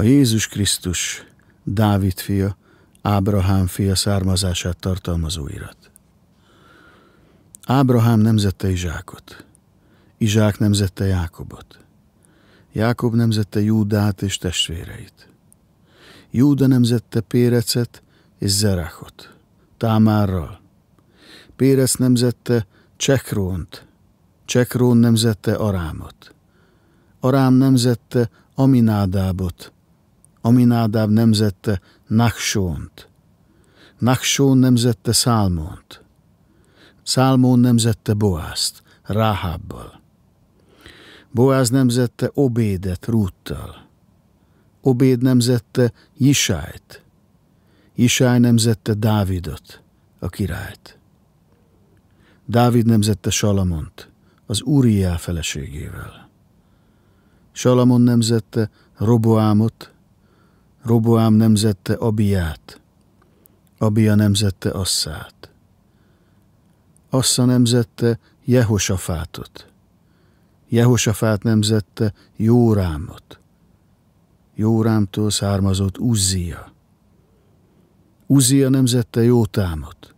A Jézus Krisztus, Dávid fia, Ábrahám fia származását tartalmazó irat. Ábrahám nemzette Izsákot, Izsák nemzette Jákobot, Jákob nemzette Júdát és testvéreit. Júda nemzette Pérecet és Zerachot, Támárral. Pérec nemzette Csekrónt, Csekrón nemzette Arámot. Arám nemzette Aminádábot, Aminádáv nemzette Naksónt, Naksón nemzette Szálmont, Szálmón nemzette Boázt, Ráhábbal, Boáz nemzette Obédet Rúttal, Obéd nemzette Jisájt, Jisáj nemzette Dávidot, a királyt. Dávid nemzette Salamont, az Úriá feleségével. Salamon nemzette Roboámot, Roboám nemzette Abiát, Abia nemzette Asszát. Assza nemzette Jehosafátot, Jehosafát nemzette Jórámot, Jórámtól származott Uzzia. Uzzia nemzette Jótámot,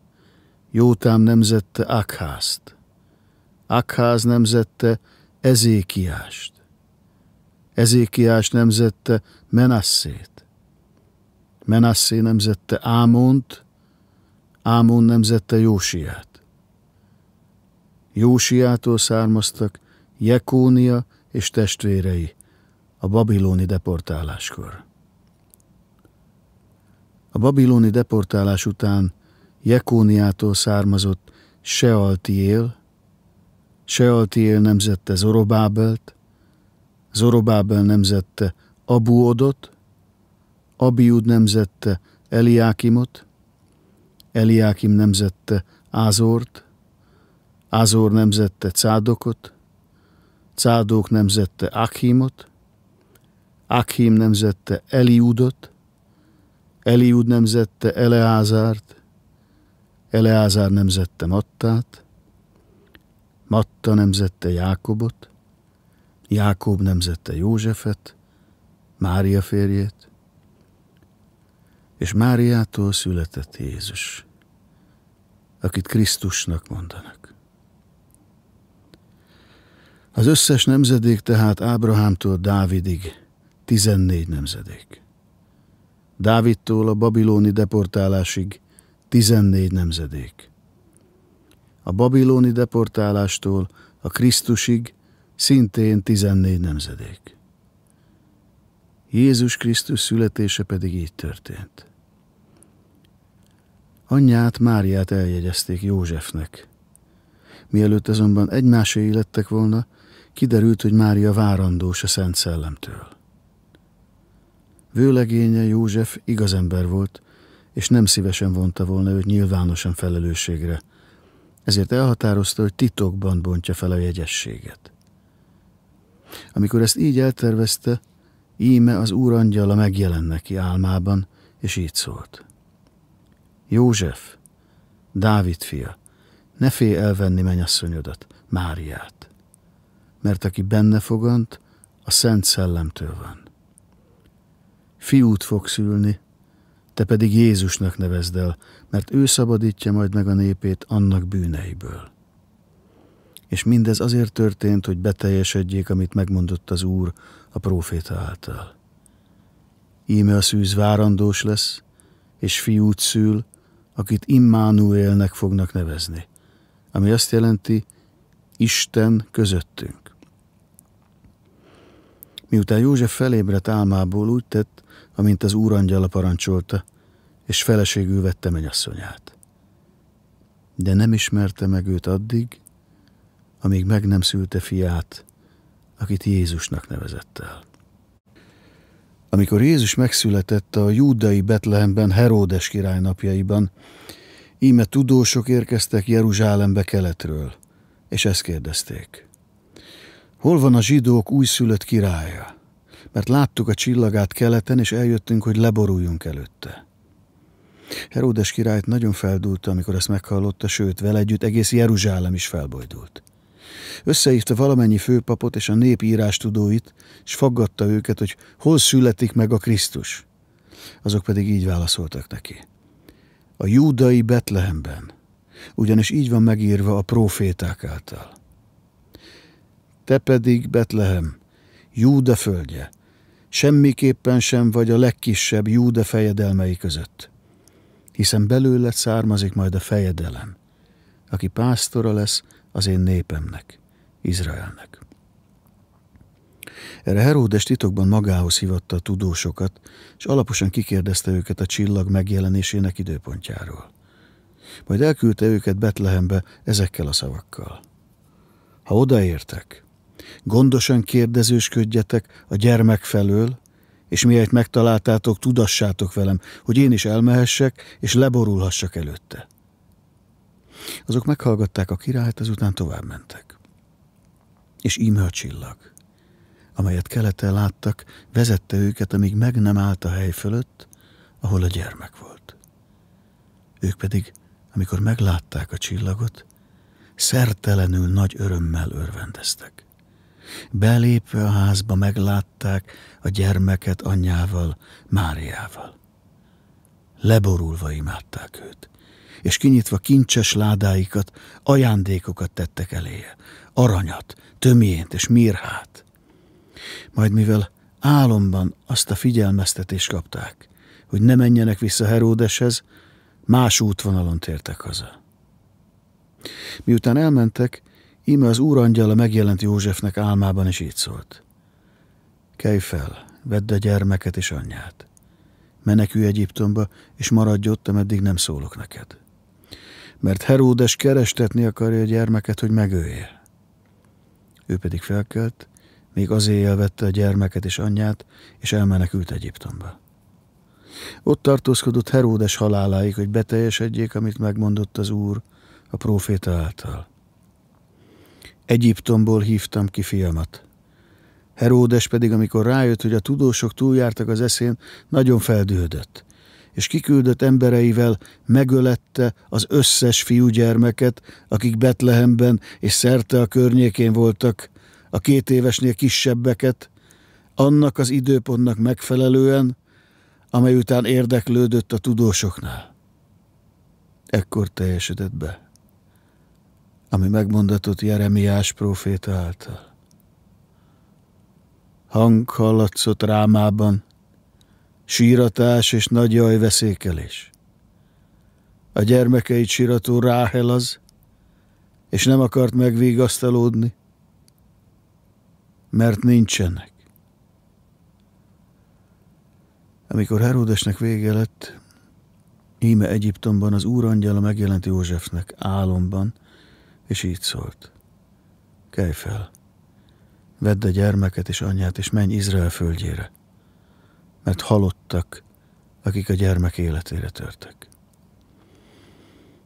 Jótám nemzette Akházt, Akház nemzette Ezékiást, Ezékiás nemzette Menasszét, Menasszé nemzette Ámont, Ámon nemzette Jósiát. Jósiától származtak Jekónia és testvérei a babiloni deportáláskor. A babiloni deportálás után Jekóniától származott Sealtiél, Sealtiél nemzette Zorobábelt, Zorobábel nemzette Abuodot, Abiud nemzette Eliákimot, Eliákim nemzette Ázort, Ázor nemzette Cádokot, Cádok nemzette Akhimot, Akhim nemzette Eliudot, Eliud nemzette Eleázárt, Eleázár nemzette Mattát, Matta nemzette Jákobot, Jákob nemzette Józsefet, Mária férjét, és Máriától született Jézus, akit Krisztusnak mondanak. Az összes nemzedék tehát Ábrahámtól Dávidig 14 nemzedék. Dávidtól a babilóni deportálásig 14 nemzedék. A babilóni deportálástól a Krisztusig szintén 14 nemzedék. Jézus Krisztus születése pedig így történt. Anyját, Máriát eljegyezték Józsefnek. Mielőtt azonban egymáséi élettek volna, kiderült, hogy Mária várandós a Szent Szellemtől. Vőlegénye József igazember volt, és nem szívesen vonta volna őt nyilvánosan felelősségre, ezért elhatározta, hogy titokban bontja fel a jegyességet. Amikor ezt így eltervezte, íme az úrangyala megjelen neki álmában, és így szólt. József, Dávid fia, ne félj elvenni menyasszonyodat, Máriát, mert aki benne fogant, a Szent Szellemtől van. Fiút fog szülni, te pedig Jézusnak nevezd el, mert ő szabadítja majd meg a népét annak bűneiből. És mindez azért történt, hogy beteljesedjék, amit megmondott az Úr a próféta által. Íme a szűz várandós lesz, és fiút szül, akit Immanuelnek fognak nevezni, ami azt jelenti, Isten közöttünk. Miután József felébredt álmából úgy tett, amint az úrangyala parancsolta, és feleségül vette menyasszonyát. De nem ismerte meg őt addig, amíg meg nem szülte fiát, akit Jézusnak nevezett el. Amikor Jézus megszületett a júdai Betlehemben Heródes király napjaiban, íme tudósok érkeztek Jeruzsálembe keletről, és ezt kérdezték. Hol van a zsidók újszülött királya? Mert láttuk a csillagát keleten, és eljöttünk, hogy leboruljunk előtte. Heródes királyt nagyon feldúlta, amikor ezt meghallotta, sőt, vele együtt egész Jeruzsálem is felbojdult. Összehívta valamennyi főpapot és a nép írástudóit, és faggatta őket, hogy hol születik meg a Krisztus. Azok pedig így válaszoltak neki. A júdai Betlehemben, ugyanis így van megírva a proféták által. Te pedig, Betlehem, Júda földje, semmiképpen sem vagy a legkisebb Júda fejedelmei között, hiszen belőle származik majd a fejedelem, aki pásztora lesz az én népemnek, Izraelnek. Erre Heródes titokban magához hívatta a tudósokat, és alaposan kikérdezte őket a csillag megjelenésének időpontjáról. Majd elküldte őket Betlehembe ezekkel a szavakkal. Ha odaértek, gondosan kérdezősködjetek a gyermek felől, és miért megtaláltátok, tudassátok velem, hogy én is elmehessek, és leborulhassak előtte. Azok meghallgatták a királyt, ezután tovább mentek. És íme a csillag, amelyet keleten láttak, vezette őket, amíg meg nem állt a hely fölött, ahol a gyermek volt. Ők pedig, amikor meglátták a csillagot, szertelenül nagy örömmel örvendeztek. Belépve a házba meglátták a gyermeket anyjával, Máriával. Leborulva imádták őt, és kinyitva kincses ládáikat, ajándékokat tettek eléje, aranyat, töményt és mirhát. Majd mivel álomban azt a figyelmeztetést kapták, hogy ne menjenek vissza Heródeshez, más útvonalon tértek haza. Miután elmentek, íme az úrangyala megjelent Józsefnek álmában, és így szólt. Kelj fel, vedd a gyermeket és anyját. Menekülj Egyiptomba, és maradj ott, ameddig nem szólok neked mert Heródes kerestetni akarja a gyermeket, hogy megölje. Ő pedig felkelt, még az éjjel vette a gyermeket és anyját, és elmenekült Egyiptomba. Ott tartózkodott Heródes haláláig, hogy beteljesedjék, amit megmondott az úr a próféta által. Egyiptomból hívtam ki fiamat. Heródes pedig, amikor rájött, hogy a tudósok túljártak az eszén, nagyon feldődött és kiküldött embereivel megölette az összes fiúgyermeket, akik Betlehemben és szerte a környékén voltak, a két évesnél kisebbeket, annak az időpontnak megfelelően, amely után érdeklődött a tudósoknál. Ekkor teljesedett be, ami megmondatott Jeremiás próféta által. Hang hallatszott rámában, síratás és nagy jaj veszékelés. A gyermekeit sírató Ráhel az, és nem akart megvégasztalódni, mert nincsenek. Amikor Heródesnek vége lett, íme Egyiptomban az úrangyala megjelent Józsefnek álomban, és így szólt. Kelj fel, vedd a gyermeket és anyját, és menj Izrael földjére mert halottak, akik a gyermek életére törtek.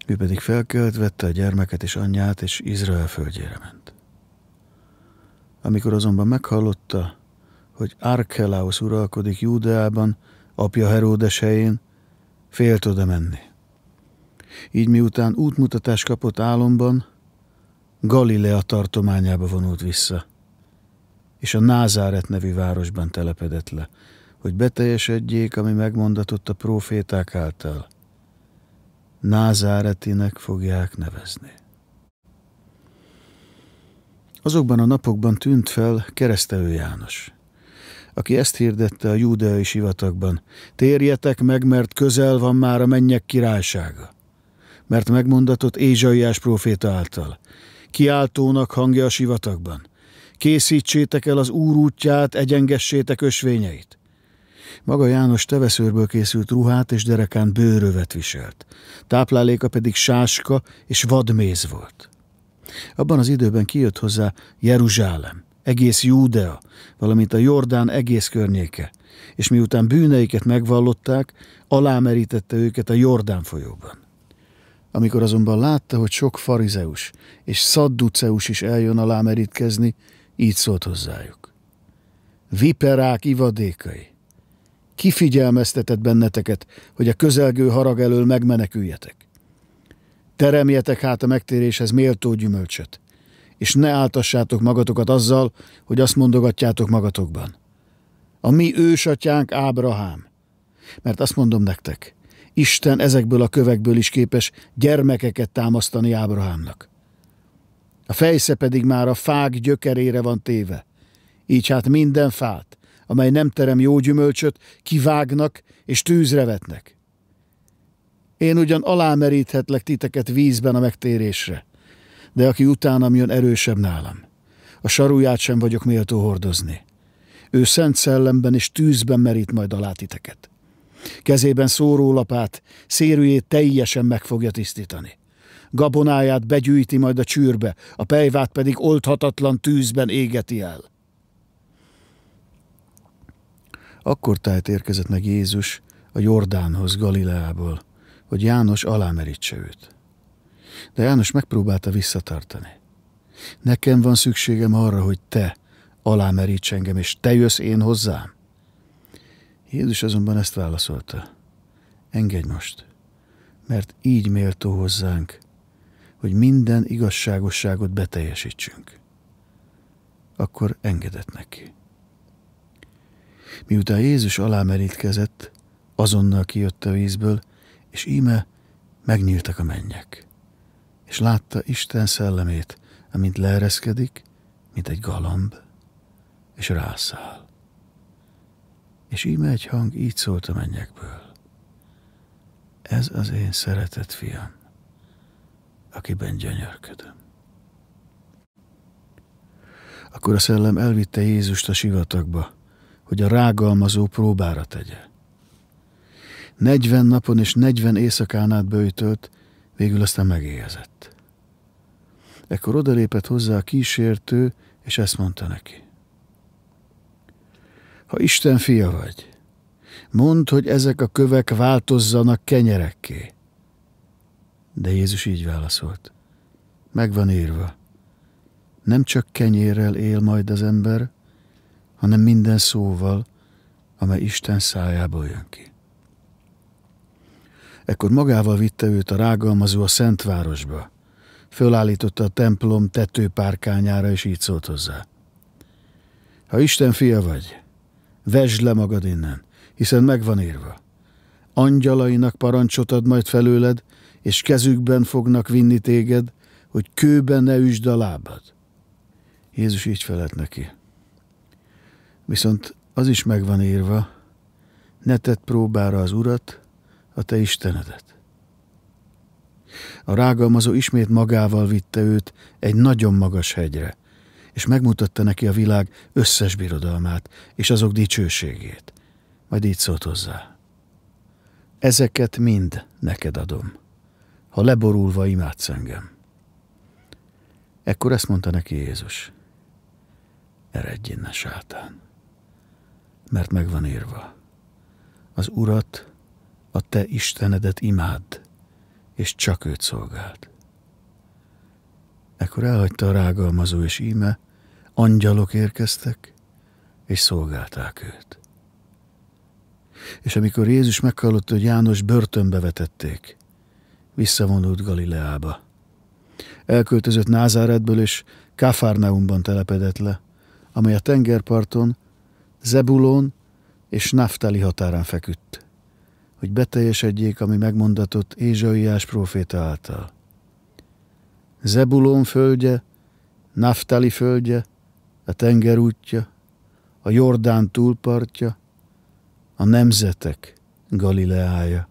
Ő pedig felkelt, vette a gyermeket és anyját, és Izrael földjére ment. Amikor azonban meghallotta, hogy Arkelaus uralkodik Júdeában, apja Heródes helyén, félt oda menni. Így miután útmutatás kapott álomban, Galilea tartományába vonult vissza, és a Názáret nevű városban telepedett le, hogy beteljesedjék, ami megmondatott a próféták által. Názáretinek fogják nevezni. Azokban a napokban tűnt fel keresztelő János, aki ezt hirdette a júdeai sivatagban. Térjetek meg, mert közel van már a mennyek királysága. Mert megmondatott Ézsaiás próféta által. Kiáltónak hangja a sivatagban. Készítsétek el az úr útját, egyengessétek ösvényeit. Maga János teveszőrből készült ruhát és derekán bőrövet viselt. Tápláléka pedig sáska és vadméz volt. Abban az időben kijött hozzá Jeruzsálem, egész Júdea, valamint a Jordán egész környéke, és miután bűneiket megvallották, alámerítette őket a Jordán folyóban. Amikor azonban látta, hogy sok farizeus és szadduceus is eljön alámerítkezni, így szólt hozzájuk. Viperák ivadékai! kifigyelmeztetett benneteket, hogy a közelgő harag elől megmeneküljetek. Teremjetek hát a megtéréshez méltó gyümölcsöt, és ne áltassátok magatokat azzal, hogy azt mondogatjátok magatokban. A mi ősatyánk Ábrahám. Mert azt mondom nektek, Isten ezekből a kövekből is képes gyermekeket támasztani Ábrahámnak. A fejsze pedig már a fák gyökerére van téve, így hát minden fát, amely nem terem jó gyümölcsöt, kivágnak és tűzre vetnek. Én ugyan alámeríthetlek titeket vízben a megtérésre, de aki utánam jön erősebb nálam. A saruját sem vagyok méltó hordozni. Ő szent szellemben és tűzben merít majd alá titeket. Kezében szórólapát, szérűjét teljesen meg fogja tisztítani. Gabonáját begyűjti majd a csűrbe, a pejvát pedig oldhatatlan tűzben égeti el. Akkor tehát érkezett meg Jézus a Jordánhoz Galileából, hogy János alámerítse őt. De János megpróbálta visszatartani. Nekem van szükségem arra, hogy te alámeríts engem, és te jössz én hozzám. Jézus azonban ezt válaszolta. Engedj most, mert így méltó hozzánk, hogy minden igazságosságot beteljesítsünk. Akkor engedett neki. Miután Jézus alámerítkezett, azonnal kijött a vízből, és íme megnyíltak a mennyek. És látta Isten szellemét, amint leereszkedik, mint egy galamb, és rászáll. És íme egy hang így szólt a mennyekből. Ez az én szeretett fiam, akiben gyönyörködöm. Akkor a szellem elvitte Jézust a sivatagba, hogy a rágalmazó próbára tegye. Negyven napon és negyven éjszakán át böjtölt, végül aztán megéhezett. Ekkor odalépett hozzá a kísértő, és ezt mondta neki. Ha Isten fia vagy, mondd, hogy ezek a kövek változzanak kenyerekké. De Jézus így válaszolt. Megvan írva. Nem csak kenyérrel él majd az ember, hanem minden szóval, amely Isten szájából jön ki. Ekkor magával vitte őt a rágalmazó a Szentvárosba, fölállította a templom tetőpárkányára, és így szólt hozzá. Ha Isten fia vagy, vesd le magad innen, hiszen megvan írva. Angyalainak parancsot ad majd felőled, és kezükben fognak vinni téged, hogy kőben ne üsd a lábad. Jézus így felett neki. Viszont az is megvan írva, ne tedd próbára az urat, a te istenedet. A rágalmazó ismét magával vitte őt egy nagyon magas hegyre, és megmutatta neki a világ összes birodalmát és azok dicsőségét. Majd így szólt hozzá. Ezeket mind neked adom, ha leborulva imádsz engem. Ekkor ezt mondta neki Jézus. Eredj innen, sátán! mert meg van írva. Az Urat, a te Istenedet imád, és csak őt szolgált. Ekkor elhagyta a rágalmazó, és íme, angyalok érkeztek, és szolgálták őt. És amikor Jézus meghallotta, hogy János börtönbe vetették, visszavonult Galileába. Elköltözött Názáretből, és Káfárneumban telepedett le, amely a tengerparton Zebulón és Naftali határán feküdt, hogy beteljesedjék, ami megmondatott Ézsaiás próféta által. Zebulón földje, Naftali földje, a tenger útja, a Jordán túlpartja, a nemzetek Galileája.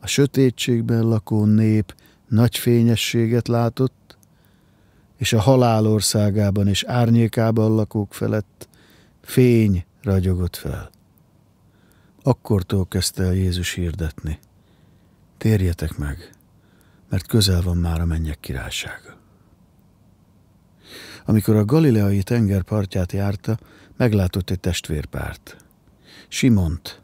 A sötétségben lakó nép nagy fényességet látott, és a halál országában és árnyékában lakók felett Fény ragyogott fel. Akkortól kezdte el Jézus hirdetni. Térjetek meg, mert közel van már a mennyek királysága. Amikor a galileai tenger partját járta, meglátott egy testvérpárt. Simont,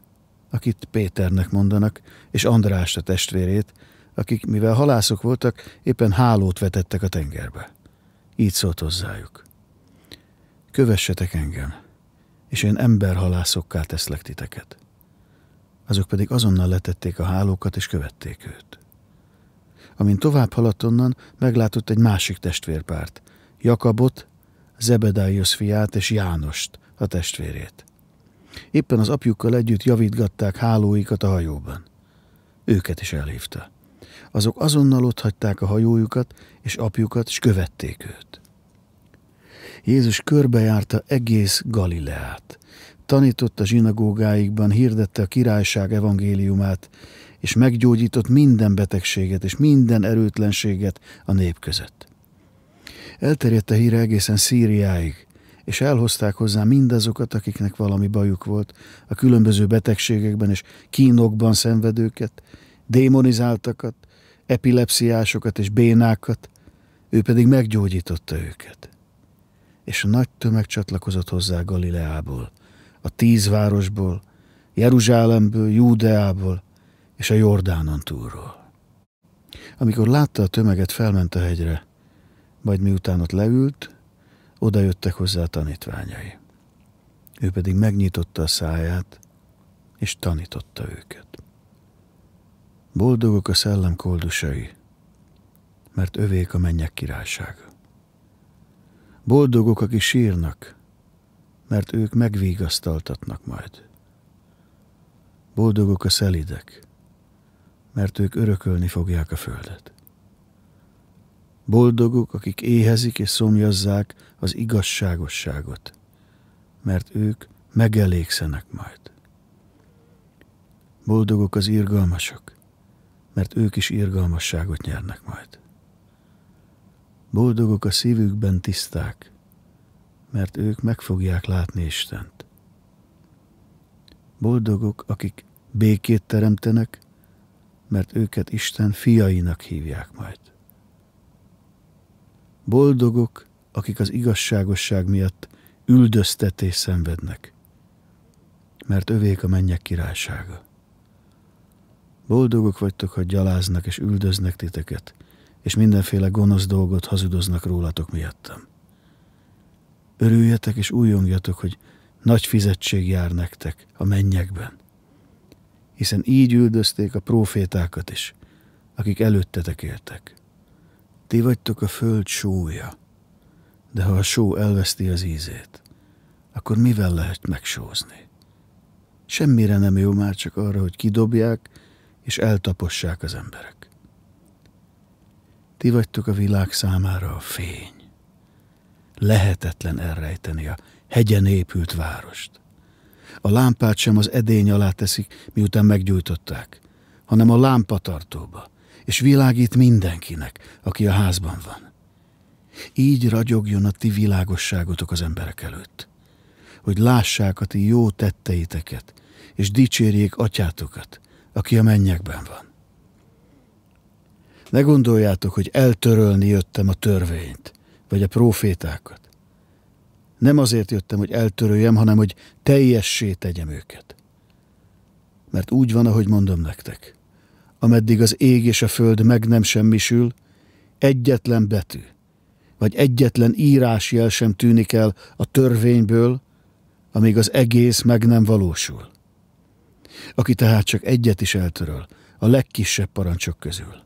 akit Péternek mondanak, és András a testvérét, akik, mivel halászok voltak, éppen hálót vetettek a tengerbe. Így szólt hozzájuk. Kövessetek engem, és én emberhalászokká teszlek titeket. Azok pedig azonnal letették a hálókat, és követték őt. Amint tovább haladt onnan, meglátott egy másik testvérpárt, Jakabot, Zebedáios fiát és Jánost, a testvérét. Éppen az apjukkal együtt javítgatták hálóikat a hajóban. Őket is elhívta. Azok azonnal otthagyták a hajójukat és apjukat, és követték őt. Jézus körbejárta egész Galileát. Tanított a zsinagógáikban, hirdette a királyság evangéliumát, és meggyógyított minden betegséget és minden erőtlenséget a nép között. Elterjedt a híre egészen Szíriáig, és elhozták hozzá mindazokat, akiknek valami bajuk volt, a különböző betegségekben és kínokban szenvedőket, démonizáltakat, epilepsziásokat és bénákat, ő pedig meggyógyította őket és a nagy tömeg csatlakozott hozzá Galileából, a tíz városból, Jeruzsálemből, Júdeából és a Jordánon túlról. Amikor látta a tömeget, felment a hegyre, majd miután ott leült, oda jöttek hozzá a tanítványai. Ő pedig megnyitotta a száját, és tanította őket. Boldogok a szellem koldusai, mert övék a mennyek királysága. Boldogok, akik sírnak, mert ők megvégasztaltatnak majd. Boldogok a szelidek, mert ők örökölni fogják a földet. Boldogok, akik éhezik és szomjazzák az igazságosságot, mert ők megelégszenek majd. Boldogok az irgalmasok, mert ők is irgalmasságot nyernek majd. Boldogok a szívükben tiszták, mert ők meg fogják látni Istent. Boldogok, akik békét teremtenek, mert őket Isten fiainak hívják majd. Boldogok, akik az igazságosság miatt üldöztetés szenvednek, mert övék a mennyek királysága. Boldogok vagytok, ha gyaláznak és üldöznek titeket, és mindenféle gonosz dolgot hazudoznak rólatok miattam. Örüljetek és újongjatok, hogy nagy fizetség jár nektek a mennyekben. Hiszen így üldözték a profétákat is, akik előttetek éltek. Ti vagytok a föld sója, de ha a só elveszti az ízét, akkor mivel lehet megsózni? Semmire nem jó már csak arra, hogy kidobják és eltapossák az emberek. Ti vagytok a világ számára a fény. Lehetetlen elrejteni a hegyen épült várost. A lámpát sem az edény alá teszik, miután meggyújtották, hanem a lámpatartóba, és világít mindenkinek, aki a házban van. Így ragyogjon a ti világosságotok az emberek előtt, hogy lássák a ti jó tetteiteket, és dicsérjék atyátokat, aki a mennyekben van. Ne gondoljátok, hogy eltörölni jöttem a törvényt, vagy a profétákat. Nem azért jöttem, hogy eltöröljem, hanem hogy teljessé tegyem őket. Mert úgy van, ahogy mondom nektek. Ameddig az ég és a föld meg nem semmisül, egyetlen betű, vagy egyetlen írásjel sem tűnik el a törvényből, amíg az egész meg nem valósul. Aki tehát csak egyet is eltöröl, a legkisebb parancsok közül,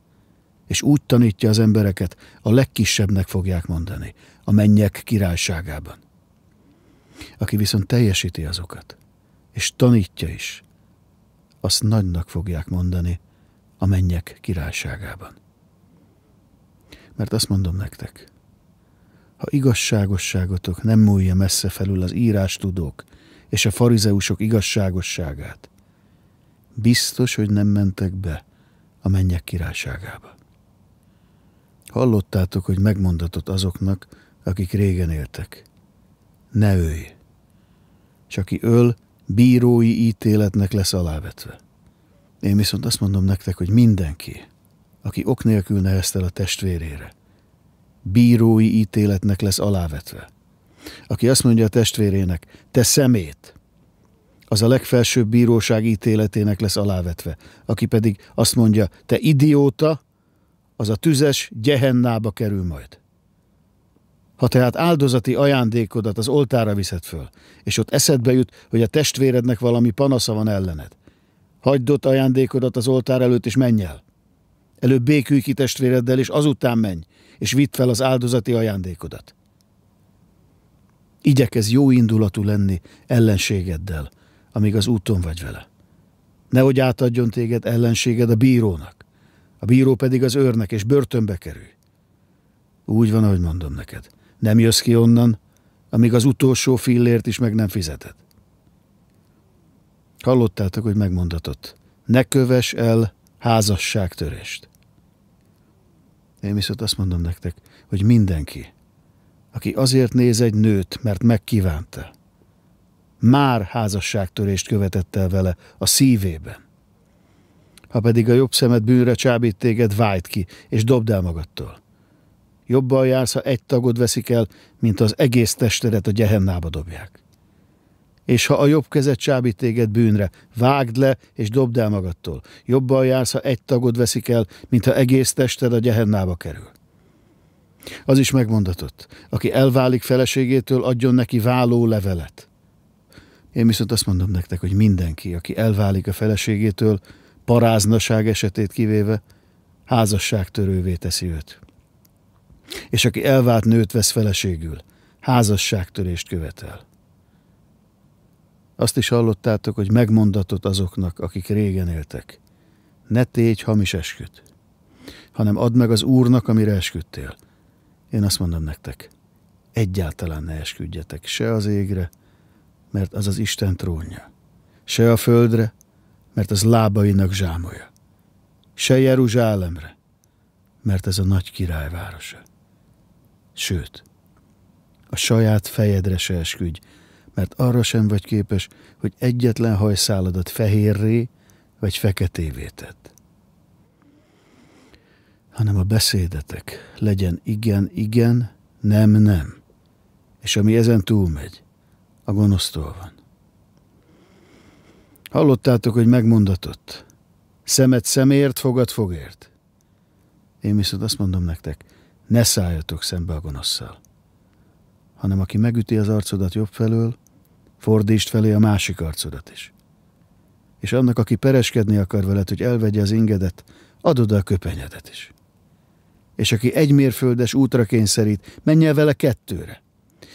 és úgy tanítja az embereket, a legkisebbnek fogják mondani, a mennyek királyságában. Aki viszont teljesíti azokat, és tanítja is, azt nagynak fogják mondani a mennyek királyságában. Mert azt mondom nektek, ha igazságosságotok nem múlja messze felül az írás tudók és a farizeusok igazságosságát, biztos, hogy nem mentek be a mennyek királyságába. Hallottátok, hogy megmondatott azoknak, akik régen éltek. Ne ölj! És aki öl, bírói ítéletnek lesz alávetve. Én viszont azt mondom nektek, hogy mindenki, aki ok nélkül neheztel a testvérére, bírói ítéletnek lesz alávetve. Aki azt mondja a testvérének, te szemét, az a legfelsőbb bíróság ítéletének lesz alávetve. Aki pedig azt mondja, te idióta, az a tüzes gyehennába kerül majd. Ha tehát áldozati ajándékodat az oltára viszed föl, és ott eszedbe jut, hogy a testvérednek valami panasza van ellened, hagyd ott ajándékodat az oltár előtt, és menj el. Előbb békülj ki testvéreddel, és azután menj, és vidd fel az áldozati ajándékodat. Igyekez jó indulatú lenni ellenségeddel, amíg az úton vagy vele. Nehogy átadjon téged ellenséged a bírónak. A bíró pedig az őrnek és börtönbe kerül. Úgy van, ahogy mondom neked. Nem jössz ki onnan, amíg az utolsó fillért is meg nem fizeted. Hallottátok, hogy megmondatott. Ne köves el házasságtörést. Én viszont azt mondom nektek, hogy mindenki, aki azért néz egy nőt, mert megkívánta, már házasságtörést követett el vele a szívében. Ha pedig a jobb szemed bűnre csábít téged, vájt ki, és dobd el magadtól. Jobban jársz, ha egy tagod veszik el, mint az egész testedet a gyehennába dobják. És ha a jobb kezed csábít téged bűnre, vágd le, és dobd el magadtól. Jobban jársz, ha egy tagod veszik el, mint ha egész tested a gyehennába kerül. Az is megmondatott, aki elválik feleségétől, adjon neki váló levelet. Én viszont azt mondom nektek, hogy mindenki, aki elválik a feleségétől, paráznaság esetét kivéve, házasságtörővé teszi őt. És aki elvált nőt vesz feleségül, házasságtörést követel. Azt is hallottátok, hogy megmondatott azoknak, akik régen éltek. Ne tégy hamis esküt, hanem add meg az Úrnak, amire esküdtél. Én azt mondom nektek, egyáltalán ne esküdjetek se az égre, mert az az Isten trónja, se a földre, mert az lábainak zsámolja. Se Jeruzsálemre, mert ez a nagy királyvárosa. Sőt, a saját fejedre se esküdj, mert arra sem vagy képes, hogy egyetlen hajszáladat fehérré vagy feketévé tett. Hanem a beszédetek legyen igen, igen, nem, nem, és ami ezen túlmegy, a gonosztól van. Hallottátok, hogy megmondatott. Szemet szemért, fogad fogért. Én viszont azt mondom nektek, ne szálljatok szembe a gonoszszal. Hanem aki megüti az arcodat jobb felől, fordítsd felé a másik arcodat is. És annak, aki pereskedni akar veled, hogy elvegye az ingedet, adod a köpenyedet is. És aki egymérföldes útra kényszerít, menj el vele kettőre.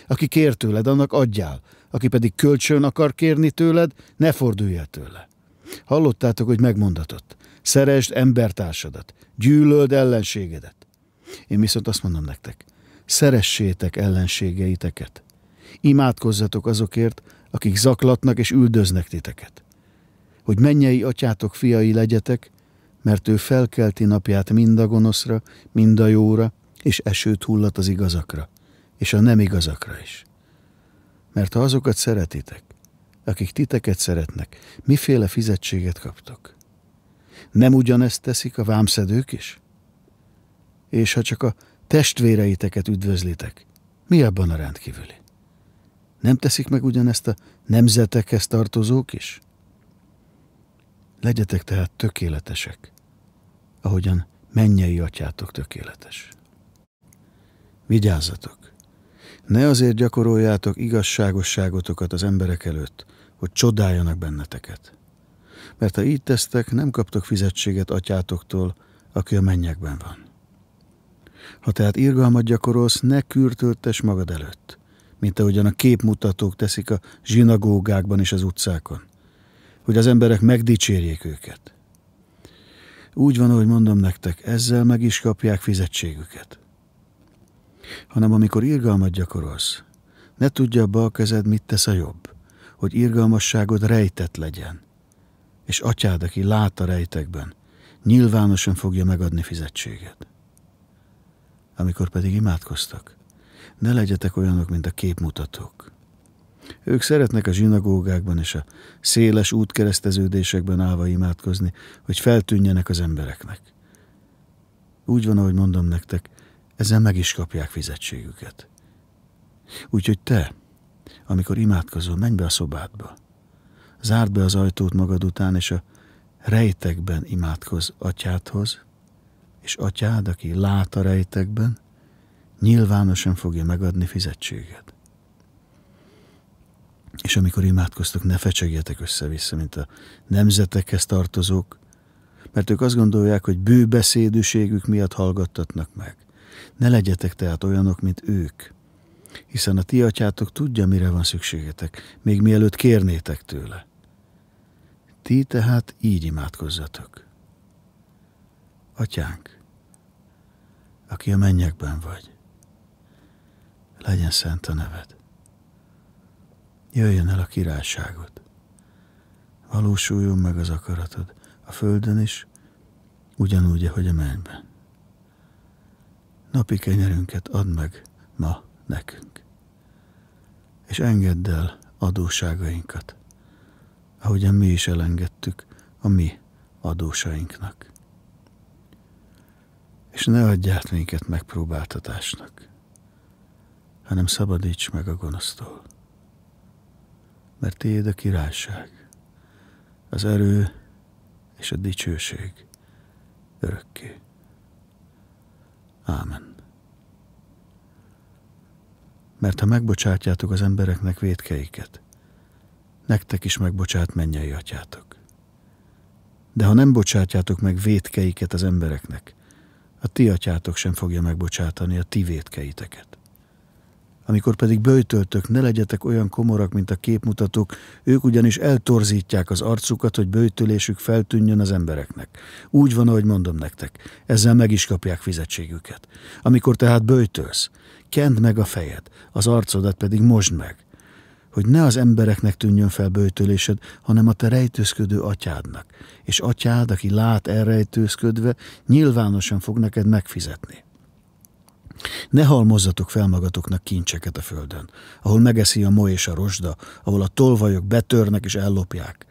Aki kér tőled, annak adjál, aki pedig kölcsön akar kérni tőled, ne fordulj el tőle. Hallottátok, hogy megmondatott. Szeresd embertársadat, gyűlöld ellenségedet. Én viszont azt mondom nektek, szeressétek ellenségeiteket. Imádkozzatok azokért, akik zaklatnak és üldöznek titeket. Hogy mennyei atyátok fiai legyetek, mert ő felkelti napját mind a gonoszra, mind a jóra, és esőt hullat az igazakra, és a nem igazakra is mert ha azokat szeretitek, akik titeket szeretnek, miféle fizetséget kaptok? Nem ugyanezt teszik a vámszedők is? És ha csak a testvéreiteket üdvözlitek, mi abban a rendkívüli? Nem teszik meg ugyanezt a nemzetekhez tartozók is? Legyetek tehát tökéletesek, ahogyan mennyei atyátok tökéletes. Vigyázzatok! Ne azért gyakoroljátok igazságosságotokat az emberek előtt, hogy csodáljanak benneteket. Mert ha így tesztek, nem kaptok fizetséget atyátoktól, aki a mennyekben van. Ha tehát irgalmat gyakorolsz, ne kürtöltes magad előtt, mint ahogyan a képmutatók teszik a zsinagógákban és az utcákon, hogy az emberek megdicsérjék őket. Úgy van, ahogy mondom nektek, ezzel meg is kapják fizetségüket hanem amikor irgalmat gyakorolsz, ne tudja a bal kezed, mit tesz a jobb, hogy irgalmasságod rejtett legyen. És atyád, aki lát a rejtekben, nyilvánosan fogja megadni fizetséget. Amikor pedig imádkoztak, ne legyetek olyanok, mint a képmutatók. Ők szeretnek a zsinagógákban és a széles útkereszteződésekben állva imádkozni, hogy feltűnjenek az embereknek. Úgy van, ahogy mondom nektek, ezzel meg is kapják fizetségüket. Úgyhogy te, amikor imádkozol, menj be a szobádba. Zárd be az ajtót magad után, és a rejtekben imádkozz atyádhoz, és atyád, aki lát a rejtekben, nyilvánosan fogja megadni fizetséget. És amikor imádkoztok, ne fecsegjetek össze-vissza, mint a nemzetekhez tartozók, mert ők azt gondolják, hogy bőbeszédűségük miatt hallgattatnak meg. Ne legyetek tehát olyanok, mint ők, hiszen a ti atyátok tudja, mire van szükségetek, még mielőtt kérnétek tőle. Ti tehát így imádkozzatok. Atyánk, aki a mennyekben vagy, legyen szent a neved. Jöjjön el a királyságod. Valósuljon meg az akaratod a földön is, ugyanúgy, ahogy a mennyben napi kenyerünket add meg ma nekünk. És engedd el adóságainkat, ahogyan mi is elengedtük a mi adósainknak. És ne adj át minket megpróbáltatásnak, hanem szabadíts meg a gonosztól. Mert tiéd a királyság, az erő és a dicsőség örökké. Ámen. Mert ha megbocsátjátok az embereknek védkeiket, nektek is megbocsát mennyei atyátok. De ha nem bocsátjátok meg védkeiket az embereknek, a ti atyátok sem fogja megbocsátani a ti védkeiteket. Amikor pedig böjtöltök, ne legyetek olyan komorak, mint a képmutatók, ők ugyanis eltorzítják az arcukat, hogy böjtölésük feltűnjön az embereknek. Úgy van, ahogy mondom nektek, ezzel meg is kapják fizetségüket. Amikor tehát böjtölsz, kend meg a fejed, az arcodat pedig mosd meg, hogy ne az embereknek tűnjön fel böjtölésed, hanem a te rejtőzködő atyádnak, és atyád, aki lát elrejtőzködve, nyilvánosan fog neked megfizetni. Ne halmozzatok fel magatoknak kincseket a földön, ahol megeszi a moly és a rosda, ahol a tolvajok betörnek és ellopják,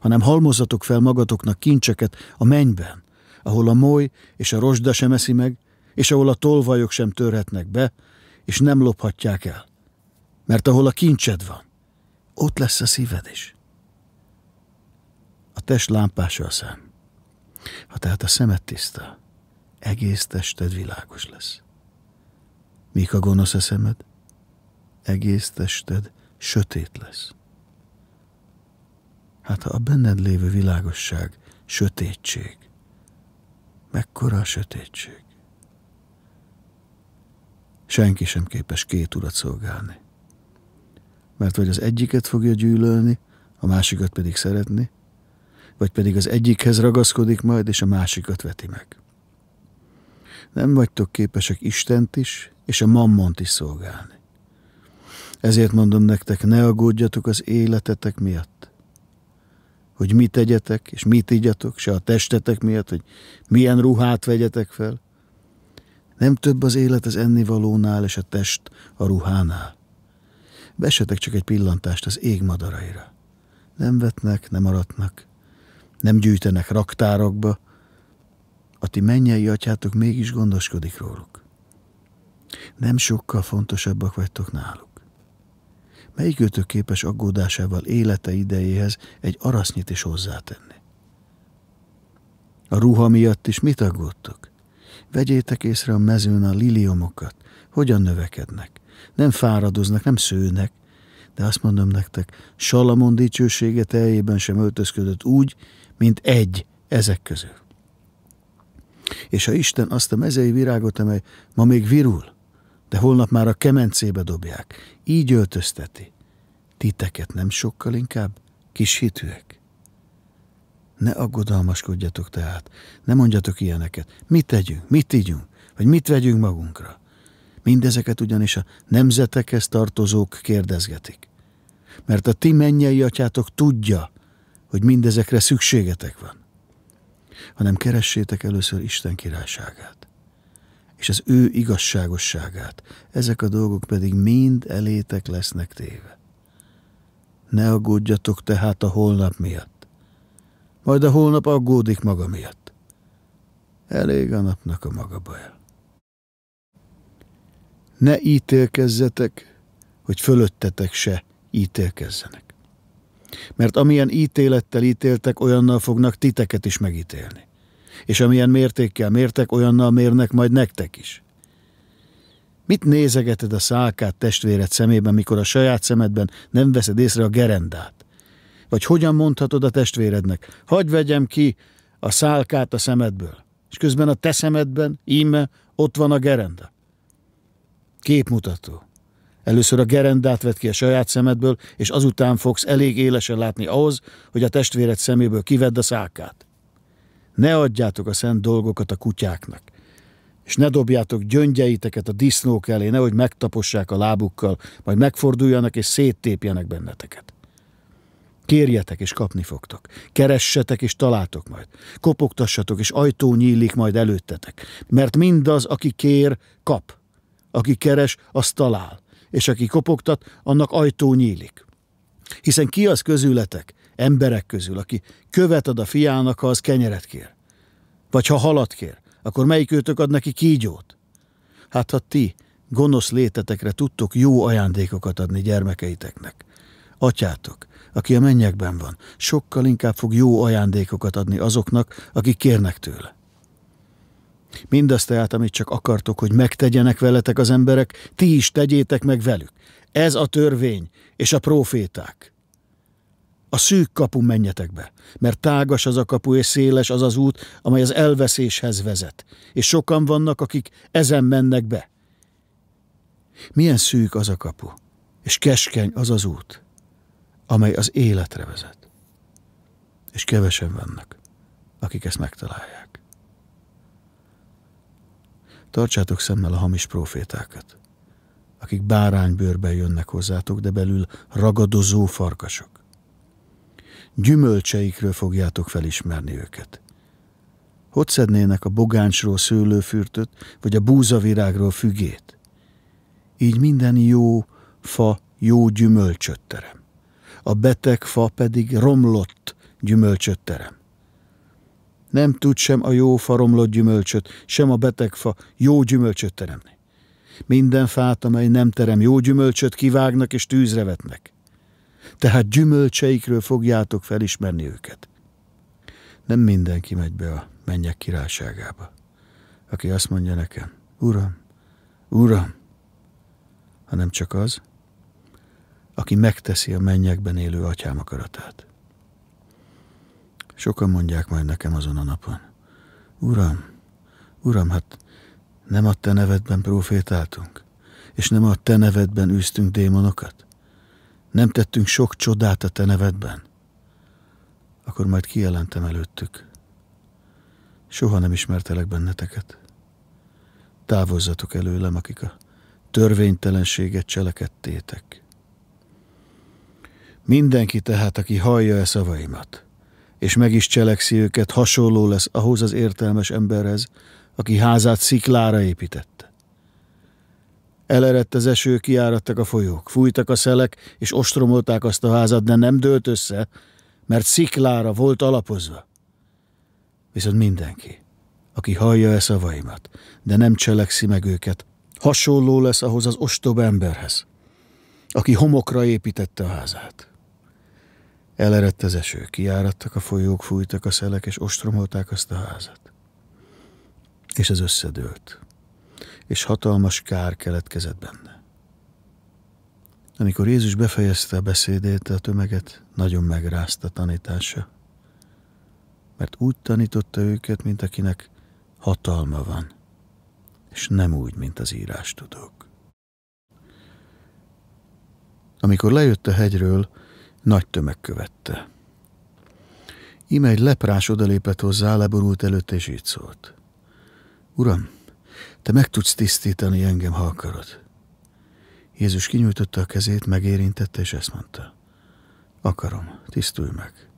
hanem halmozzatok fel magatoknak kincseket a mennyben, ahol a moly és a rosda sem eszi meg, és ahol a tolvajok sem törhetnek be, és nem lophatják el. Mert ahol a kincsed van, ott lesz a szíved is. A test lámpása a szem. Ha tehát a szemed tiszta, egész tested világos lesz. Mik a gonosz eszemed? Egész tested sötét lesz. Hát ha a benned lévő világosság sötétség, mekkora a sötétség? Senki sem képes két urat szolgálni. Mert vagy az egyiket fogja gyűlölni, a másikat pedig szeretni, vagy pedig az egyikhez ragaszkodik majd, és a másikat veti meg nem vagytok képesek Istent is, és a mammont is szolgálni. Ezért mondom nektek, ne aggódjatok az életetek miatt, hogy mit tegyetek, és mit igyatok, se a testetek miatt, hogy milyen ruhát vegyetek fel. Nem több az élet az ennivalónál, és a test a ruhánál. Vesetek csak egy pillantást az ég madaraira. Nem vetnek, nem aratnak, nem gyűjtenek raktárokba, a ti mennyei atyátok mégis gondoskodik róluk. Nem sokkal fontosabbak vagytok náluk. Melyikőtök képes aggódásával élete idejéhez egy arasznyit is hozzátenni? A ruha miatt is mit aggódtok? Vegyétek észre a mezőn a liliomokat, hogyan növekednek. Nem fáradoznak, nem szőnek, de azt mondom nektek, Salamon dicsősége teljében sem öltözködött úgy, mint egy ezek közül. És ha Isten azt a mezei virágot, amely ma még virul, de holnap már a kemencébe dobják, így öltözteti, titeket nem sokkal inkább kis hitűek? Ne aggodalmaskodjatok tehát, ne mondjatok ilyeneket. Mit tegyünk, mit ígyünk, vagy mit vegyünk magunkra? Mindezeket ugyanis a nemzetekhez tartozók kérdezgetik. Mert a ti mennyei atyátok tudja, hogy mindezekre szükségetek van hanem keressétek először Isten királyságát, és az ő igazságosságát, ezek a dolgok pedig mind elétek lesznek téve. Ne aggódjatok tehát a holnap miatt, majd a holnap aggódik maga miatt. Elég a napnak a maga baja. Ne ítélkezzetek, hogy fölöttetek se ítélkezzenek. Mert amilyen ítélettel ítéltek, olyannal fognak titeket is megítélni. És amilyen mértékkel mértek, olyannal mérnek majd nektek is. Mit nézegeted a szálkát testvéred szemében, mikor a saját szemedben nem veszed észre a gerendát? Vagy hogyan mondhatod a testvérednek, Hagyd vegyem ki a szálkát a szemedből, és közben a te szemedben, íme, ott van a gerenda? Képmutató. Először a gerendát vett ki a saját szemedből, és azután fogsz elég élesen látni ahhoz, hogy a testvéred szeméből kivedd a szákát. Ne adjátok a szent dolgokat a kutyáknak, és ne dobjátok gyöngyeiteket a disznók elé, nehogy megtapossák a lábukkal, majd megforduljanak és széttépjenek benneteket. Kérjetek, és kapni fogtok. Keressetek, és találtok majd. Kopogtassatok, és ajtó nyílik majd előttetek. Mert mindaz, aki kér, kap. Aki keres, az talál és aki kopogtat, annak ajtó nyílik. Hiszen ki az közületek, emberek közül, aki követ ad a fiának, ha az kenyeret kér? Vagy ha halat kér, akkor melyik őtök ad neki kígyót? Hát ha ti, gonosz létetekre tudtok jó ajándékokat adni gyermekeiteknek. Atyátok, aki a mennyekben van, sokkal inkább fog jó ajándékokat adni azoknak, akik kérnek tőle. Mindazt tehát, amit csak akartok, hogy megtegyenek veletek az emberek, ti is tegyétek meg velük. Ez a törvény és a proféták. A szűk kapu menjetek be, mert tágas az a kapu és széles az az út, amely az elveszéshez vezet, és sokan vannak, akik ezen mennek be. Milyen szűk az a kapu, és keskeny az az út, amely az életre vezet, és kevesen vannak, akik ezt megtalálják. Tartsátok szemmel a hamis profétákat, akik báránybőrben jönnek hozzátok, de belül ragadozó farkasok. Gyümölcseikről fogjátok felismerni őket. Hogy szednének a bogáncsról szőlőfürtöt, vagy a búzavirágról fügét? Így minden jó fa jó gyümölcsöt terem. A beteg fa pedig romlott gyümölcsöt terem. Nem tud sem a jó faromlott gyümölcsöt, sem a betegfa jó gyümölcsöt teremni. Minden fát, amely nem terem jó gyümölcsöt, kivágnak és tűzre vetnek. Tehát gyümölcseikről fogjátok felismerni őket. Nem mindenki megy be a mennyek királyságába. Aki azt mondja nekem, Uram, Uram, hanem csak az, aki megteszi a mennyekben élő atyám akaratát. Sokan mondják majd nekem azon a napon. Uram, uram, hát nem a te nevedben profétáltunk, és nem a te nevedben űztünk démonokat? Nem tettünk sok csodát a te nevedben? Akkor majd kijelentem előttük. Soha nem ismertelek benneteket. Távozzatok előlem, akik a törvénytelenséget cselekedtétek. Mindenki tehát, aki hallja e szavaimat, és meg is cselekszi őket, hasonló lesz ahhoz az értelmes emberhez, aki házát sziklára építette. Elerett az eső, kiáradtak a folyók, fújtak a szelek, és ostromolták azt a házat, de nem dőlt össze, mert sziklára volt alapozva. Viszont mindenki, aki hallja e szavaimat, de nem cselekszi meg őket, hasonló lesz ahhoz az ostob emberhez, aki homokra építette a házát. Elerett az eső, kiáradtak a folyók, fújtak a szelek, és ostromolták azt a házat. És ez összedőlt, és hatalmas kár keletkezett benne. Amikor Jézus befejezte a beszédét, a tömeget nagyon megrázta tanítása, mert úgy tanította őket, mint akinek hatalma van, és nem úgy, mint az írás tudók. Amikor lejött a hegyről, nagy tömeg követte. Íme egy leprás odalépett hozzá, leborult előtt, és így szólt. Uram, te meg tudsz tisztítani engem, ha akarod. Jézus kinyújtotta a kezét, megérintette, és ezt mondta. Akarom, tisztulj meg.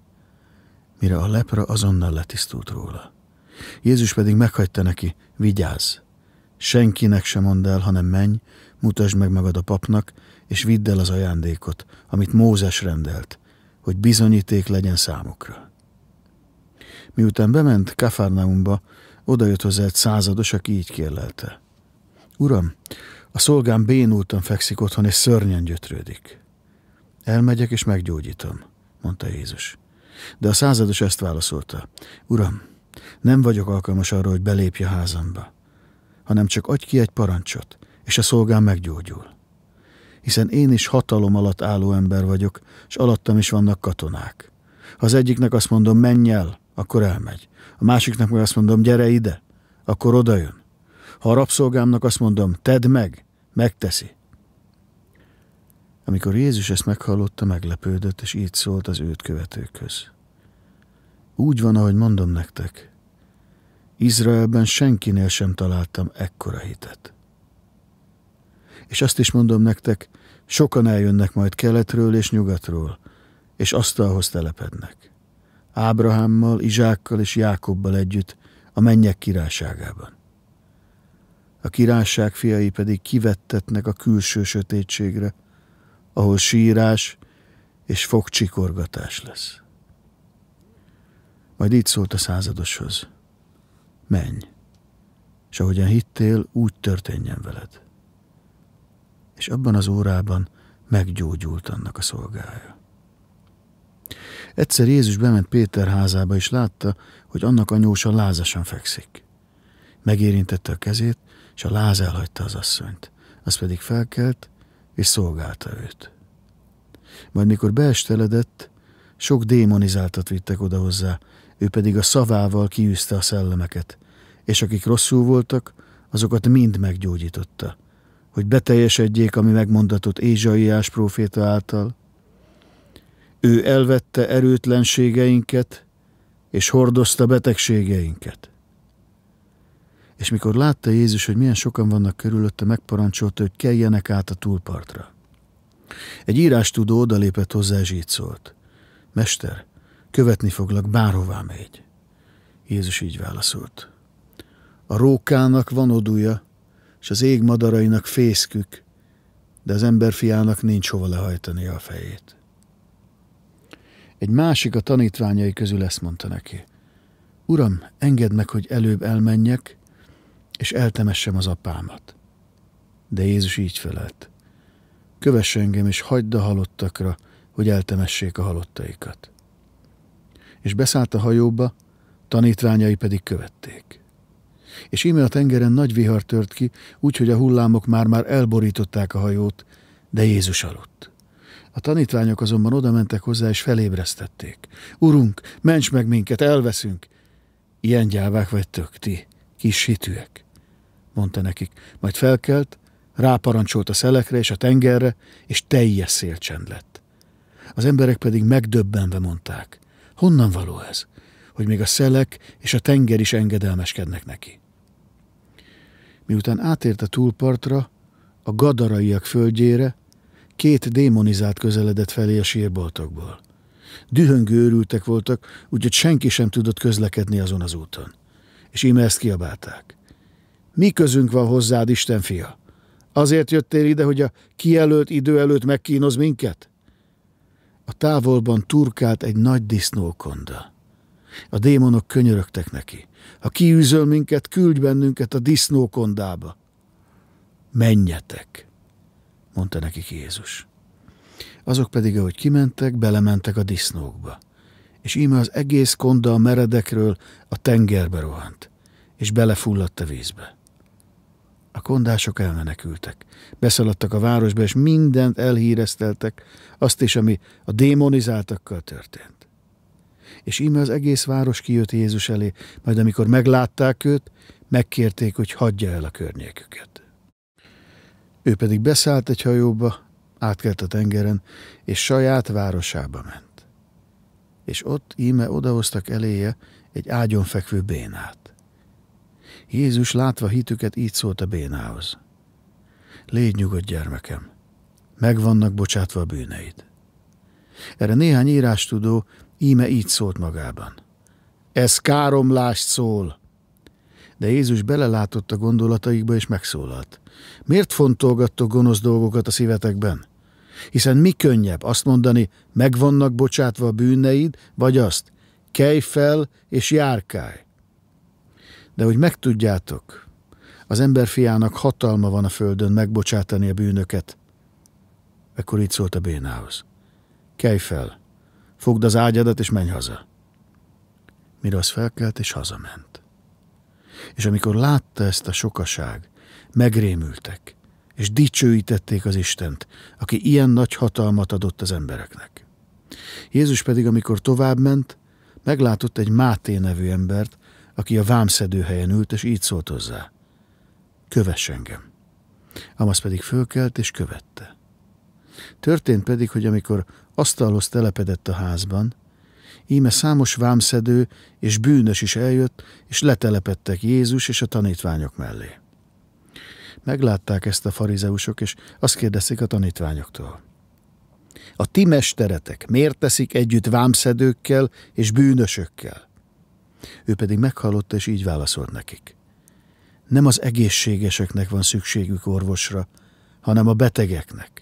Mire a lepra azonnal letisztult róla. Jézus pedig meghagyta neki, vigyázz, senkinek sem mondd el, hanem menj, mutasd meg magad a papnak, és vidd el az ajándékot, amit Mózes rendelt, hogy bizonyíték legyen számukra. Miután bement Kafarnaumba, odajött hozzá egy százados, aki így kérlelte. Uram, a szolgám bénultan fekszik otthon, és szörnyen gyötrődik. Elmegyek, és meggyógyítom, mondta Jézus. De a százados ezt válaszolta. Uram, nem vagyok alkalmas arra, hogy belépj a házamba, hanem csak adj ki egy parancsot, és a szolgám meggyógyul hiszen én is hatalom alatt álló ember vagyok, és alattam is vannak katonák. Ha az egyiknek azt mondom, menj el, akkor elmegy. A másiknak meg azt mondom, gyere ide, akkor odajön. Ha a rabszolgámnak azt mondom, tedd meg, megteszi. Amikor Jézus ezt meghallotta, meglepődött, és így szólt az őt követőkhöz. Úgy van, ahogy mondom nektek. Izraelben senkinél sem találtam ekkora hitet. És azt is mondom nektek, sokan eljönnek majd keletről és nyugatról, és asztalhoz telepednek. Ábrahámmal, Izsákkal és Jákobbal együtt a mennyek királyságában. A királyság fiai pedig kivettetnek a külső sötétségre, ahol sírás és fogcsikorgatás lesz. Majd így szólt a századoshoz. Menj, és ahogyan hittél, úgy történjen veled és abban az órában meggyógyult annak a szolgája. Egyszer Jézus bement Péter házába, és látta, hogy annak anyósa lázasan fekszik. Megérintette a kezét, és a láz elhagyta az asszonyt. Az pedig felkelt, és szolgálta őt. Majd mikor beesteledett, sok démonizáltat vittek oda hozzá, ő pedig a szavával kiűzte a szellemeket, és akik rosszul voltak, azokat mind meggyógyította, hogy beteljesedjék, ami megmondatott Ézsaiás próféta által. Ő elvette erőtlenségeinket, és hordozta betegségeinket. És mikor látta Jézus, hogy milyen sokan vannak körülötte, megparancsolta, hogy keljenek át a túlpartra. Egy írástudó odalépett hozzá, és így szólt. Mester, követni foglak, bárhová megy. Jézus így válaszolt. A rókának van odúja, és az ég madarainak fészkük, de az emberfiának nincs hova lehajtani a fejét. Egy másik a tanítványai közül ezt mondta neki. Uram, engedd meg, hogy előbb elmenjek, és eltemessem az apámat. De Jézus így felelt. Kövess engem, és hagyd a halottakra, hogy eltemessék a halottaikat. És beszállt a hajóba, tanítványai pedig követték és íme a tengeren nagy vihar tört ki, úgyhogy a hullámok már-már elborították a hajót, de Jézus aludt. A tanítványok azonban odamentek hozzá, és felébresztették. Urunk, ments meg minket, elveszünk! Ilyen gyávák vagytok ti, kis hitűek, mondta nekik. Majd felkelt, ráparancsolt a szelekre és a tengerre, és teljes szélcsend lett. Az emberek pedig megdöbbenve mondták, honnan való ez, hogy még a szelek és a tenger is engedelmeskednek neki. Miután átért a túlpartra, a gadaraiak földjére, két démonizált közeledett felé a sírboltokból. Dühöngő őrültek voltak, úgyhogy senki sem tudott közlekedni azon az úton. És íme ezt kiabálták. Mi közünk van hozzád, Isten fia? Azért jöttél ide, hogy a kijelölt idő előtt megkínoz minket? A távolban turkált egy nagy disznókonda. A démonok könyörögtek neki. Ha kiűzöl minket, küldj bennünket a disznókondába. Menjetek, mondta nekik Jézus. Azok pedig, ahogy kimentek, belementek a disznókba. És íme az egész konda a meredekről a tengerbe rohant, és belefulladt a vízbe. A kondások elmenekültek. Beszaladtak a városba, és mindent elhírezteltek, azt is, ami a démonizáltakkal történt és íme az egész város kijött Jézus elé, majd amikor meglátták őt, megkérték, hogy hagyja el a környéküket. Ő pedig beszállt egy hajóba, átkelt a tengeren, és saját városába ment. És ott íme odahoztak eléje egy ágyon fekvő bénát. Jézus látva hitüket így szólt a bénához. Légy nyugodt, gyermekem, meg vannak bocsátva a bűneid. Erre néhány írástudó Íme így szólt magában. Ez káromlást szól. De Jézus belelátott a gondolataikba, és megszólalt. Miért fontolgattok gonosz dolgokat a szívetekben? Hiszen mi könnyebb azt mondani, megvannak bocsátva a bűneid, vagy azt, kelj fel és járkálj. De hogy megtudjátok, az emberfiának hatalma van a földön megbocsátani a bűnöket. Ekkor így szólt a bénához. Kelj fel, fogd az ágyadat és menj haza. Mire az felkelt és hazament. És amikor látta ezt a sokaság, megrémültek, és dicsőítették az Istent, aki ilyen nagy hatalmat adott az embereknek. Jézus pedig, amikor továbbment, meglátott egy Máté nevű embert, aki a vámszedő helyen ült, és így szólt hozzá. Kövess engem. Amaz pedig fölkelt, és követte. Történt pedig, hogy amikor asztalhoz telepedett a házban, íme számos vámszedő és bűnös is eljött, és letelepedtek Jézus és a tanítványok mellé. Meglátták ezt a farizeusok, és azt kérdezték a tanítványoktól. A ti mesteretek miért teszik együtt vámszedőkkel és bűnösökkel? Ő pedig meghallotta, és így válaszolt nekik. Nem az egészségeseknek van szükségük orvosra, hanem a betegeknek.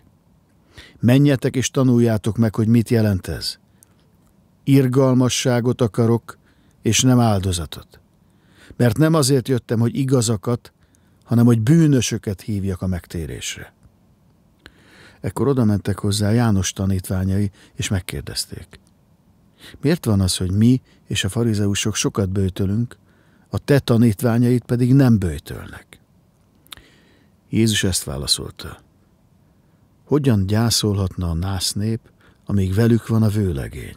Menjetek és tanuljátok meg, hogy mit jelent ez. Irgalmasságot akarok, és nem áldozatot. Mert nem azért jöttem, hogy igazakat, hanem hogy bűnösöket hívjak a megtérésre. Ekkor oda mentek hozzá János tanítványai, és megkérdezték. Miért van az, hogy mi és a farizeusok sokat bőtölünk, a te tanítványait pedig nem bőtölnek? Jézus ezt válaszolta. Hogyan gyászolhatna a nász nép, amíg velük van a vőlegény?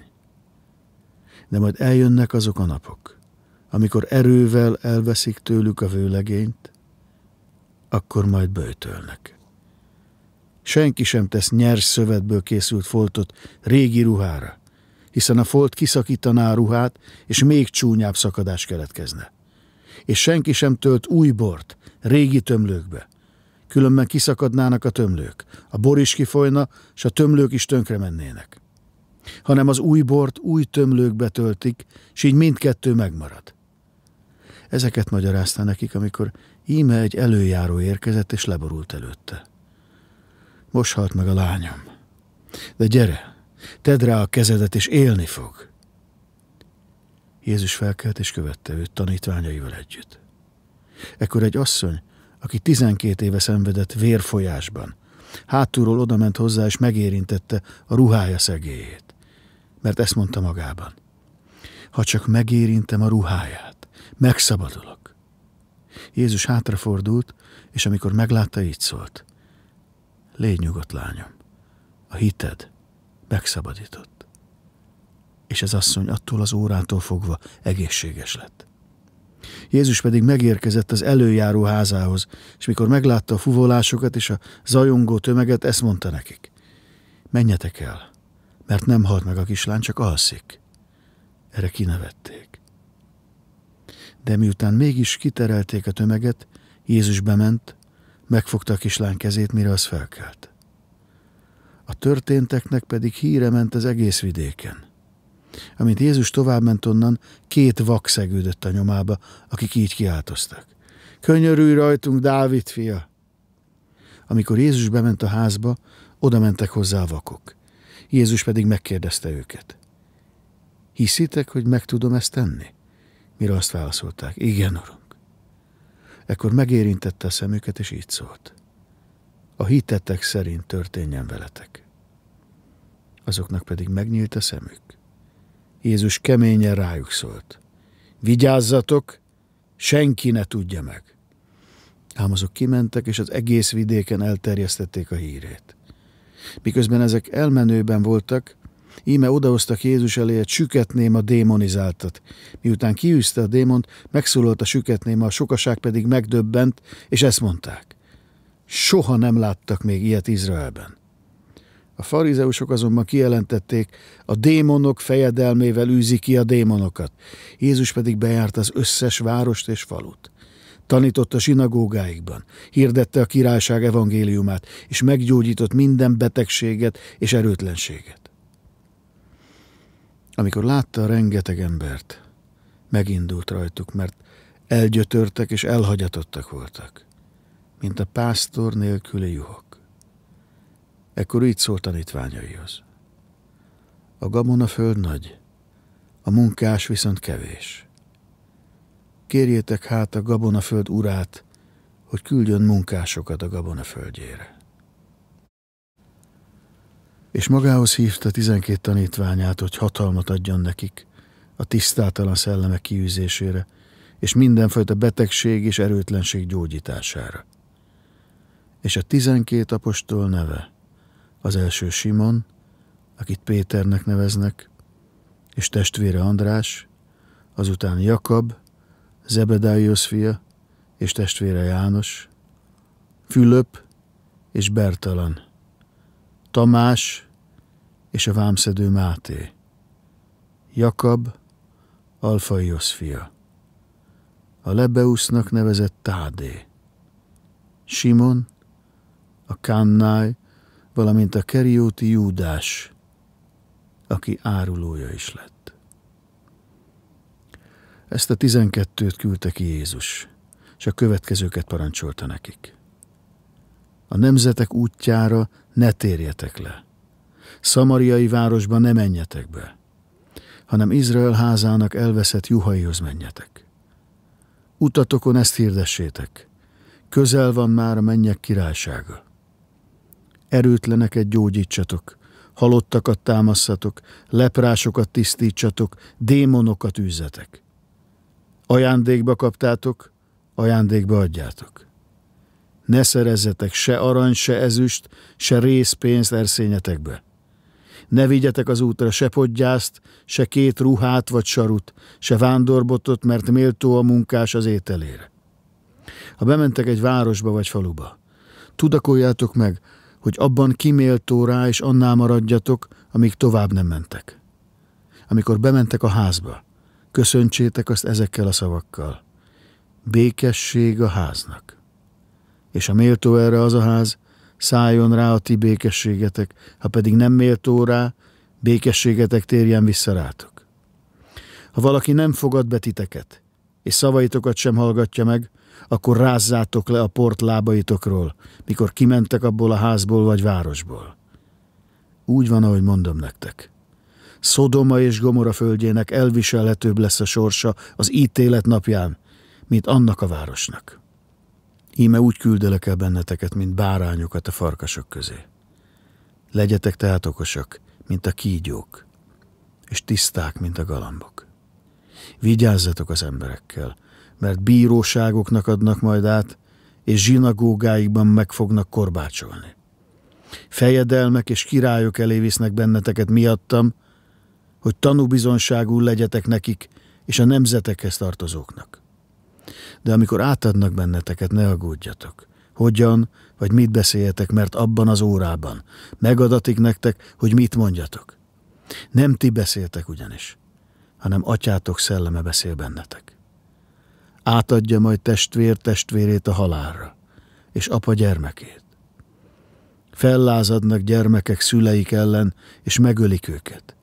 De majd eljönnek azok a napok, amikor erővel elveszik tőlük a vőlegényt, akkor majd böjtölnek. Senki sem tesz nyers szövetből készült foltot régi ruhára, hiszen a folt kiszakítaná a ruhát, és még csúnyább szakadás keletkezne. És senki sem tölt új bort régi tömlőkbe, különben kiszakadnának a tömlők, a bor is kifolyna, és a tömlők is tönkre mennének. Hanem az új bort új tömlők betöltik, s így mindkettő megmarad. Ezeket magyarázta nekik, amikor íme egy előjáró érkezett, és leborult előtte. Most halt meg a lányom. De gyere, tedd rá a kezedet, és élni fog. Jézus felkelt, és követte őt tanítványaival együtt. Ekkor egy asszony, aki 12 éve szenvedett vérfolyásban. Hátulról odament hozzá, és megérintette a ruhája szegélyét. Mert ezt mondta magában. Ha csak megérintem a ruháját, megszabadulok. Jézus hátrafordult, és amikor meglátta, így szólt. Légy nyugodt, lányom, a hited megszabadított. És ez asszony attól az órától fogva egészséges lett. Jézus pedig megérkezett az előjáró házához, és mikor meglátta a fuvolásokat és a zajongó tömeget, ezt mondta nekik. Menjetek el, mert nem halt meg a kislány, csak alszik. Erre kinevették. De miután mégis kiterelték a tömeget, Jézus bement, megfogta a kislány kezét, mire az felkelt. A történteknek pedig híre ment az egész vidéken. Amint Jézus továbbment onnan, két vak szegődött a nyomába, akik így kiáltoztak. Könyörülj rajtunk, Dávid fia! Amikor Jézus bement a házba, oda mentek hozzá a vakok. Jézus pedig megkérdezte őket. Hiszitek, hogy meg tudom ezt tenni? Mire azt válaszolták, igen, urunk. Ekkor megérintette a szemüket, és így szólt. A hitetek szerint történjen veletek. Azoknak pedig megnyílt a szemük. Jézus keményen rájuk szólt. Vigyázzatok, senki ne tudja meg. Ám azok kimentek, és az egész vidéken elterjesztették a hírét. Miközben ezek elmenőben voltak, íme odahoztak Jézus elé egy süketném a démonizáltat. Miután kiűzte a démont, megszólalt a süketném, a sokaság pedig megdöbbent, és ezt mondták. Soha nem láttak még ilyet Izraelben. A farizeusok azonban kijelentették, a démonok fejedelmével űzi ki a démonokat. Jézus pedig bejárt az összes várost és falut. Tanított a sinagógáikban, hirdette a királyság evangéliumát, és meggyógyított minden betegséget és erőtlenséget. Amikor látta a rengeteg embert, megindult rajtuk, mert elgyötörtek és elhagyatottak voltak, mint a pásztor nélküli juhok. Ekkor így szólt tanítványaihoz. A föld nagy, a munkás viszont kevés. Kérjétek hát a gabonaföld urát, hogy küldjön munkásokat a gabonaföldjére. És magához hívta tizenkét tanítványát, hogy hatalmat adjon nekik a tisztátalan szellemek kiűzésére, és mindenfajta betegség és erőtlenség gyógyítására. És a tizenkét apostol neve az első Simon, akit Péternek neveznek, és testvére András, azután Jakab, Zebedáios fia és testvére János, Fülöp és Bertalan, Tamás és a vámszedő Máté, Jakab, Alfaiosz fia, a Lebeusznak nevezett Tádé, Simon, a Kannáj valamint a kerióti Júdás, aki árulója is lett. Ezt a tizenkettőt küldte ki Jézus, és a következőket parancsolta nekik. A nemzetek útjára ne térjetek le. Szamariai városba ne menjetek be, hanem Izrael házának elveszett juhaihoz menjetek. Utatokon ezt hirdessétek. Közel van már a mennyek királysága erőtleneket gyógyítsatok, halottakat támaszatok, leprásokat tisztítsatok, démonokat űzzetek. Ajándékba kaptátok, ajándékba adjátok. Ne szerezzetek se arany, se ezüst, se részpénzt erszényetekbe. Ne vigyetek az útra se podgyászt, se két ruhát vagy sarut, se vándorbotot, mert méltó a munkás az ételére. Ha bementek egy városba vagy faluba, tudakoljátok meg, hogy abban kiméltó rá, és annál maradjatok, amíg tovább nem mentek. Amikor bementek a házba, köszöntsétek azt ezekkel a szavakkal. Békesség a háznak. És a méltó erre az a ház, szálljon rá a ti békességetek, ha pedig nem méltó rá, békességetek térjen vissza rátok. Ha valaki nem fogad be titeket, és szavaitokat sem hallgatja meg, akkor rázzátok le a port lábaitokról, mikor kimentek abból a házból vagy városból. Úgy van, ahogy mondom nektek. Szodoma és Gomora földjének elviselhetőbb lesz a sorsa az ítélet napján, mint annak a városnak. Íme úgy küldelek el benneteket, mint bárányokat a farkasok közé. Legyetek tehát okosak, mint a kígyók, és tiszták, mint a galambok. Vigyázzatok az emberekkel, mert bíróságoknak adnak majd át, és zsinagógáikban meg fognak korbácsolni. Fejedelmek és királyok elé visznek benneteket miattam, hogy tanúbizonságú legyetek nekik és a nemzetekhez tartozóknak. De amikor átadnak benneteket, ne aggódjatok. Hogyan, vagy mit beszéljetek, mert abban az órában megadatik nektek, hogy mit mondjatok. Nem ti beszéltek ugyanis, hanem atyátok szelleme beszél bennetek átadja majd testvér testvérét a halálra, és apa gyermekét. Fellázadnak gyermekek szüleik ellen, és megölik őket.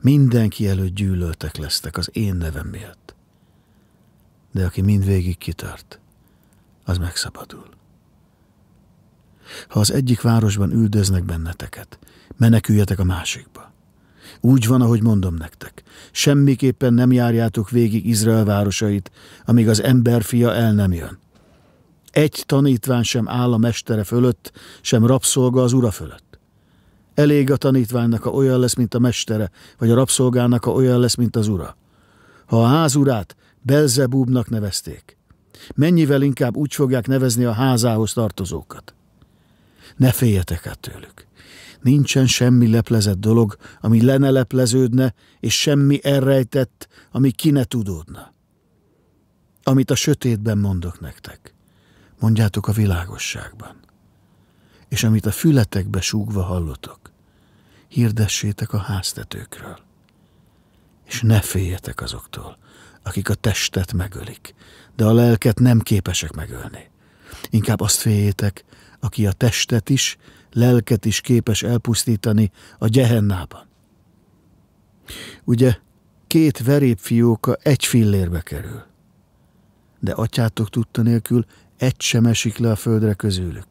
Mindenki előtt gyűlöltek lesztek az én nevem miatt. De aki mindvégig kitart, az megszabadul. Ha az egyik városban üldöznek benneteket, meneküljetek a másikba. Úgy van, ahogy mondom nektek. Semmiképpen nem járjátok végig Izrael városait, amíg az emberfia el nem jön. Egy tanítván sem áll a mestere fölött, sem rabszolga az ura fölött. Elég a tanítványnak, ha olyan lesz, mint a mestere, vagy a rabszolgának, ha olyan lesz, mint az ura. Ha a házurát Belzebúbnak nevezték, mennyivel inkább úgy fogják nevezni a házához tartozókat. Ne féljetek át tőlük. Nincsen semmi leplezett dolog, ami lene lepleződne, és semmi elrejtett, ami ki ne tudódna. Amit a sötétben mondok nektek, mondjátok a világosságban. És amit a fületekbe súgva hallotok, hirdessétek a háztetőkről. És ne féljetek azoktól, akik a testet megölik, de a lelket nem képesek megölni. Inkább azt féljétek, aki a testet is, lelket is képes elpusztítani a gyehennában. Ugye két verép fióka egy fillérbe kerül, de atyátok tudta nélkül egy sem esik le a földre közülük.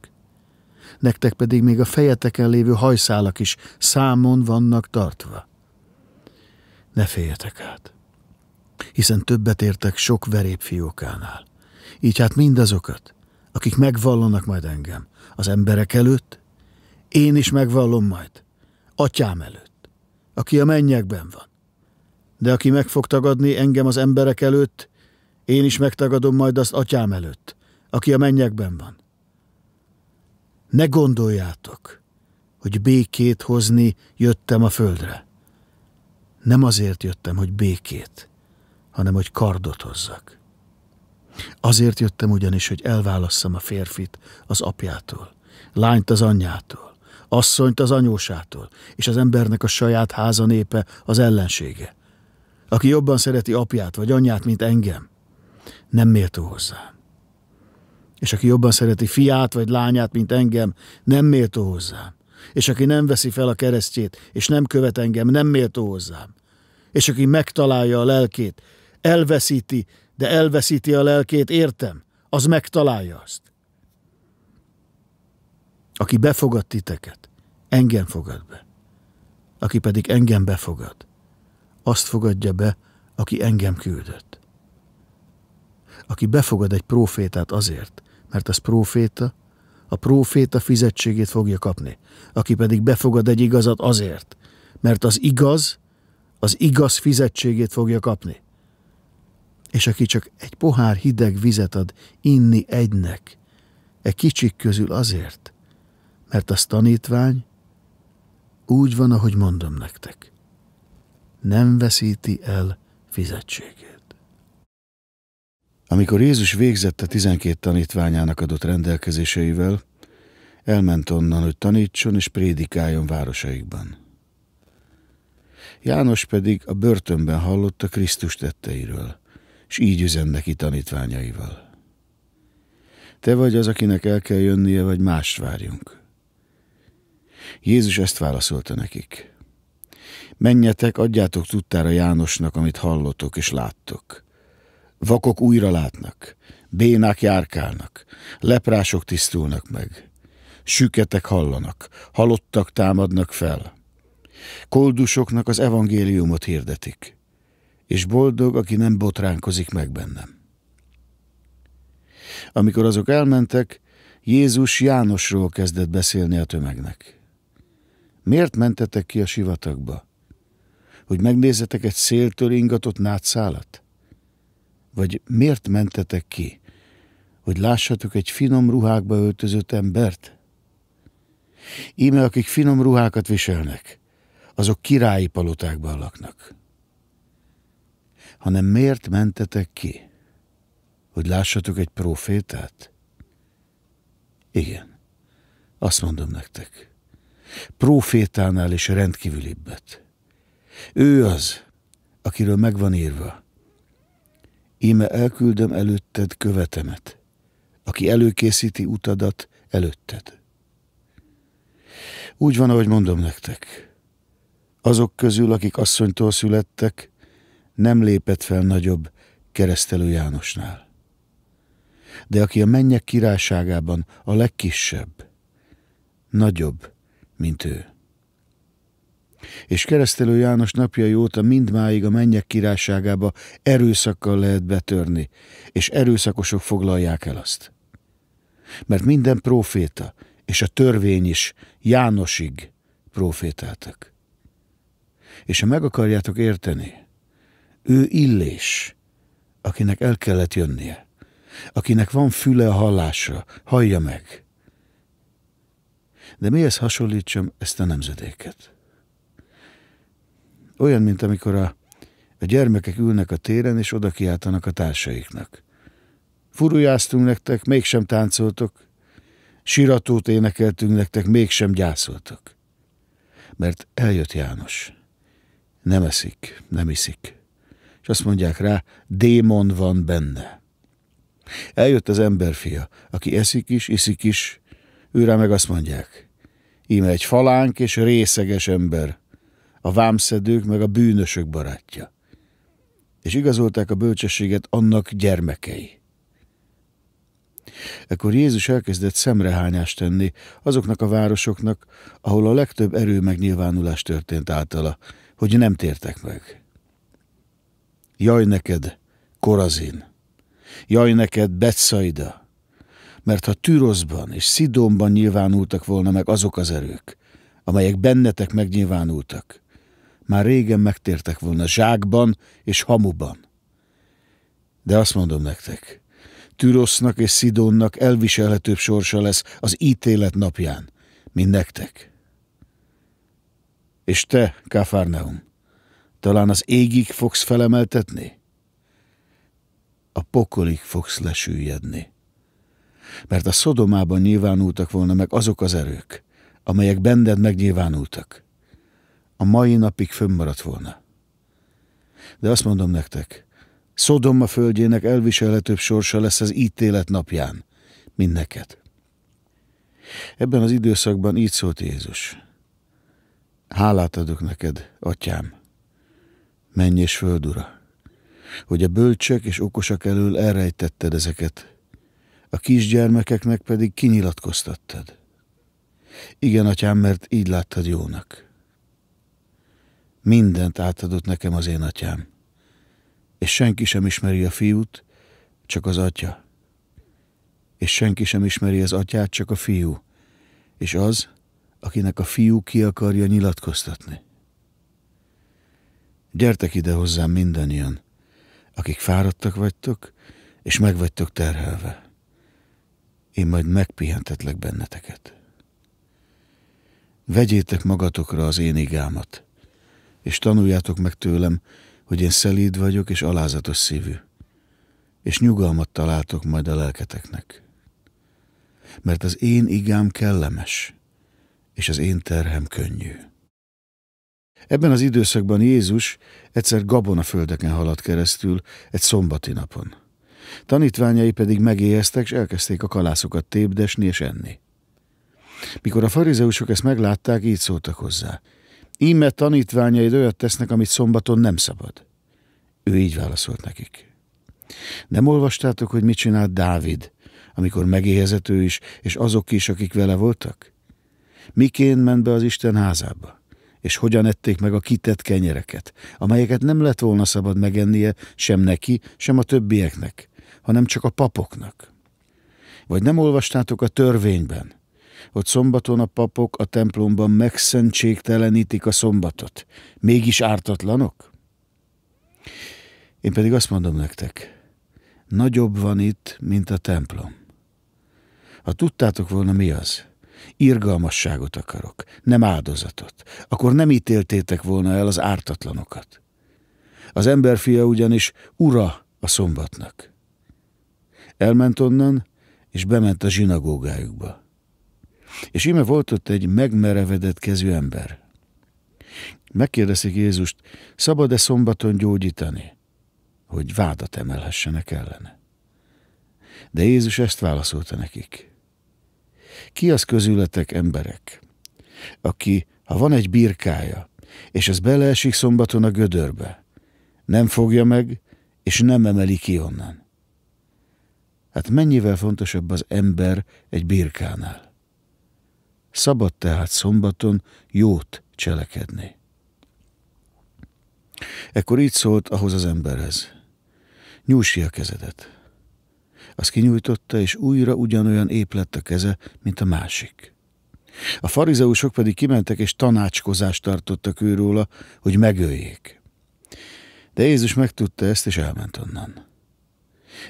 Nektek pedig még a fejeteken lévő hajszálak is számon vannak tartva. Ne féljetek át, hiszen többet értek sok verép fiókánál. Így hát mindazokat, akik megvallanak majd engem az emberek előtt, én is megvallom majd, atyám előtt, aki a mennyekben van. De aki meg fog tagadni engem az emberek előtt, én is megtagadom majd azt atyám előtt, aki a mennyekben van. Ne gondoljátok, hogy békét hozni jöttem a földre. Nem azért jöttem, hogy békét, hanem hogy kardot hozzak. Azért jöttem ugyanis, hogy elválasszam a férfit az apjától, lányt az anyjától asszonyt az anyósától, és az embernek a saját háza népe az ellensége, aki jobban szereti apját vagy anyját, mint engem, nem méltó hozzá. És aki jobban szereti fiát vagy lányát, mint engem, nem méltó hozzám. És aki nem veszi fel a keresztjét, és nem követ engem, nem méltó hozzám. És aki megtalálja a lelkét, elveszíti, de elveszíti a lelkét, értem, az megtalálja azt. Aki befogad titeket, engem fogad be. Aki pedig engem befogad, azt fogadja be, aki engem küldött. Aki befogad egy prófétát azért, mert az próféta, a próféta fizetségét fogja kapni. Aki pedig befogad egy igazat azért, mert az igaz, az igaz fizetségét fogja kapni. És aki csak egy pohár hideg vizet ad inni egynek, e kicsik közül azért, mert az tanítvány, úgy van, ahogy mondom nektek. Nem veszíti el fizetségét. Amikor Jézus végzett a tizenkét tanítványának adott rendelkezéseivel, elment onnan, hogy tanítson és prédikáljon városaikban. János pedig a börtönben hallott a Krisztus tetteiről, és így üzen neki tanítványaival. Te vagy az, akinek el kell jönnie, vagy mást várjunk. Jézus ezt válaszolta nekik. Menjetek, adjátok tudtára Jánosnak, amit hallotok és láttok. Vakok újra látnak, bénák járkálnak, leprások tisztulnak meg, süketek hallanak, halottak támadnak fel. Koldusoknak az evangéliumot hirdetik, és boldog, aki nem botránkozik meg bennem. Amikor azok elmentek, Jézus Jánosról kezdett beszélni a tömegnek. Miért mentetek ki a sivatagba? Hogy megnézzetek egy széltől ingatott nátszálat? Vagy miért mentetek ki? Hogy lássatok egy finom ruhákba öltözött embert? Íme, akik finom ruhákat viselnek, azok királyi palotákban laknak. Hanem miért mentetek ki? Hogy lássatok egy profétát? Igen, azt mondom nektek profétánál és rendkívülibbet. Ő az, akiről megvan írva. Íme elküldöm előtted követemet, aki előkészíti utadat előtted. Úgy van, ahogy mondom nektek. Azok közül, akik asszonytól születtek, nem lépett fel nagyobb keresztelő Jánosnál. De aki a mennyek királyságában a legkisebb, nagyobb, mint ő. És keresztelő János napjai óta mindmáig a mennyek királyságába erőszakkal lehet betörni, és erőszakosok foglalják el azt. Mert minden proféta és a törvény is Jánosig profétáltak. És ha meg akarjátok érteni, ő illés, akinek el kellett jönnie, akinek van füle a hallásra, hallja meg – de mihez hasonlítsam ezt a nemzedéket? Olyan, mint amikor a, a gyermekek ülnek a téren, és oda kiáltanak a társaiknak. Furujáztunk nektek, mégsem táncoltok, siratót énekeltünk nektek, mégsem gyászoltok. Mert eljött János. Nem eszik, nem iszik. És azt mondják rá, démon van benne. Eljött az emberfia, aki eszik is, iszik is, őre meg azt mondják, Íme egy falánk és részeges ember, a vámszedők meg a bűnösök barátja. És igazolták a bölcsességet annak gyermekei. Ekkor Jézus elkezdett szemrehányást tenni azoknak a városoknak, ahol a legtöbb erő megnyilvánulás történt általa, hogy nem tértek meg. Jaj neked, Korazin! Jaj neked, Betsaida! mert ha Tűroszban és Szidomban nyilvánultak volna meg azok az erők, amelyek bennetek megnyilvánultak, már régen megtértek volna zsákban és hamuban. De azt mondom nektek, Tűrosznak és Szidónnak elviselhetőbb sorsa lesz az ítélet napján, mint nektek. És te, Kafarnaum, talán az égig fogsz felemeltetni? A pokolig fogsz lesüllyedni mert a szodomában nyilvánultak volna meg azok az erők, amelyek benned megnyilvánultak. A mai napig fönnmaradt volna. De azt mondom nektek, Szodoma földjének elviselhetőbb sorsa lesz az ítélet napján, mint neked. Ebben az időszakban így szólt Jézus. Hálát adok neked, atyám, menj és földura, hogy a bölcsek és okosak elől elrejtetted ezeket, a kisgyermekeknek pedig kinyilatkoztattad. Igen, atyám, mert így láttad jónak. Mindent átadott nekem az én atyám, és senki sem ismeri a fiút, csak az atya. És senki sem ismeri az atyát, csak a fiú, és az, akinek a fiú ki akarja nyilatkoztatni. Gyertek ide hozzám mindannyian, akik fáradtak vagytok, és megvagytok terhelve én majd megpihentetlek benneteket. Vegyétek magatokra az én igámat, és tanuljátok meg tőlem, hogy én szelíd vagyok és alázatos szívű, és nyugalmat találtok majd a lelketeknek. Mert az én igám kellemes, és az én terhem könnyű. Ebben az időszakban Jézus egyszer gabonaföldeken haladt keresztül egy szombati napon. Tanítványai pedig megéheztek, és elkezdték a kalászokat tépdesni és enni. Mikor a farizeusok ezt meglátták, így szóltak hozzá. Íme tanítványaid olyat tesznek, amit szombaton nem szabad. Ő így válaszolt nekik. Nem olvastátok, hogy mit csinált Dávid, amikor megéhezett ő is, és azok is, akik vele voltak? Miként ment be az Isten házába? És hogyan ették meg a kitett kenyereket, amelyeket nem lett volna szabad megennie sem neki, sem a többieknek, hanem csak a papoknak. Vagy nem olvastátok a törvényben, hogy szombaton a papok a templomban megszentségtelenítik a szombatot. Mégis ártatlanok? Én pedig azt mondom nektek, nagyobb van itt, mint a templom. Ha tudtátok volna, mi az, irgalmasságot akarok, nem áldozatot, akkor nem ítéltétek volna el az ártatlanokat. Az emberfia ugyanis ura a szombatnak. Elment onnan, és bement a zsinagógájukba. És íme volt ott egy megmerevedett kezű ember. Megkérdezik Jézust, szabad-e szombaton gyógyítani, hogy vádat emelhessenek ellene. De Jézus ezt válaszolta nekik. Ki az közületek emberek, aki, ha van egy birkája, és ez beleesik szombaton a gödörbe, nem fogja meg, és nem emeli ki onnan. Hát mennyivel fontosabb az ember egy birkánál? Szabad tehát szombaton jót cselekedni. Ekkor így szólt ahhoz az emberhez. Nyújsi a kezedet. Az kinyújtotta, és újra ugyanolyan épp lett a keze, mint a másik. A farizeusok pedig kimentek, és tanácskozást tartottak őróla, hogy megöljék. De Jézus megtudta ezt, és elment onnan.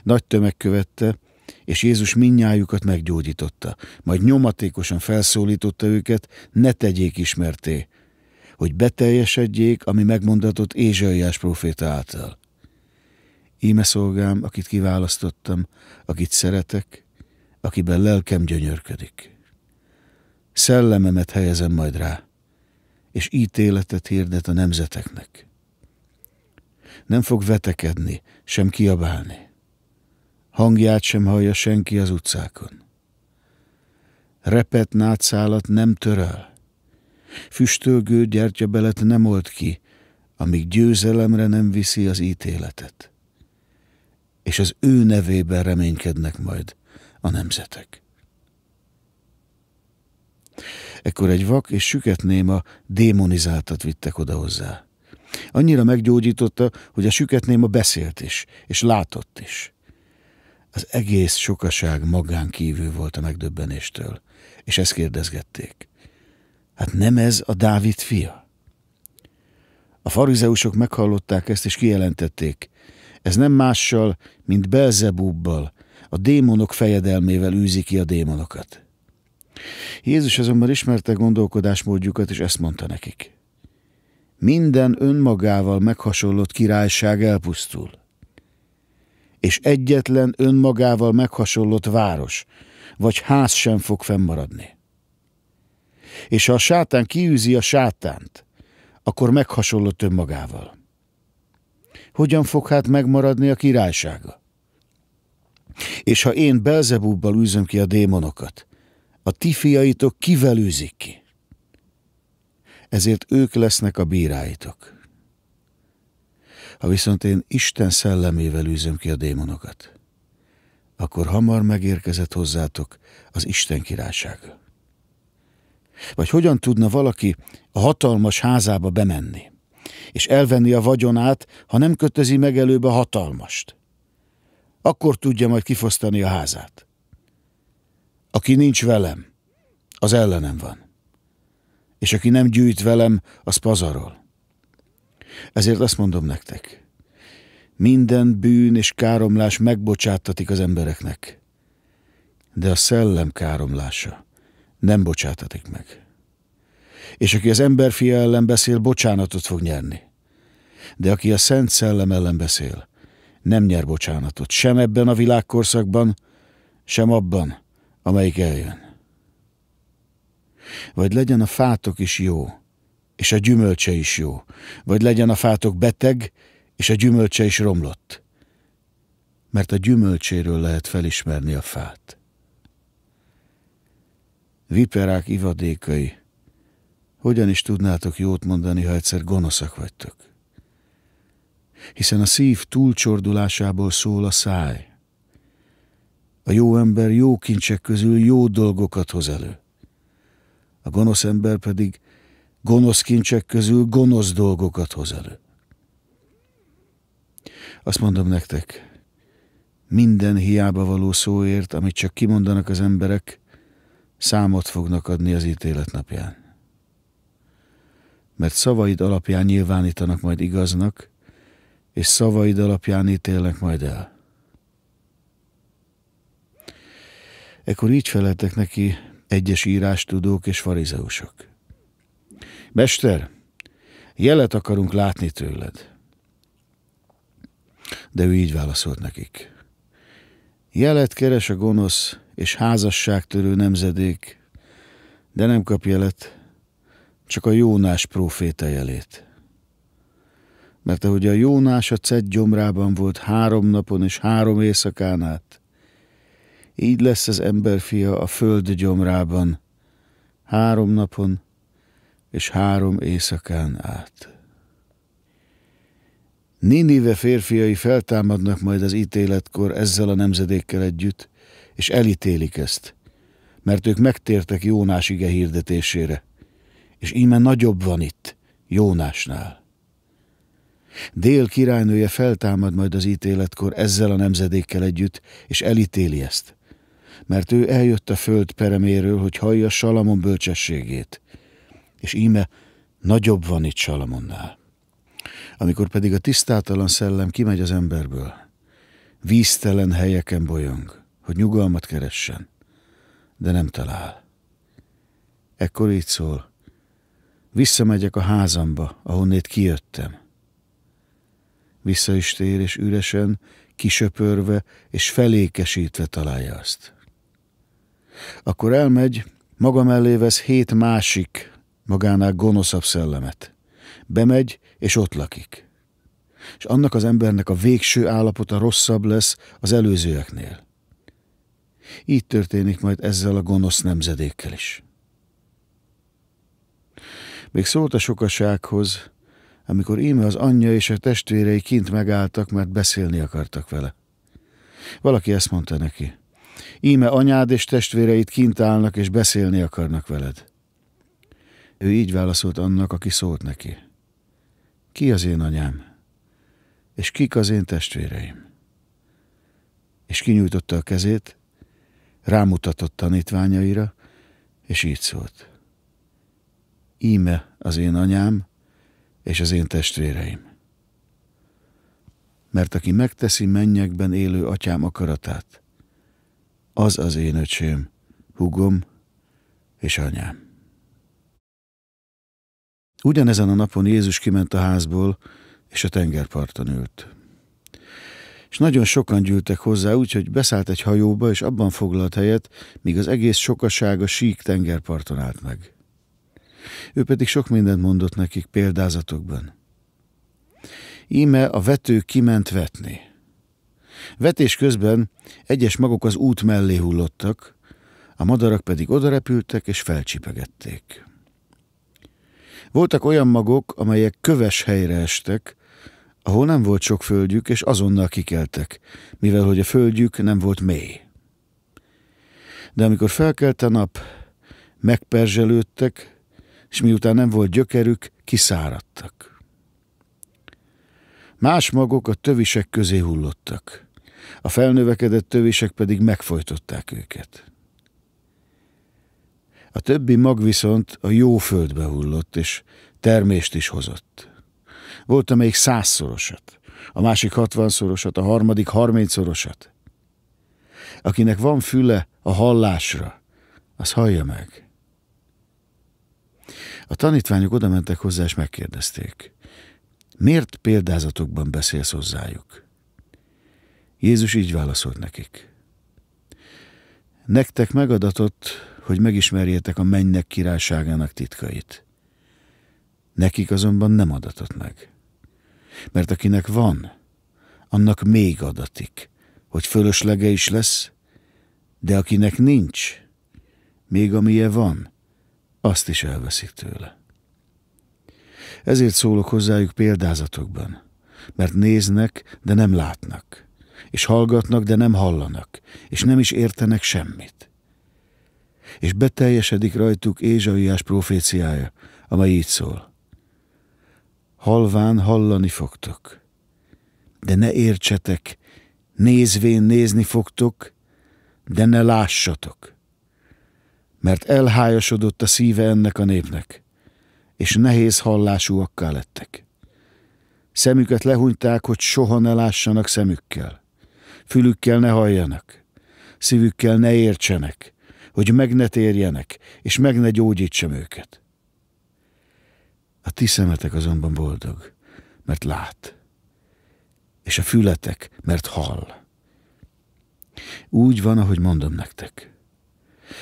Nagy tömeg követte, és Jézus minnyájukat meggyógyította, majd nyomatékosan felszólította őket, ne tegyék ismerté, hogy beteljesedjék, ami megmondatott Ézsaiás proféta által. Íme szolgám, akit kiválasztottam, akit szeretek, akiben lelkem gyönyörködik. Szellememet helyezem majd rá, és ítéletet hirdet a nemzeteknek. Nem fog vetekedni, sem kiabálni hangját sem hallja senki az utcákon. Repet nátszálat nem töröl, füstölgő gyertyabelet nem old ki, amíg győzelemre nem viszi az ítéletet. És az ő nevében reménykednek majd a nemzetek. Ekkor egy vak és süket néma démonizáltat vittek oda hozzá. Annyira meggyógyította, hogy a süket néma beszélt is, és látott is. Az egész sokaság magán kívül volt a megdöbbenéstől, és ezt kérdezgették. Hát nem ez a Dávid fia? A farizeusok meghallották ezt, és kijelentették. Ez nem mással, mint Belzebubbal, a démonok fejedelmével űzi ki a démonokat. Jézus azonban ismerte gondolkodásmódjukat, és ezt mondta nekik. Minden önmagával meghasonlott királyság elpusztul és egyetlen önmagával meghasonlott város vagy ház sem fog fennmaradni. És ha a sátán kiűzi a sátánt, akkor meghasonlott önmagával. Hogyan fog hát megmaradni a királysága? És ha én Belzebubbal űzöm ki a démonokat, a ti fiaitok kivel űzik ki? Ezért ők lesznek a bíráitok. Ha viszont én Isten szellemével űzöm ki a démonokat, akkor hamar megérkezett hozzátok az Isten királysága. Vagy hogyan tudna valaki a hatalmas házába bemenni, és elvenni a vagyonát, ha nem kötözi meg előbb a hatalmast? Akkor tudja majd kifosztani a házát. Aki nincs velem, az ellenem van. És aki nem gyűjt velem, az pazarol. Ezért azt mondom nektek, minden bűn és káromlás megbocsáttatik az embereknek, de a szellem káromlása nem bocsátatik meg. És aki az emberfia ellen beszél, bocsánatot fog nyerni. De aki a szent szellem ellen beszél, nem nyer bocsánatot, sem ebben a világkorszakban, sem abban, amelyik eljön. Vagy legyen a fátok is jó, és a gyümölcse is jó, vagy legyen a fátok beteg, és a gyümölcse is romlott. Mert a gyümölcséről lehet felismerni a fát. Viperák ivadékai, hogyan is tudnátok jót mondani, ha egyszer gonoszak vagytok? Hiszen a szív túlcsordulásából szól a száj. A jó ember jó kincsek közül jó dolgokat hoz elő. A gonosz ember pedig gonosz kincsek közül gonosz dolgokat hoz elő. Azt mondom nektek, minden hiába való szóért, amit csak kimondanak az emberek, számot fognak adni az ítélet napján. Mert szavaid alapján nyilvánítanak majd igaznak, és szavaid alapján ítélnek majd el. Ekkor így feleltek neki egyes írástudók és farizeusok. Mester, jelet akarunk látni tőled. De ő így válaszolt nekik. Jelet keres a gonosz és házasságtörő nemzedék, de nem kap jelet, csak a Jónás próféta jelét. Mert ahogy a Jónás a cett gyomrában volt három napon és három éjszakán át, így lesz az emberfia a föld gyomrában, három napon és három éjszakán át. Ninive férfiai feltámadnak majd az ítéletkor ezzel a nemzedékkel együtt, és elítélik ezt, mert ők megtértek Jónás ige hirdetésére, és íme nagyobb van itt, Jónásnál. Dél királynője feltámad majd az ítéletkor ezzel a nemzedékkel együtt, és elítéli ezt, mert ő eljött a föld pereméről, hogy hallja Salamon bölcsességét, és íme nagyobb van itt Salamonnál. Amikor pedig a tisztátalan szellem kimegy az emberből, víztelen helyeken bolyong, hogy nyugalmat keressen, de nem talál. Ekkor így szól, visszamegyek a házamba, ahonnét kijöttem. Vissza is tér, és üresen, kisöpörve és felékesítve találja azt. Akkor elmegy, maga mellé vesz hét másik magánál gonoszabb szellemet. Bemegy, és ott lakik. És annak az embernek a végső állapota rosszabb lesz az előzőeknél. Így történik majd ezzel a gonosz nemzedékkel is. Még szólt a sokasághoz, amikor íme az anyja és a testvérei kint megálltak, mert beszélni akartak vele. Valaki ezt mondta neki. Íme anyád és testvéreid kint állnak és beszélni akarnak veled. Ő így válaszolt annak, aki szólt neki. Ki az én anyám? És kik az én testvéreim? És kinyújtotta a kezét, rámutatott tanítványaira, és így szólt. Íme az én anyám és az én testvéreim. Mert aki megteszi mennyekben élő atyám akaratát, az az én öcsém, hugom és anyám. Ugyanezen a napon Jézus kiment a házból, és a tengerparton ült. És nagyon sokan gyűltek hozzá, úgyhogy beszállt egy hajóba, és abban foglalt helyet, míg az egész sokaság a sík tengerparton állt meg. Ő pedig sok mindent mondott nekik példázatokban. Íme a vető kiment vetni. Vetés közben egyes magok az út mellé hullottak, a madarak pedig odarepültek és felcsipegették. Voltak olyan magok, amelyek köves helyre estek, ahol nem volt sok földjük, és azonnal kikeltek, mivel hogy a földjük nem volt mély. De amikor felkelt a nap, megperzselődtek, és miután nem volt gyökerük, kiszáradtak. Más magok a tövisek közé hullottak, a felnövekedett tövisek pedig megfojtották őket. A többi mag viszont a jó földbe hullott, és termést is hozott. Volt, amelyik százszorosat, a másik hatvanszorosat, a harmadik harmincszorosat. Akinek van füle a hallásra, az hallja meg. A tanítványok odamentek hozzá, és megkérdezték. Miért példázatokban beszélsz hozzájuk? Jézus így válaszolt nekik. Nektek megadatott hogy megismerjétek a mennynek királyságának titkait. Nekik azonban nem adatott meg. Mert akinek van, annak még adatik, hogy fölöslege is lesz, de akinek nincs, még amilyen van, azt is elveszik tőle. Ezért szólok hozzájuk példázatokban, mert néznek, de nem látnak, és hallgatnak, de nem hallanak, és nem is értenek semmit és beteljesedik rajtuk Ézsaiás proféciája, amely így szól. Halván hallani fogtok, de ne értsetek, nézvén nézni fogtok, de ne lássatok. Mert elhájasodott a szíve ennek a népnek, és nehéz hallásúakká lettek. Szemüket lehunyták, hogy soha ne lássanak szemükkel, fülükkel ne halljanak, szívükkel ne értsenek, hogy meg ne térjenek, és meg ne gyógyítsam őket. A ti szemetek azonban boldog, mert lát, és a fületek, mert hall. Úgy van, ahogy mondom nektek.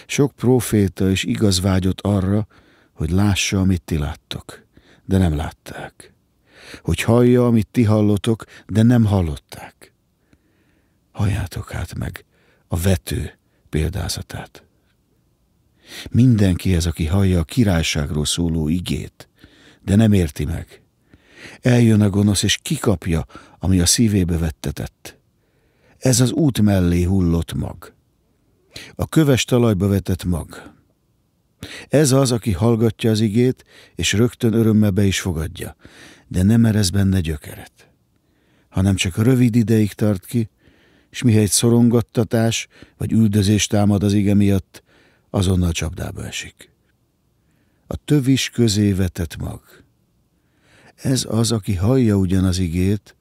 Sok proféta és igaz vágyott arra, hogy lássa, amit ti láttok, de nem látták. Hogy hallja, amit ti hallotok, de nem hallották. Halljátok hát meg a vető példázatát. Mindenki ez, aki hallja a királyságról szóló igét, de nem érti meg. Eljön a gonosz, és kikapja, ami a szívébe vettetett. Ez az út mellé hullott mag. A köves talajba vetett mag. Ez az, aki hallgatja az igét, és rögtön örömmel be is fogadja, de nem erez benne gyökeret, hanem csak rövid ideig tart ki, és mihelyt szorongattatás vagy üldözés támad az ige miatt, azonnal csapdába esik. A tövis közé vetett mag. Ez az, aki hallja ugyan az igét,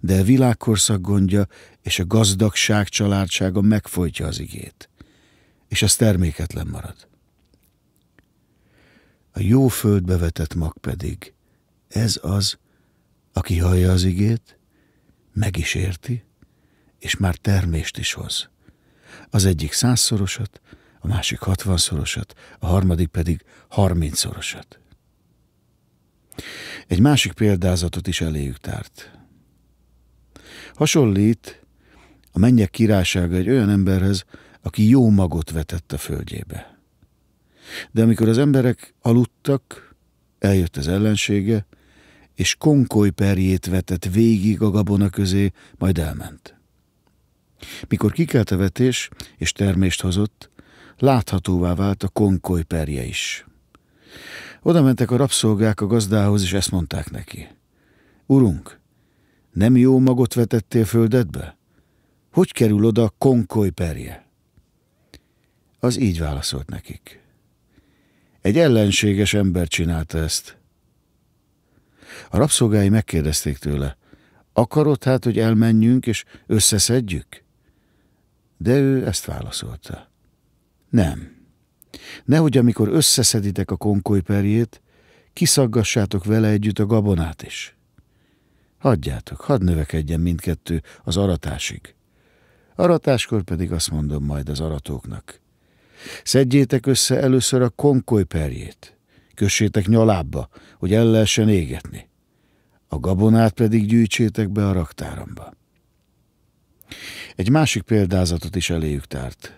de a világkorszak gondja és a gazdagság családsága megfojtja az igét, és az terméketlen marad. A jó földbe vetett mag pedig, ez az, aki hallja az igét, meg is érti, és már termést is hoz. Az egyik százszorosat, a másik hatvanszorosat, a harmadik pedig harmincszorosat. Egy másik példázatot is eléjük tárt. Hasonlít a mennyek királysága egy olyan emberhez, aki jó magot vetett a földjébe. De amikor az emberek aludtak, eljött az ellensége, és konkoly perjét vetett végig a gabona közé, majd elment. Mikor kikelt a vetés és termést hozott, láthatóvá vált a konkoly perje is. Oda mentek a rabszolgák a gazdához, és ezt mondták neki. Urunk, nem jó magot vetettél földedbe? Hogy kerül oda a konkoly perje? Az így válaszolt nekik. Egy ellenséges ember csinálta ezt. A rabszolgái megkérdezték tőle, akarod hát, hogy elmenjünk és összeszedjük? De ő ezt válaszolta. Nem. Nehogy amikor összeszeditek a konkolyperjét, kiszaggassátok vele együtt a gabonát is. Hagyjátok, hadd növekedjen mindkettő az aratásig. Aratáskor pedig azt mondom majd az aratóknak. Szedjétek össze először a konkolyperjét, kössétek nyalábba, hogy el lehessen égetni. A gabonát pedig gyűjtsétek be a raktáramba. Egy másik példázatot is eléjük tárt.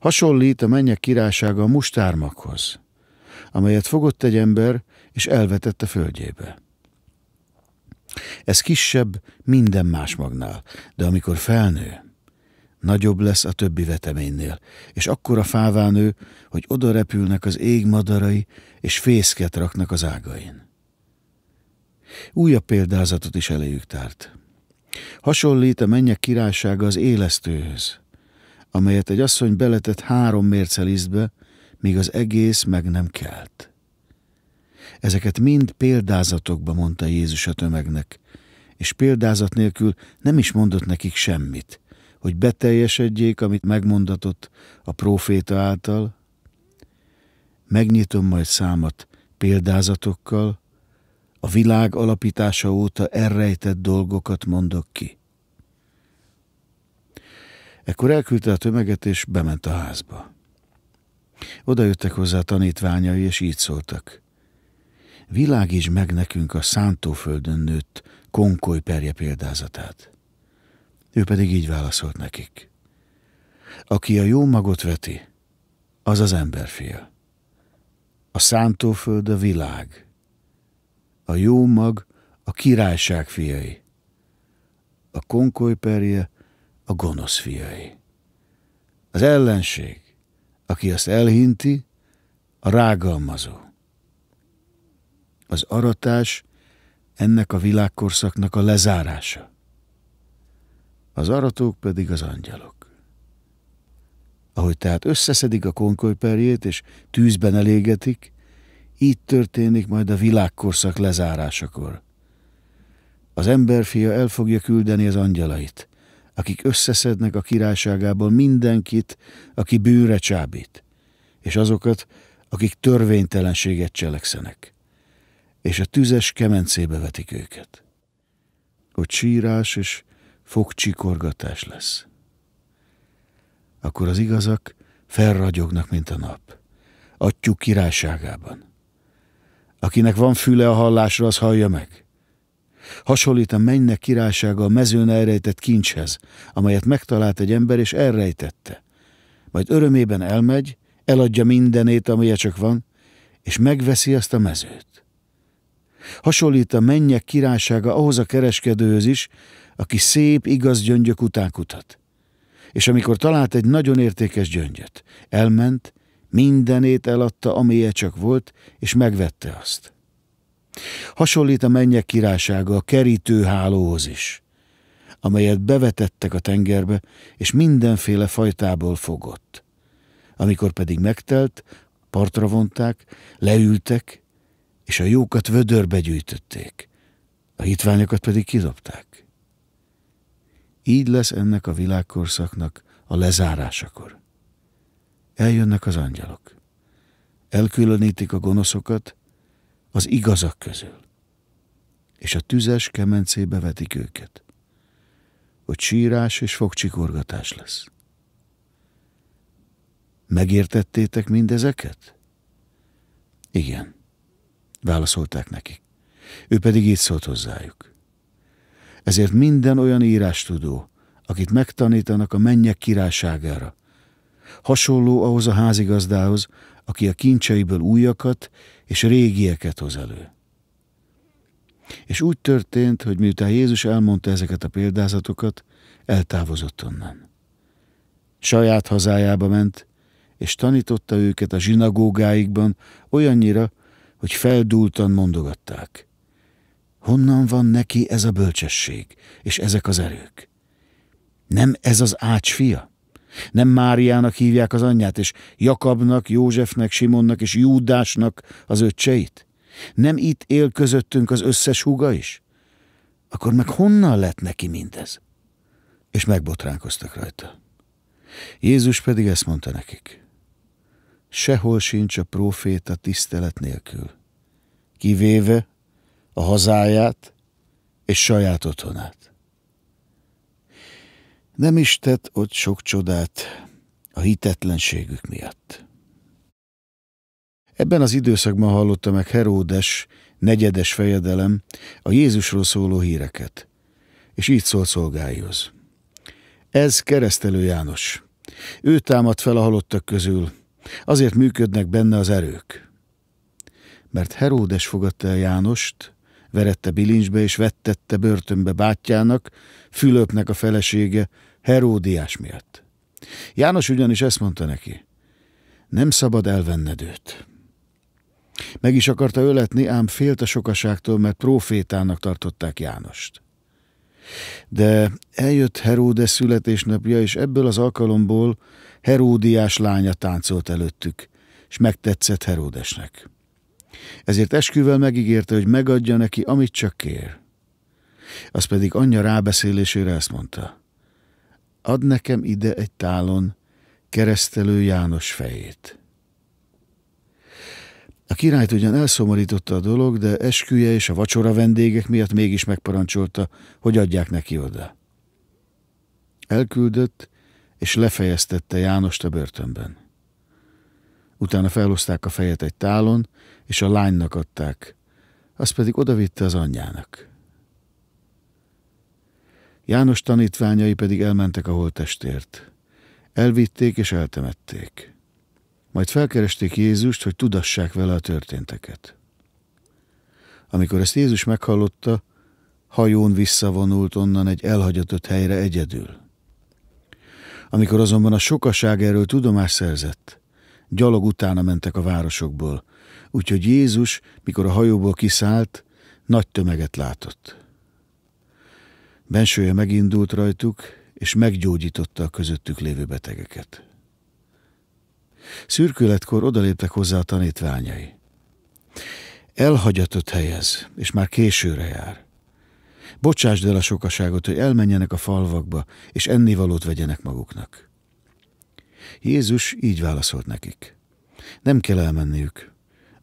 Hasonlít a mennyek királysága a mustármakhoz, amelyet fogott egy ember, és elvetett a földjébe. Ez kisebb minden más magnál, de amikor felnő, nagyobb lesz a többi veteménynél, és a fává nő, hogy oda repülnek az ég madarai, és fészket raknak az ágain. Újabb példázatot is elejük tárt. Hasonlít a mennyek királysága az élesztőhöz, amelyet egy asszony beletett három mérce lisztbe, míg az egész meg nem kelt. Ezeket mind példázatokba mondta Jézus a tömegnek, és példázat nélkül nem is mondott nekik semmit, hogy beteljesedjék, amit megmondatott a próféta által. Megnyitom majd számat példázatokkal, a világ alapítása óta elrejtett dolgokat mondok ki. Ekkor elküldte a tömeget, és bement a házba. Oda jöttek hozzá tanítványai, és így szóltak. Világíts meg nekünk a szántóföldön nőtt konkoly perje példázatát. Ő pedig így válaszolt nekik. Aki a jó magot veti, az az emberfia. A szántóföld a világ. A jó mag a királyság fiai. A konkoly perje a gonosz fiai. Az ellenség, aki azt elhinti, a rágalmazó. Az aratás ennek a világkorszaknak a lezárása. Az aratók pedig az angyalok. Ahogy tehát összeszedik a konkolyperjét és tűzben elégetik, így történik majd a világkorszak lezárásakor. Az emberfia el fogja küldeni az angyalait, akik összeszednek a királyságából mindenkit, aki bűnre csábít, és azokat, akik törvénytelenséget cselekszenek, és a tüzes kemencébe vetik őket. Ott sírás és fogcsikorgatás lesz. Akkor az igazak felragyognak, mint a nap, atyuk királyságában. Akinek van füle a hallásra, az hallja meg – Hasonlít a mennynek királysága a mezőn elrejtett kincshez, amelyet megtalált egy ember és elrejtette. Majd örömében elmegy, eladja mindenét, amilyen csak van, és megveszi azt a mezőt. Hasonlít a mennyek királysága ahhoz a kereskedőhöz is, aki szép, igaz gyöngyök után kutat. És amikor talált egy nagyon értékes gyöngyöt, elment, mindenét eladta, amilyen csak volt, és megvette azt. Hasonlít a mennyek királysága a kerítőhálóhoz is, amelyet bevetettek a tengerbe, és mindenféle fajtából fogott. Amikor pedig megtelt, partra vonták, leültek, és a jókat vödörbe gyűjtötték, a hitványokat pedig kidobták. Így lesz ennek a világkorszaknak a lezárásakor. Eljönnek az angyalok. Elkülönítik a gonoszokat, az igazak közül, és a tüzes kemencébe vetik őket, hogy sírás és fogcsikorgatás lesz. Megértettétek mindezeket? Igen, válaszolták nekik. Ő pedig így szólt hozzájuk. Ezért minden olyan írástudó, akit megtanítanak a mennyek királyságára, hasonló ahhoz a házigazdához, aki a kincseiből újakat és régieket hoz elő. És úgy történt, hogy miután Jézus elmondta ezeket a példázatokat, eltávozott onnan. Saját hazájába ment, és tanította őket a zsinagógáikban olyannyira, hogy feldúltan mondogatták. Honnan van neki ez a bölcsesség és ezek az erők? Nem ez az ács fia? Nem Máriának hívják az anyját, és Jakabnak, Józsefnek, Simonnak és Júdásnak az öccseit? Nem itt él közöttünk az összes húga is? Akkor meg honnan lett neki mindez? És megbotránkoztak rajta. Jézus pedig ezt mondta nekik. Sehol sincs a próféta tisztelet nélkül, kivéve a hazáját és saját otthonát. Nem is tett ott sok csodát a hitetlenségük miatt. Ebben az időszakban hallotta meg Heródes, negyedes fejedelem, a Jézusról szóló híreket, és így szól szolgáihoz. Ez keresztelő János. Ő támad fel a halottak közül, azért működnek benne az erők. Mert Heródes fogadta el Jánost, verette bilincsbe és vettette börtönbe bátyjának, Fülöpnek a felesége, Heródiás miatt. János ugyanis ezt mondta neki, nem szabad elvenned őt. Meg is akarta öletni, ám félt a sokaságtól, mert profétának tartották Jánost. De eljött Heródes születésnapja, és ebből az alkalomból Heródiás lánya táncolt előttük, és megtetszett Heródesnek. Ezért esküvel megígérte, hogy megadja neki, amit csak kér. Az pedig anyja rábeszélésére ezt mondta ad nekem ide egy tálon keresztelő János fejét. A királyt ugyan elszomorította a dolog, de esküje és a vacsora vendégek miatt mégis megparancsolta, hogy adják neki oda. Elküldött, és lefejeztette Jánost a börtönben. Utána felhozták a fejet egy tálon, és a lánynak adták, azt pedig odavitte az anyjának. János tanítványai pedig elmentek a holttestért. Elvitték és eltemették. Majd felkeresték Jézust, hogy tudassák vele a történteket. Amikor ezt Jézus meghallotta, hajón visszavonult onnan egy elhagyatott helyre egyedül. Amikor azonban a sokaság erről tudomást szerzett, gyalog utána mentek a városokból, úgyhogy Jézus, mikor a hajóból kiszállt, nagy tömeget látott. Bensője megindult rajtuk, és meggyógyította a közöttük lévő betegeket. Szürkületkor odaléptek hozzá a tanítványai. Elhagyatott helyez, és már későre jár. Bocsásd el a sokaságot, hogy elmenjenek a falvakba, és ennivalót vegyenek maguknak. Jézus így válaszolt nekik. Nem kell elmenniük,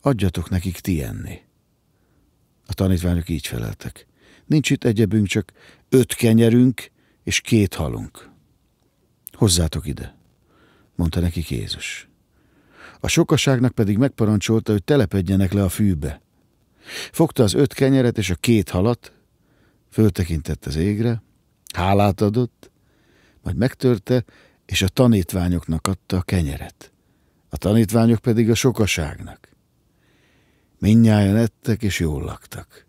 adjatok nekik ti enni. A tanítványok így feleltek. Nincs itt egyebünk, csak öt kenyerünk és két halunk. Hozzátok ide, mondta neki Jézus. A sokaságnak pedig megparancsolta, hogy telepedjenek le a fűbe. Fogta az öt kenyeret és a két halat, föltekintett az égre, hálát adott, majd megtörte, és a tanítványoknak adta a kenyeret. A tanítványok pedig a sokaságnak. Mindnyájan ettek és jól laktak.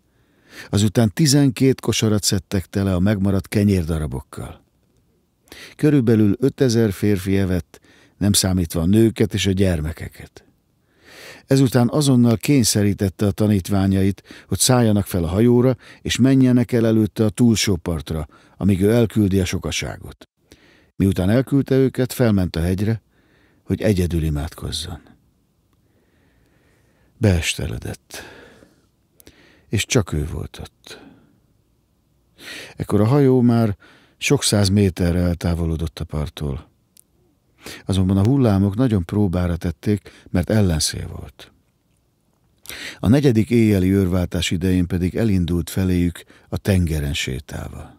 Azután tizenkét kosarat szedtek tele a megmaradt kenyérdarabokkal. Körülbelül ötezer férfi evett, nem számítva a nőket és a gyermekeket. Ezután azonnal kényszerítette a tanítványait, hogy szálljanak fel a hajóra, és menjenek el előtte a túlsó partra, amíg ő elküldi a sokaságot. Miután elküldte őket, felment a hegyre, hogy egyedül imádkozzon. Beesteledett és csak ő volt ott. Ekkor a hajó már sok száz méterre eltávolodott a parttól. Azonban a hullámok nagyon próbára tették, mert ellenszél volt. A negyedik éjjeli őrváltás idején pedig elindult feléjük a tengeren sétálva.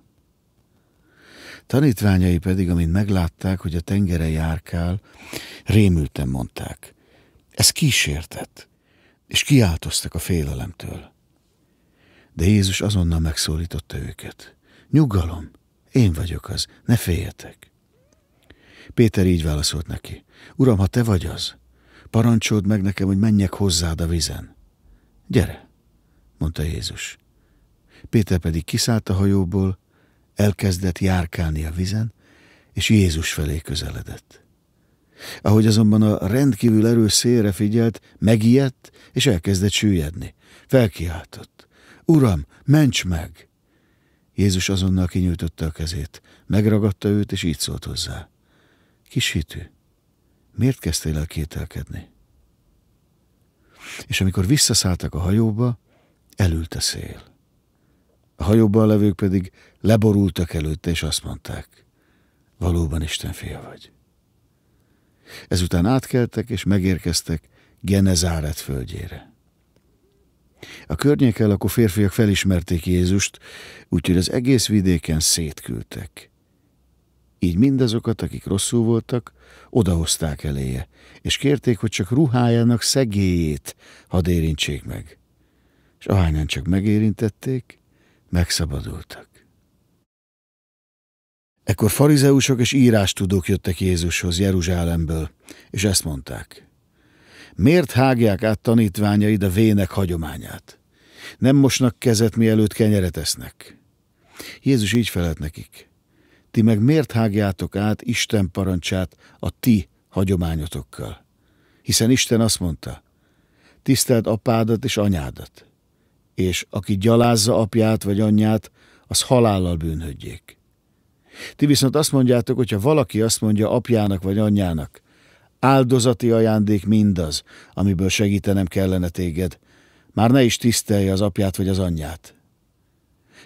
Tanítványai pedig, amint meglátták, hogy a tengere járkál, rémülten mondták. Ez kísértet, és kiáltoztak a félelemtől. De Jézus azonnal megszólította őket. Nyugalom, én vagyok az, ne féljetek. Péter így válaszolt neki. Uram, ha te vagy az, parancsold meg nekem, hogy menjek hozzád a vizen. Gyere, mondta Jézus. Péter pedig kiszállt a hajóból, elkezdett járkálni a vizen, és Jézus felé közeledett. Ahogy azonban a rendkívül erős szélre figyelt, megijedt, és elkezdett süllyedni. Felkiáltott. Uram, ments meg! Jézus azonnal kinyújtotta a kezét, megragadta őt, és így szólt hozzá. Kis hitű, miért kezdtél el kételkedni? És amikor visszaszálltak a hajóba, elült a szél. A hajóban levők pedig leborultak előtte, és azt mondták, valóban Isten fia vagy. Ezután átkeltek, és megérkeztek Genezáret földjére. A környéken lakó férfiak felismerték Jézust, úgyhogy az egész vidéken szétküldtek. Így mindazokat, akik rosszul voltak, odahozták eléje, és kérték, hogy csak ruhájának szegélyét hadd érintsék meg. És ahányan csak megérintették, megszabadultak. Ekkor farizeusok és írástudók jöttek Jézushoz Jeruzsálemből, és ezt mondták. Miért hágják át tanítványaid a vének hagyományát? Nem mosnak kezet, mielőtt kenyeret esznek. Jézus így felelt nekik. Ti meg miért hágjátok át Isten parancsát a ti hagyományotokkal? Hiszen Isten azt mondta, tiszteld apádat és anyádat, és aki gyalázza apját vagy anyját, az halállal bűnhödjék. Ti viszont azt mondjátok, hogyha valaki azt mondja apjának vagy anyjának, áldozati ajándék mindaz, amiből segítenem kellene téged. Már ne is tisztelje az apját vagy az anyját.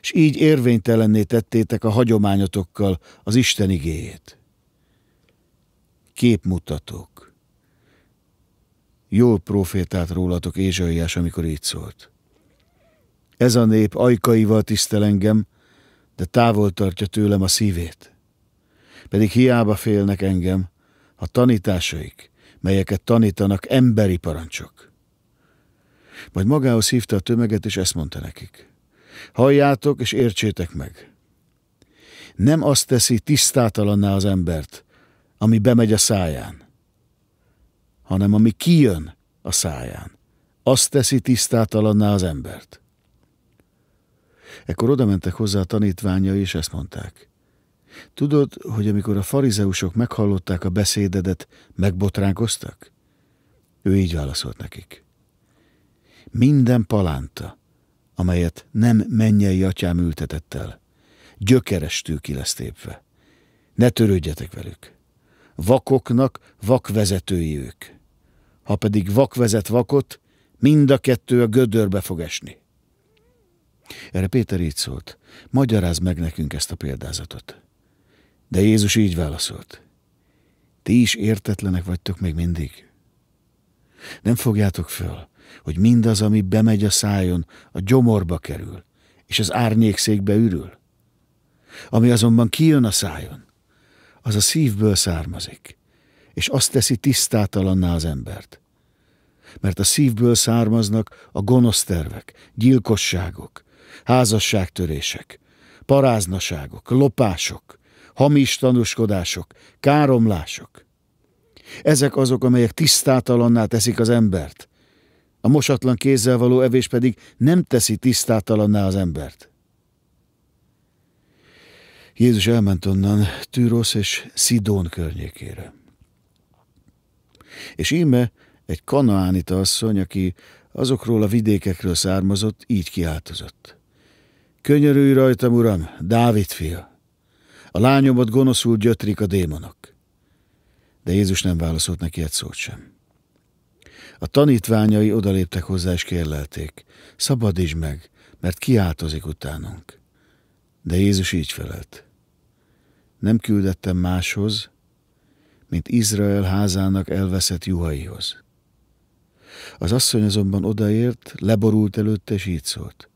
És így érvénytelenné tettétek a hagyományotokkal az Isten igéjét. Képmutatók. Jól profétált rólatok Ézsaiás, amikor így szólt. Ez a nép ajkaival tisztel engem, de távol tartja tőlem a szívét. Pedig hiába félnek engem, a tanításaik, melyeket tanítanak emberi parancsok. Majd magához hívta a tömeget, és ezt mondta nekik. Halljátok, és értsétek meg. Nem azt teszi tisztátalanná az embert, ami bemegy a száján, hanem ami kijön a száján. Azt teszi tisztátalanná az embert. Ekkor odamentek hozzá a tanítványai, és ezt mondták. Tudod, hogy amikor a farizeusok meghallották a beszédedet, megbotránkoztak? Ő így válaszolt nekik. Minden palánta, amelyet nem mennyei atyám ültetett el, gyökeres ki lesz tépve. Ne törődjetek velük. Vakoknak vakvezetői ők. Ha pedig vak vezet vakot, mind a kettő a gödörbe fog esni. Erre Péter így szólt, magyarázd meg nekünk ezt a példázatot. De Jézus így válaszolt. Ti is értetlenek vagytok még mindig? Nem fogjátok föl, hogy mindaz, ami bemegy a szájon, a gyomorba kerül, és az árnyékszékbe ürül? Ami azonban kijön a szájon, az a szívből származik, és azt teszi tisztátalanná az embert. Mert a szívből származnak a gonosz tervek, gyilkosságok, házasságtörések, paráznaságok, lopások, hamis tanúskodások, káromlások. Ezek azok, amelyek tisztátalanná teszik az embert. A mosatlan kézzel való evés pedig nem teszi tisztátalanná az embert. Jézus elment onnan Tűrosz és Szidón környékére. És íme egy kanaánita asszony, aki azokról a vidékekről származott, így kiáltozott. Könyörülj rajtam, uram, Dávid fia! A lányomat gonoszul gyötrik a démonok. De Jézus nem válaszolt neki egy szót sem. A tanítványai odaléptek hozzá és kérlelték, szabadíts meg, mert kiáltozik utánunk. De Jézus így felelt. Nem küldettem máshoz, mint Izrael házának elveszett juhaihoz. Az asszony azonban odaért, leborult előtte, és így szólt.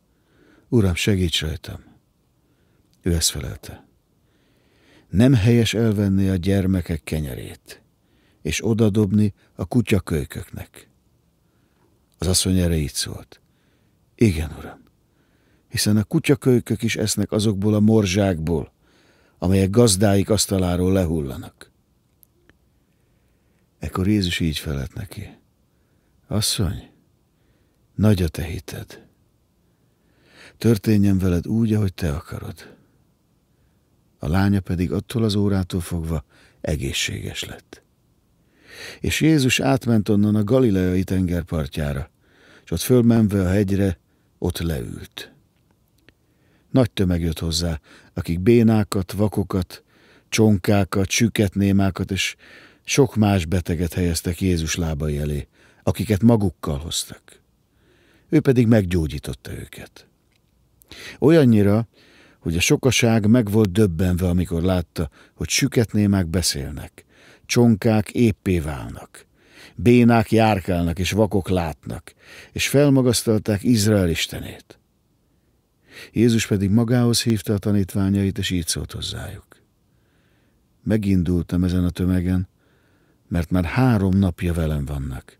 Uram, segíts rajtam! Ő ezt felelte. Nem helyes elvenni a gyermekek kenyerét, és odadobni a kutya kölyköknek. Az asszony erre így szólt. Igen, uram, hiszen a kutya kölykök is esznek azokból a morzsákból, amelyek gazdáik asztaláról lehullanak. Ekkor Jézus így felett neki. Asszony, nagy a te hited. Történjen veled úgy, ahogy te akarod a lánya pedig attól az órától fogva egészséges lett. És Jézus átment onnan a galileai tengerpartjára, és ott fölmenve a hegyre, ott leült. Nagy tömeg jött hozzá, akik bénákat, vakokat, csonkákat, süketnémákat és sok más beteget helyeztek Jézus lábai elé, akiket magukkal hoztak. Ő pedig meggyógyította őket. Olyannyira, hogy a sokaság meg volt döbbenve, amikor látta, hogy süketnémák beszélnek, csonkák éppé válnak, bénák járkálnak és vakok látnak, és felmagasztalták Izrael istenét. Jézus pedig magához hívta a tanítványait, és így szólt hozzájuk. Megindultam ezen a tömegen, mert már három napja velem vannak,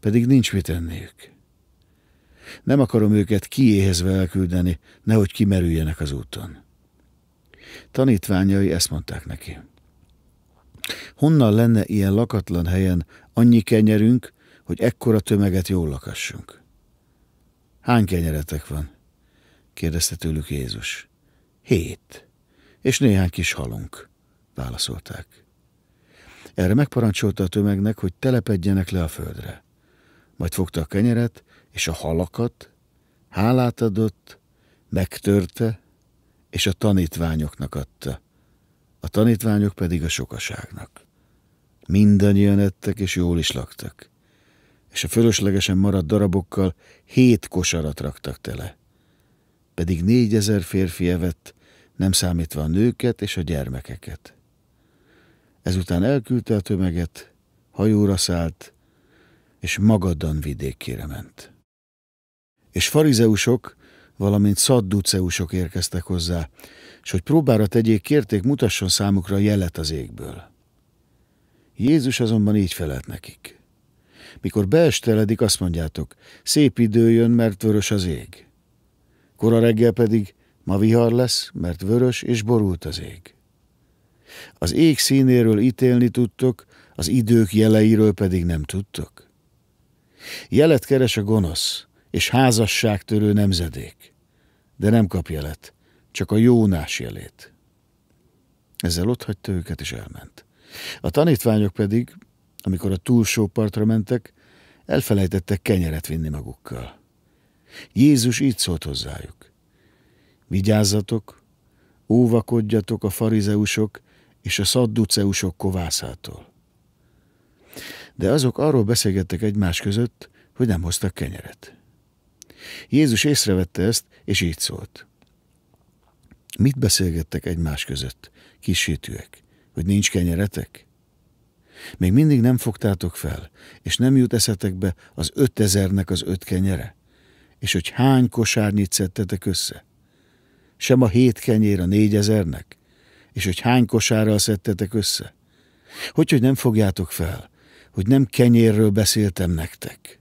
pedig nincs mit enniük. Nem akarom őket kiéhezve elküldeni, nehogy kimerüljenek az úton. Tanítványai ezt mondták neki. Honnan lenne ilyen lakatlan helyen annyi kenyerünk, hogy ekkora tömeget jól lakassunk? Hány kenyeretek van? kérdezte tőlük Jézus. Hét. És néhány kis halunk, válaszolták. Erre megparancsolta a tömegnek, hogy telepedjenek le a földre. Majd fogta a kenyeret, és a halakat, hálát adott, megtörte, és a tanítványoknak adta, a tanítványok pedig a sokaságnak. Mindannyian ettek, és jól is laktak, és a fölöslegesen maradt darabokkal hét kosarat raktak tele, pedig négyezer férfi evett, nem számítva a nőket és a gyermekeket. Ezután elküldte a tömeget, hajóra szállt, és Magadan vidékére ment és farizeusok, valamint szadduceusok érkeztek hozzá, és hogy próbára tegyék, kérték, mutasson számukra jelet az égből. Jézus azonban így felelt nekik. Mikor beesteledik, azt mondjátok, szép idő jön, mert vörös az ég. Kora reggel pedig ma vihar lesz, mert vörös és borult az ég. Az ég színéről ítélni tudtok, az idők jeleiről pedig nem tudtok. Jelet keres a gonosz, és házasságtörő nemzedék. De nem kap jelet, csak a Jónás jelét. Ezzel ott hagyta őket, és elment. A tanítványok pedig, amikor a túlsó partra mentek, elfelejtettek kenyeret vinni magukkal. Jézus így szólt hozzájuk. Vigyázzatok, óvakodjatok a farizeusok és a szadduceusok kovászától. De azok arról beszélgettek egymás között, hogy nem hoztak kenyeret. Jézus észrevette ezt, és így szólt. Mit beszélgettek egymás között, kísértőek, hogy nincs kenyeretek? Még mindig nem fogtátok fel, és nem jut eszetekbe az ötezernek az öt kenyere? És hogy hány kosárnyit szedtetek össze? Sem a hét kenyér a négyezernek? És hogy hány kosárral szedtetek össze? Hogy, hogy nem fogjátok fel, hogy nem kenyérről beszéltem nektek?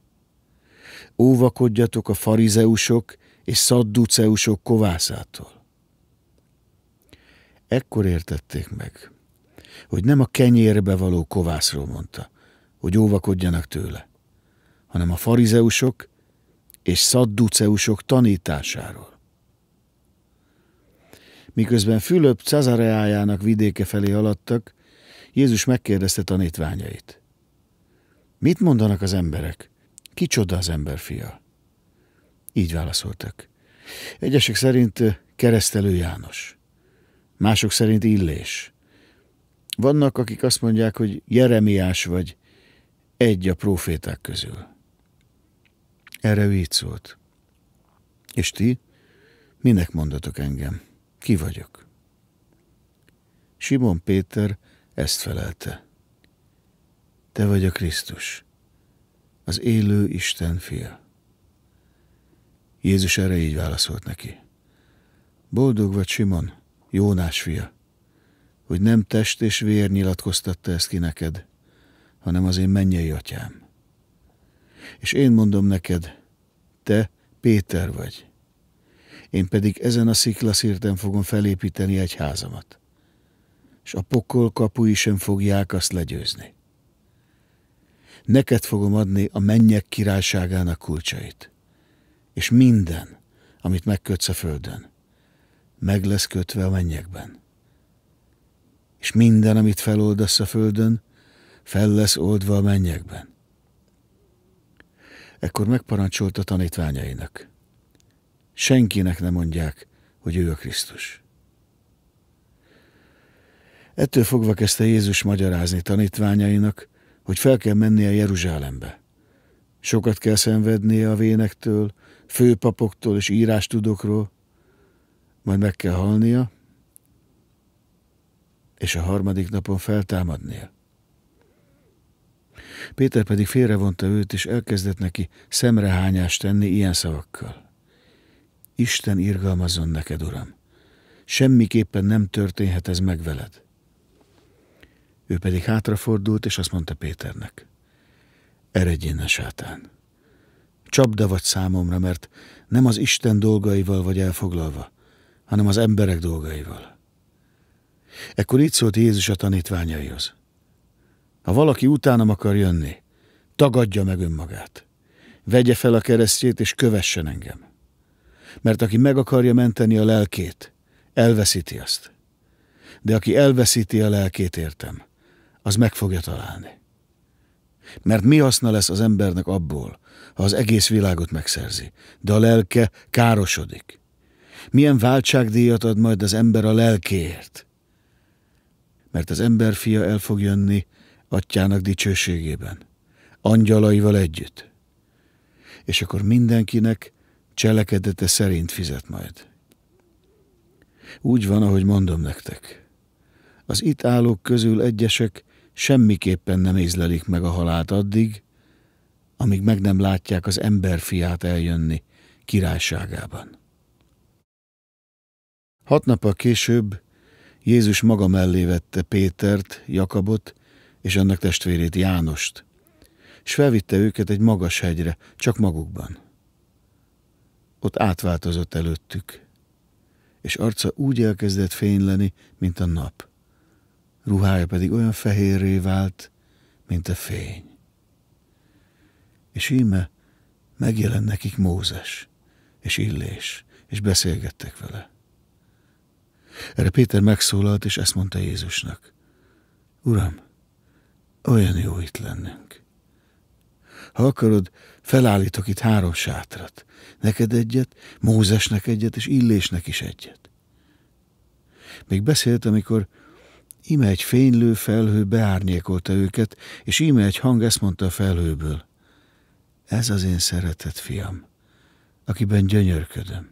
óvakodjatok a farizeusok és szadduceusok kovászától. Ekkor értették meg, hogy nem a kenyérbe való kovászról mondta, hogy óvakodjanak tőle, hanem a farizeusok és szadduceusok tanításáról. Miközben Fülöp Cezareájának vidéke felé haladtak, Jézus megkérdezte tanítványait. Mit mondanak az emberek? Kicsoda az ember fia? Így válaszoltak. Egyesek szerint eh, keresztelő János, mások szerint Illés. Vannak, akik azt mondják, hogy Jeremiás vagy egy a proféták közül. Erre ő így szólt. És ti? Minek mondatok engem? Ki vagyok? Simon Péter ezt felelte. Te vagy a Krisztus, az élő Isten fia. Jézus erre így válaszolt neki. Boldog vagy Simon, Jónás fia, hogy nem test és vér nyilatkoztatta ezt ki neked, hanem az én mennyei atyám. És én mondom neked, te Péter vagy, én pedig ezen a sziklaszirten fogom felépíteni egy házamat, és a pokol kapui sem fogják azt legyőzni neked fogom adni a mennyek királyságának kulcsait. És minden, amit megkötsz a földön, meg lesz kötve a mennyekben. És minden, amit feloldasz a földön, fel lesz oldva a mennyekben. Ekkor megparancsolta tanítványainak. Senkinek nem mondják, hogy ő a Krisztus. Ettől fogva kezdte Jézus magyarázni tanítványainak, hogy fel kell mennie Jeruzsálembe. Sokat kell szenvednie a vénektől, főpapoktól és írástudokról, majd meg kell halnia, és a harmadik napon feltámadnia. Péter pedig félrevonta őt, és elkezdett neki szemrehányást tenni ilyen szavakkal. Isten irgalmazon neked, Uram! Semmiképpen nem történhet ez meg veled. Ő pedig hátrafordult, és azt mondta Péternek. Eredj innen, sátán! Csapda vagy számomra, mert nem az Isten dolgaival vagy elfoglalva, hanem az emberek dolgaival. Ekkor így szólt Jézus a tanítványaihoz. Ha valaki utánam akar jönni, tagadja meg önmagát. Vegye fel a keresztjét, és kövessen engem. Mert aki meg akarja menteni a lelkét, elveszíti azt. De aki elveszíti a lelkét, értem, az meg fogja találni. Mert mi haszna lesz az embernek abból, ha az egész világot megszerzi, de a lelke károsodik? Milyen váltságdíjat ad majd az ember a lelkéért? Mert az ember fia el fog jönni atyának dicsőségében, angyalaival együtt. És akkor mindenkinek cselekedete szerint fizet majd. Úgy van, ahogy mondom nektek. Az itt állók közül egyesek semmiképpen nem ézlelik meg a halált addig, amíg meg nem látják az emberfiát eljönni királyságában. Hat a később Jézus maga mellé vette Pétert, Jakabot és annak testvérét Jánost, és felvitte őket egy magas hegyre, csak magukban. Ott átváltozott előttük, és arca úgy elkezdett fényleni, mint a nap ruhája pedig olyan fehérré vált, mint a fény. És íme megjelent nekik Mózes, és Illés, és beszélgettek vele. Erre Péter megszólalt, és ezt mondta Jézusnak. Uram, olyan jó itt lennünk. Ha akarod, felállítok itt három sátrat. Neked egyet, Mózesnek egyet, és Illésnek is egyet. Még beszélt, amikor Íme egy fénylő felhő beárnyékolta őket, és íme egy hang ezt mondta a felhőből. Ez az én szeretett fiam, akiben gyönyörködöm.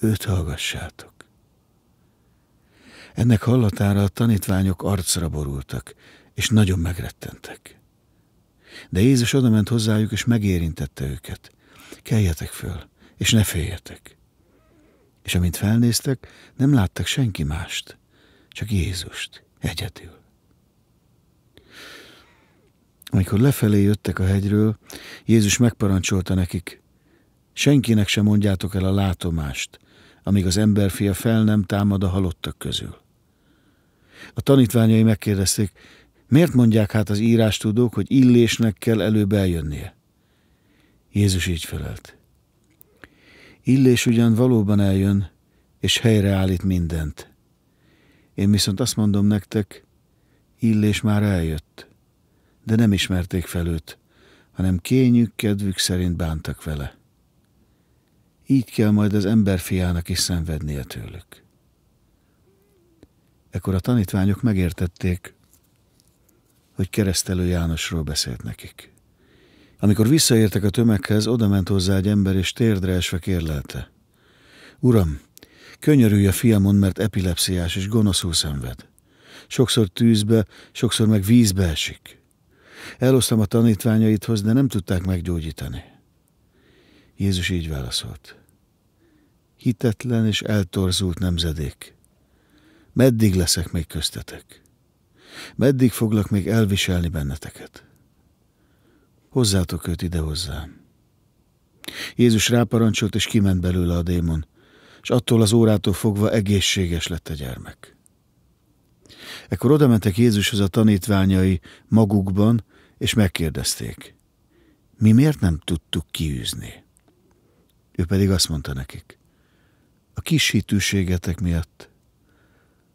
Őt hallgassátok. Ennek hallatára a tanítványok arcra borultak, és nagyon megrettentek. De Jézus ment hozzájuk, és megérintette őket. Keljetek föl, és ne féljetek. És amint felnéztek, nem láttak senki mást, csak Jézust, egyedül. Amikor lefelé jöttek a hegyről, Jézus megparancsolta nekik, senkinek sem mondjátok el a látomást, amíg az emberfia fel nem támad a halottak közül. A tanítványai megkérdezték, miért mondják hát az írástudók, hogy illésnek kell előbb eljönnie? Jézus így felelt. Illés ugyan valóban eljön, és helyreállít mindent, én viszont azt mondom nektek, Illés már eljött, de nem ismerték fel őt, hanem kényük, kedvük szerint bántak vele. Így kell majd az emberfiának is szenvednie tőlük. Ekkor a tanítványok megértették, hogy keresztelő Jánosról beszélt nekik. Amikor visszaértek a tömeghez, odament hozzá egy ember, és térdre esve kérlelte. Uram, Könyörülj a fiamon, mert epilepsziás és gonoszul szenved. Sokszor tűzbe, sokszor meg vízbe esik. Elosztam a tanítványaithoz, de nem tudták meggyógyítani. Jézus így válaszolt. Hitetlen és eltorzult nemzedék. Meddig leszek még köztetek? Meddig foglak még elviselni benneteket? Hozzátok őt ide hozzám. Jézus ráparancsolt, és kiment belőle a démon és attól az órától fogva egészséges lett a gyermek. Ekkor odamentek Jézushoz a tanítványai magukban, és megkérdezték, mi miért nem tudtuk kiűzni? Ő pedig azt mondta nekik, a kis hitűségetek miatt.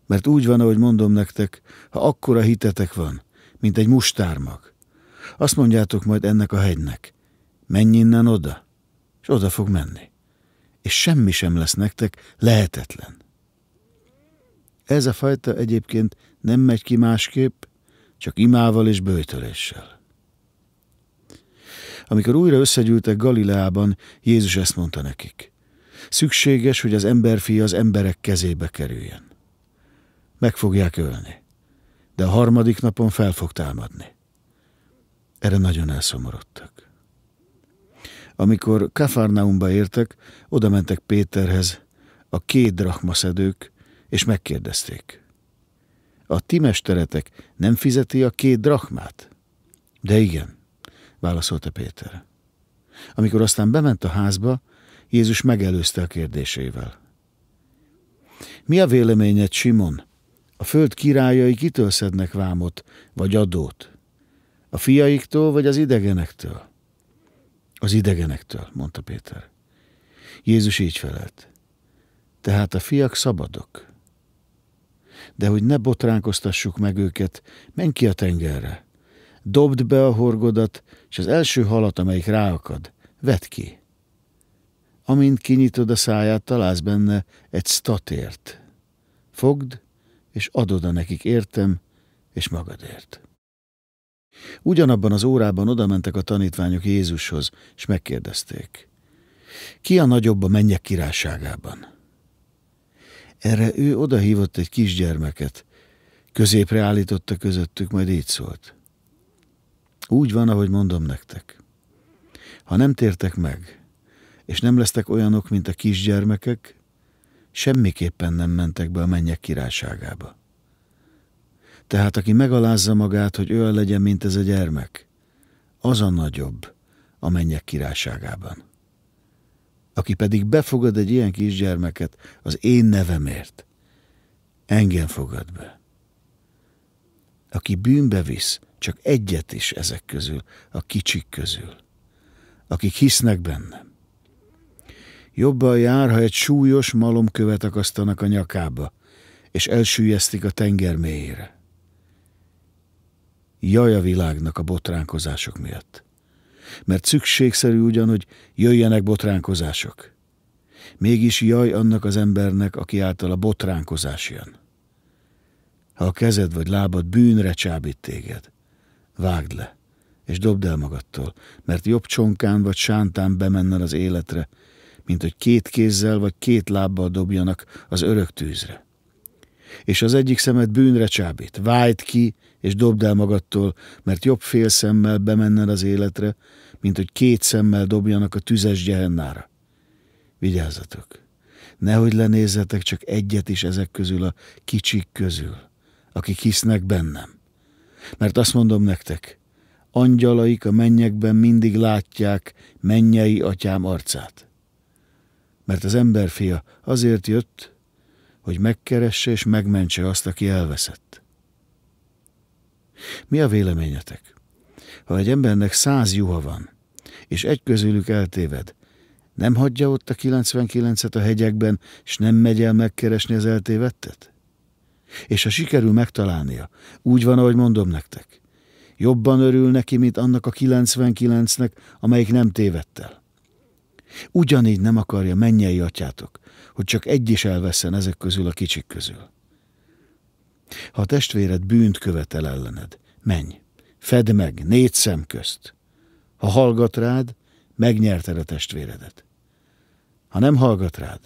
Mert úgy van, ahogy mondom nektek, ha akkora hitetek van, mint egy mustármag, azt mondjátok majd ennek a hegynek, menj innen oda, és oda fog menni és semmi sem lesz nektek lehetetlen. Ez a fajta egyébként nem megy ki másképp, csak imával és bőtöléssel. Amikor újra összegyűltek Galileában, Jézus ezt mondta nekik. Szükséges, hogy az emberfia az emberek kezébe kerüljen. Meg fogják ölni, de a harmadik napon fel fog támadni. Erre nagyon elszomorodtak. Amikor Kafarnaumba értek, oda mentek Péterhez a két drachmaszedők, és megkérdezték. A ti mesteretek nem fizeti a két drachmát? De igen, válaszolta Péter. Amikor aztán bement a házba, Jézus megelőzte a kérdésével. Mi a véleményed, Simon? A föld királyai kitől szednek vámot, vagy adót? A fiaiktól, vagy az idegenektől? Az idegenektől, mondta Péter. Jézus így felelt. Tehát a fiak szabadok. De hogy ne botránkoztassuk meg őket, menj ki a tengerre. Dobd be a horgodat, és az első halat, amelyik ráakad, vedd ki. Amint kinyitod a száját, találsz benne egy statért. Fogd, és adod a nekik értem, és magadért. Ugyanabban az órában odamentek a tanítványok Jézushoz, és megkérdezték. Ki a nagyobb a mennyek királyságában? Erre ő odahívott egy kisgyermeket, középre állította közöttük, majd így szólt. Úgy van, ahogy mondom nektek. Ha nem tértek meg, és nem lesztek olyanok, mint a kisgyermekek, semmiképpen nem mentek be a mennyek királyságába. Tehát aki megalázza magát, hogy olyan legyen, mint ez a gyermek, az a nagyobb a mennyek királyságában. Aki pedig befogad egy ilyen kisgyermeket az én nevemért, engem fogad be. Aki bűnbe visz, csak egyet is ezek közül, a kicsik közül, akik hisznek bennem. Jobban jár, ha egy súlyos malomkövet akasztanak a nyakába, és elsüllyesztik a tenger mélyére jaj a világnak a botránkozások miatt. Mert szükségszerű ugyan, hogy jöjjenek botránkozások. Mégis jaj annak az embernek, aki által a botránkozás jön. Ha a kezed vagy lábad bűnre csábít téged, vágd le, és dobd el magadtól, mert jobb csonkán vagy sántán bemennel az életre, mint hogy két kézzel vagy két lábbal dobjanak az örök tűzre. És az egyik szemed bűnre csábít, vájt ki, és dobd el magadtól, mert jobb fél szemmel bemenned az életre, mint hogy két szemmel dobjanak a tüzes gyehennára. Vigyázzatok! Nehogy lenézzetek csak egyet is ezek közül a kicsik közül, akik hisznek bennem. Mert azt mondom nektek, angyalaik a mennyekben mindig látják mennyei atyám arcát. Mert az emberfia azért jött, hogy megkeresse és megmentse azt, aki elveszett. Mi a véleményetek? Ha egy embernek száz juha van, és egy közülük eltéved, nem hagyja ott a 99-et a hegyekben, és nem megy el megkeresni az eltévedtet? És ha sikerül megtalálnia, úgy van, ahogy mondom nektek, jobban örül neki, mint annak a 99-nek, amelyik nem tévedt el. Ugyanígy nem akarja mennyei atyátok, hogy csak egy is elveszen ezek közül a kicsik közül. Ha a testvéred bűnt követel ellened, menj, fedd meg négy szem közt. Ha hallgat rád, megnyerted a testvéredet. Ha nem hallgat rád,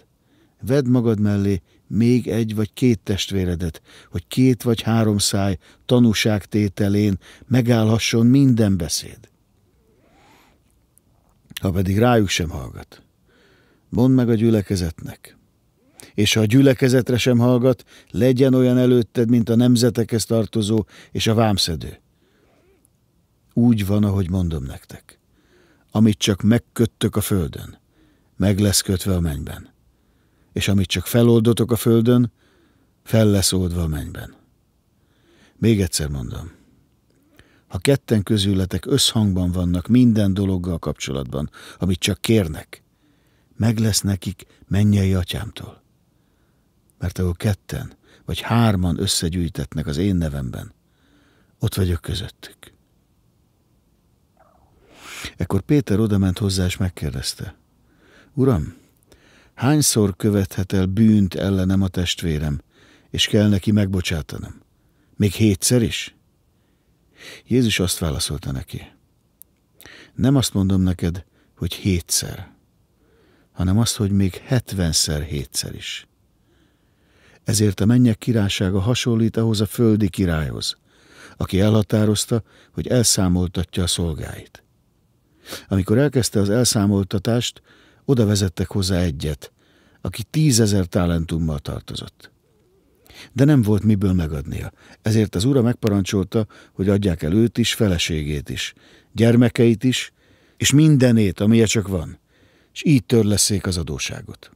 vedd magad mellé még egy vagy két testvéredet, hogy két vagy három száj tanúságtételén megállhasson minden beszéd. Ha pedig rájuk sem hallgat, mondd meg a gyülekezetnek, és ha a gyülekezetre sem hallgat, legyen olyan előtted, mint a nemzetekhez tartozó és a vámszedő. Úgy van, ahogy mondom nektek. Amit csak megköttök a földön, meg lesz kötve a mennyben. És amit csak feloldotok a földön, fel lesz oldva a mennyben. Még egyszer mondom. Ha ketten közületek összhangban vannak minden dologgal kapcsolatban, amit csak kérnek, meg lesz nekik mennyei atyámtól mert ahol ketten vagy hárman összegyűjtetnek az én nevemben, ott vagyok közöttük. Ekkor Péter odament hozzá, és megkérdezte. Uram, hányszor követhet el bűnt ellenem a testvérem, és kell neki megbocsátanom? Még hétszer is? Jézus azt válaszolta neki. Nem azt mondom neked, hogy hétszer, hanem azt, hogy még hetvenszer hétszer is. Ezért a mennyek királysága hasonlít ahhoz a földi királyhoz, aki elhatározta, hogy elszámoltatja a szolgáit. Amikor elkezdte az elszámoltatást, oda vezettek hozzá egyet, aki tízezer talentummal tartozott. De nem volt miből megadnia, ezért az ura megparancsolta, hogy adják el őt is, feleségét is, gyermekeit is, és mindenét, amilyen csak van, és így törleszék az adóságot.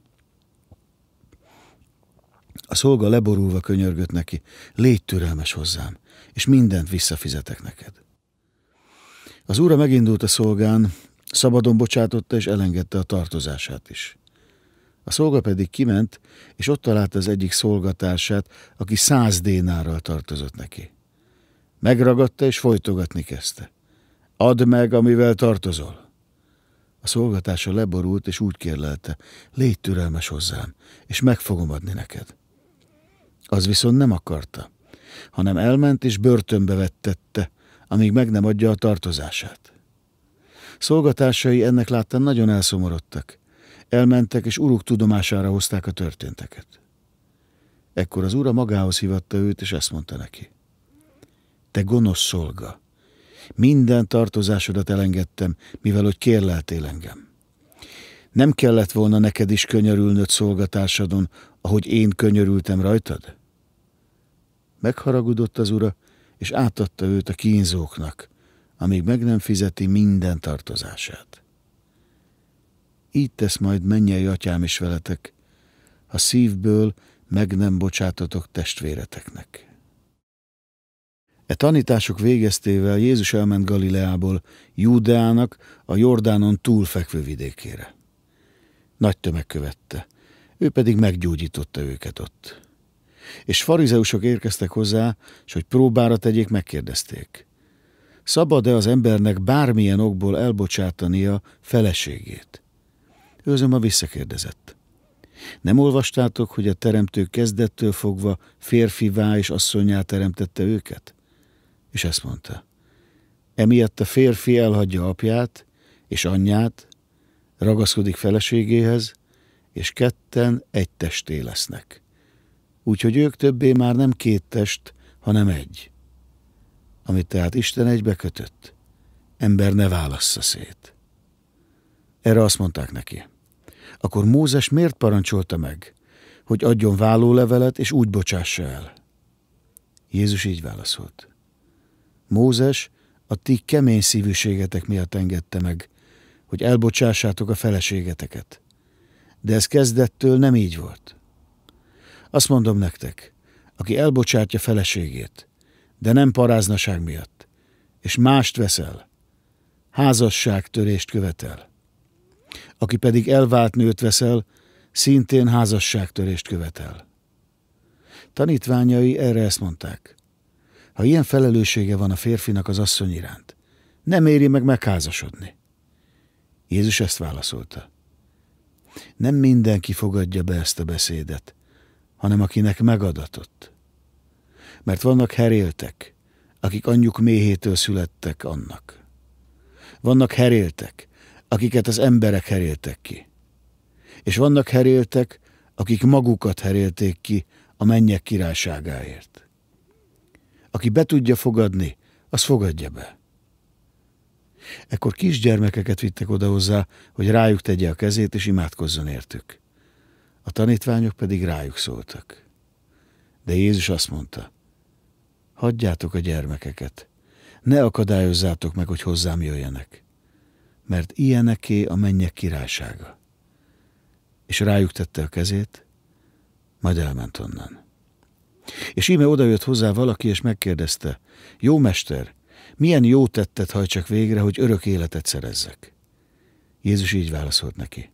A szolga leborulva könyörgött neki, légy türelmes hozzám, és mindent visszafizetek neked. Az úra megindult a szolgán, szabadon bocsátotta és elengedte a tartozását is. A szolga pedig kiment, és ott találta az egyik szolgatársát, aki száz dénárral tartozott neki. Megragadta és folytogatni kezdte. Add meg, amivel tartozol. A szolgatása leborult, és úgy kérlelte, légy türelmes hozzám, és meg fogom adni neked. Az viszont nem akarta, hanem elment és börtönbe vettette, amíg meg nem adja a tartozását. Szolgatásai ennek láttán nagyon elszomorodtak. Elmentek és uruk tudomására hozták a történteket. Ekkor az ura magához hívatta őt, és ezt mondta neki. Te gonosz szolga! Minden tartozásodat elengedtem, mivel hogy kérleltél engem. Nem kellett volna neked is könyörülnöd szolgatásadon, ahogy én könyörültem rajtad? Megharagudott az ura, és átadta őt a kínzóknak, amíg meg nem fizeti minden tartozását. Így tesz majd mennyei atyám is veletek, ha szívből meg nem bocsátatok testvéreteknek. E tanítások végeztével Jézus elment Galileából Júdeának a Jordánon túl fekvő vidékére. Nagy tömeg követte, ő pedig meggyógyította őket ott és farizeusok érkeztek hozzá, és hogy próbára tegyék, megkérdezték. Szabad-e az embernek bármilyen okból elbocsátania feleségét? Ő azonban visszakérdezett. Nem olvastátok, hogy a teremtő kezdettől fogva férfivá és asszonyá teremtette őket? És ezt mondta. Emiatt a férfi elhagyja apját és anyját, ragaszkodik feleségéhez, és ketten egy testé lesznek úgyhogy ők többé már nem két test, hanem egy, amit tehát Isten egybe kötött. Ember ne válassza szét. Erre azt mondták neki. Akkor Mózes miért parancsolta meg, hogy adjon vállólevelet és úgy bocsássa el? Jézus így válaszolt. Mózes a ti kemény szívűségetek miatt engedte meg, hogy elbocsássátok a feleségeteket. De ez kezdettől nem így volt. Azt mondom nektek, aki elbocsátja feleségét, de nem paráznaság miatt, és mást veszel, házasságtörést követel. Aki pedig elvált nőt veszel, szintén házasságtörést követel. Tanítványai erre ezt mondták. Ha ilyen felelőssége van a férfinak az asszony iránt, nem éri meg megházasodni. Jézus ezt válaszolta. Nem mindenki fogadja be ezt a beszédet, hanem akinek megadatott. Mert vannak heréltek, akik anyjuk méhétől születtek annak. Vannak heréltek, akiket az emberek heréltek ki. És vannak heréltek, akik magukat herélték ki a mennyek királyságáért. Aki be tudja fogadni, az fogadja be. Ekkor kisgyermekeket vittek oda hozzá, hogy rájuk tegye a kezét és imádkozzon értük a tanítványok pedig rájuk szóltak. De Jézus azt mondta, hagyjátok a gyermekeket, ne akadályozzátok meg, hogy hozzám jöjjenek, mert ilyeneké a mennyek királysága. És rájuk tette a kezét, majd elment onnan. És íme odajött hozzá valaki, és megkérdezte, jó mester, milyen jó tettet hajtsak végre, hogy örök életet szerezzek? Jézus így válaszolt neki.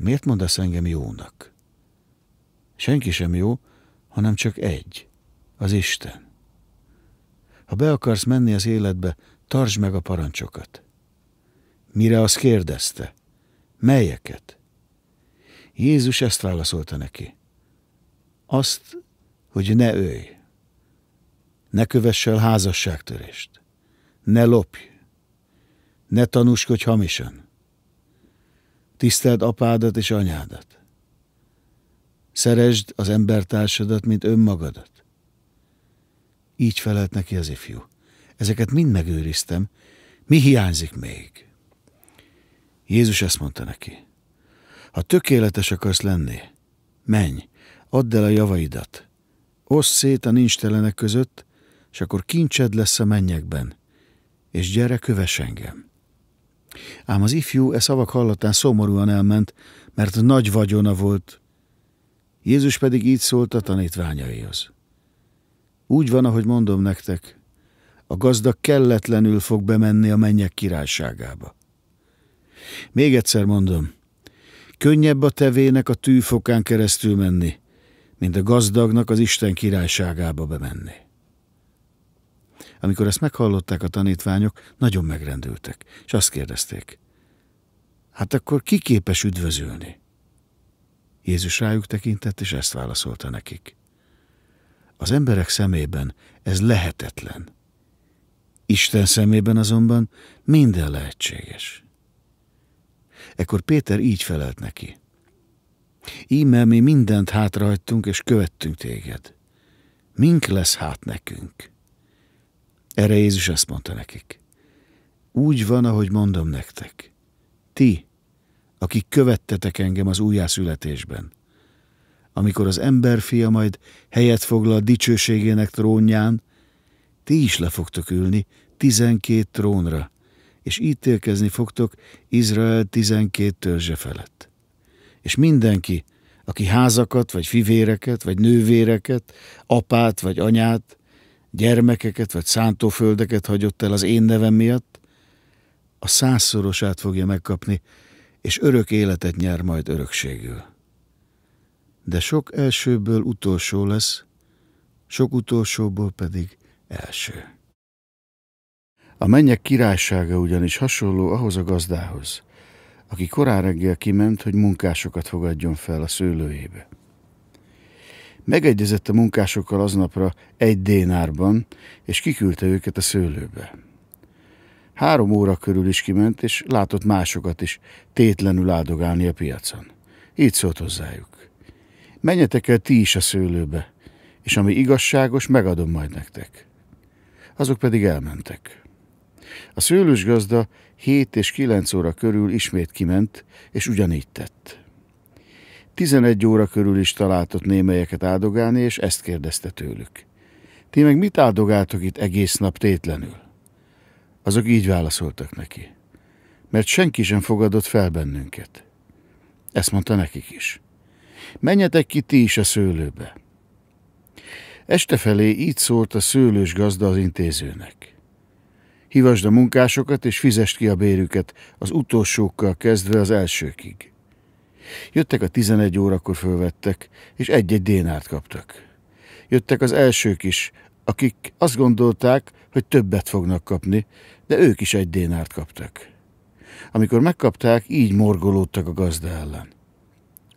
Miért mondasz engem jónak? Senki sem jó, hanem csak egy, az Isten. Ha be akarsz menni az életbe, tartsd meg a parancsokat. Mire azt kérdezte? Melyeket? Jézus ezt válaszolta neki. Azt, hogy ne őj. ne kövess el házasságtörést, ne lopj, ne tanúskodj hamisan, Tiszteld apádat és anyádat. Szeresd az embertársadat, mint önmagadat. Így felelt neki az ifjú. Ezeket mind megőriztem. Mi hiányzik még? Jézus ezt mondta neki. Ha tökéletes akarsz lenni, menj, add el a javaidat. Oszd szét a nincstelenek között, és akkor kincsed lesz a mennyekben, és gyere, kövess engem. Ám az ifjú e szavak hallatán szomorúan elment, mert nagy vagyona volt. Jézus pedig így szólt a tanítványaihoz. Úgy van, ahogy mondom nektek, a gazdag kelletlenül fog bemenni a mennyek királyságába. Még egyszer mondom, könnyebb a tevének a tűfokán keresztül menni, mint a gazdagnak az Isten királyságába bemenni. Amikor ezt meghallották a tanítványok, nagyon megrendültek, és azt kérdezték, hát akkor ki képes üdvözölni? Jézus rájuk tekintett, és ezt válaszolta nekik. Az emberek szemében ez lehetetlen. Isten szemében azonban minden lehetséges. Ekkor Péter így felelt neki. Íme mi mindent hátrahagytunk és követtünk téged. Mink lesz hát nekünk? Erre Jézus azt mondta nekik, úgy van, ahogy mondom nektek. Ti, akik követtetek engem az újjászületésben, amikor az emberfia majd helyet foglal dicsőségének trónján, ti is le fogtok ülni tizenkét trónra, és ítélkezni fogtok Izrael tizenkét törzse felett. És mindenki, aki házakat, vagy fivéreket, vagy nővéreket, apát, vagy anyát, gyermekeket vagy szántóföldeket hagyott el az én nevem miatt, a százszorosát fogja megkapni, és örök életet nyer majd örökségül. De sok elsőből utolsó lesz, sok utolsóból pedig első. A mennyek királysága ugyanis hasonló ahhoz a gazdához, aki korán reggel kiment, hogy munkásokat fogadjon fel a szőlőjébe. Megegyezett a munkásokkal aznapra egy dénárban, és kiküldte őket a szőlőbe. Három óra körül is kiment, és látott másokat is tétlenül áldogálni a piacon. Így szólt hozzájuk. Menjetek el ti is a szőlőbe, és ami igazságos, megadom majd nektek. Azok pedig elmentek. A szőlős gazda hét és kilenc óra körül ismét kiment, és ugyanígy tett. 11 óra körül is találtott némelyeket áldogálni, és ezt kérdezte tőlük. Ti meg mit áldogáltok itt egész nap tétlenül? Azok így válaszoltak neki. Mert senki sem fogadott fel bennünket. Ezt mondta nekik is. Menjetek ki ti is a szőlőbe. Este felé így szólt a szőlős gazda az intézőnek. Hivasd a munkásokat, és fizest ki a bérüket, az utolsókkal kezdve az elsőkig. Jöttek a 11 órakor fölvettek, és egy-egy dénárt kaptak. Jöttek az elsők is, akik azt gondolták, hogy többet fognak kapni, de ők is egy dénárt kaptak. Amikor megkapták, így morgolódtak a gazda ellen.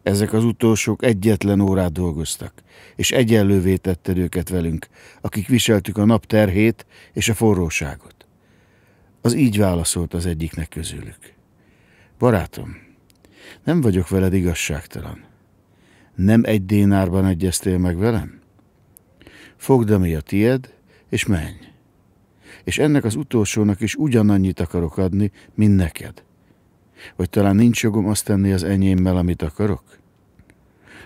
Ezek az utolsók egyetlen órát dolgoztak, és egyenlővé tette őket velünk, akik viseltük a nap terhét és a forróságot. Az így válaszolt az egyiknek közülük. Barátom, nem vagyok veled igazságtalan. Nem egy dénárban egyeztél meg velem? Fogd, ami a tied, és menj. És ennek az utolsónak is ugyanannyit akarok adni, mint neked. Vagy talán nincs jogom azt tenni az enyémmel, amit akarok?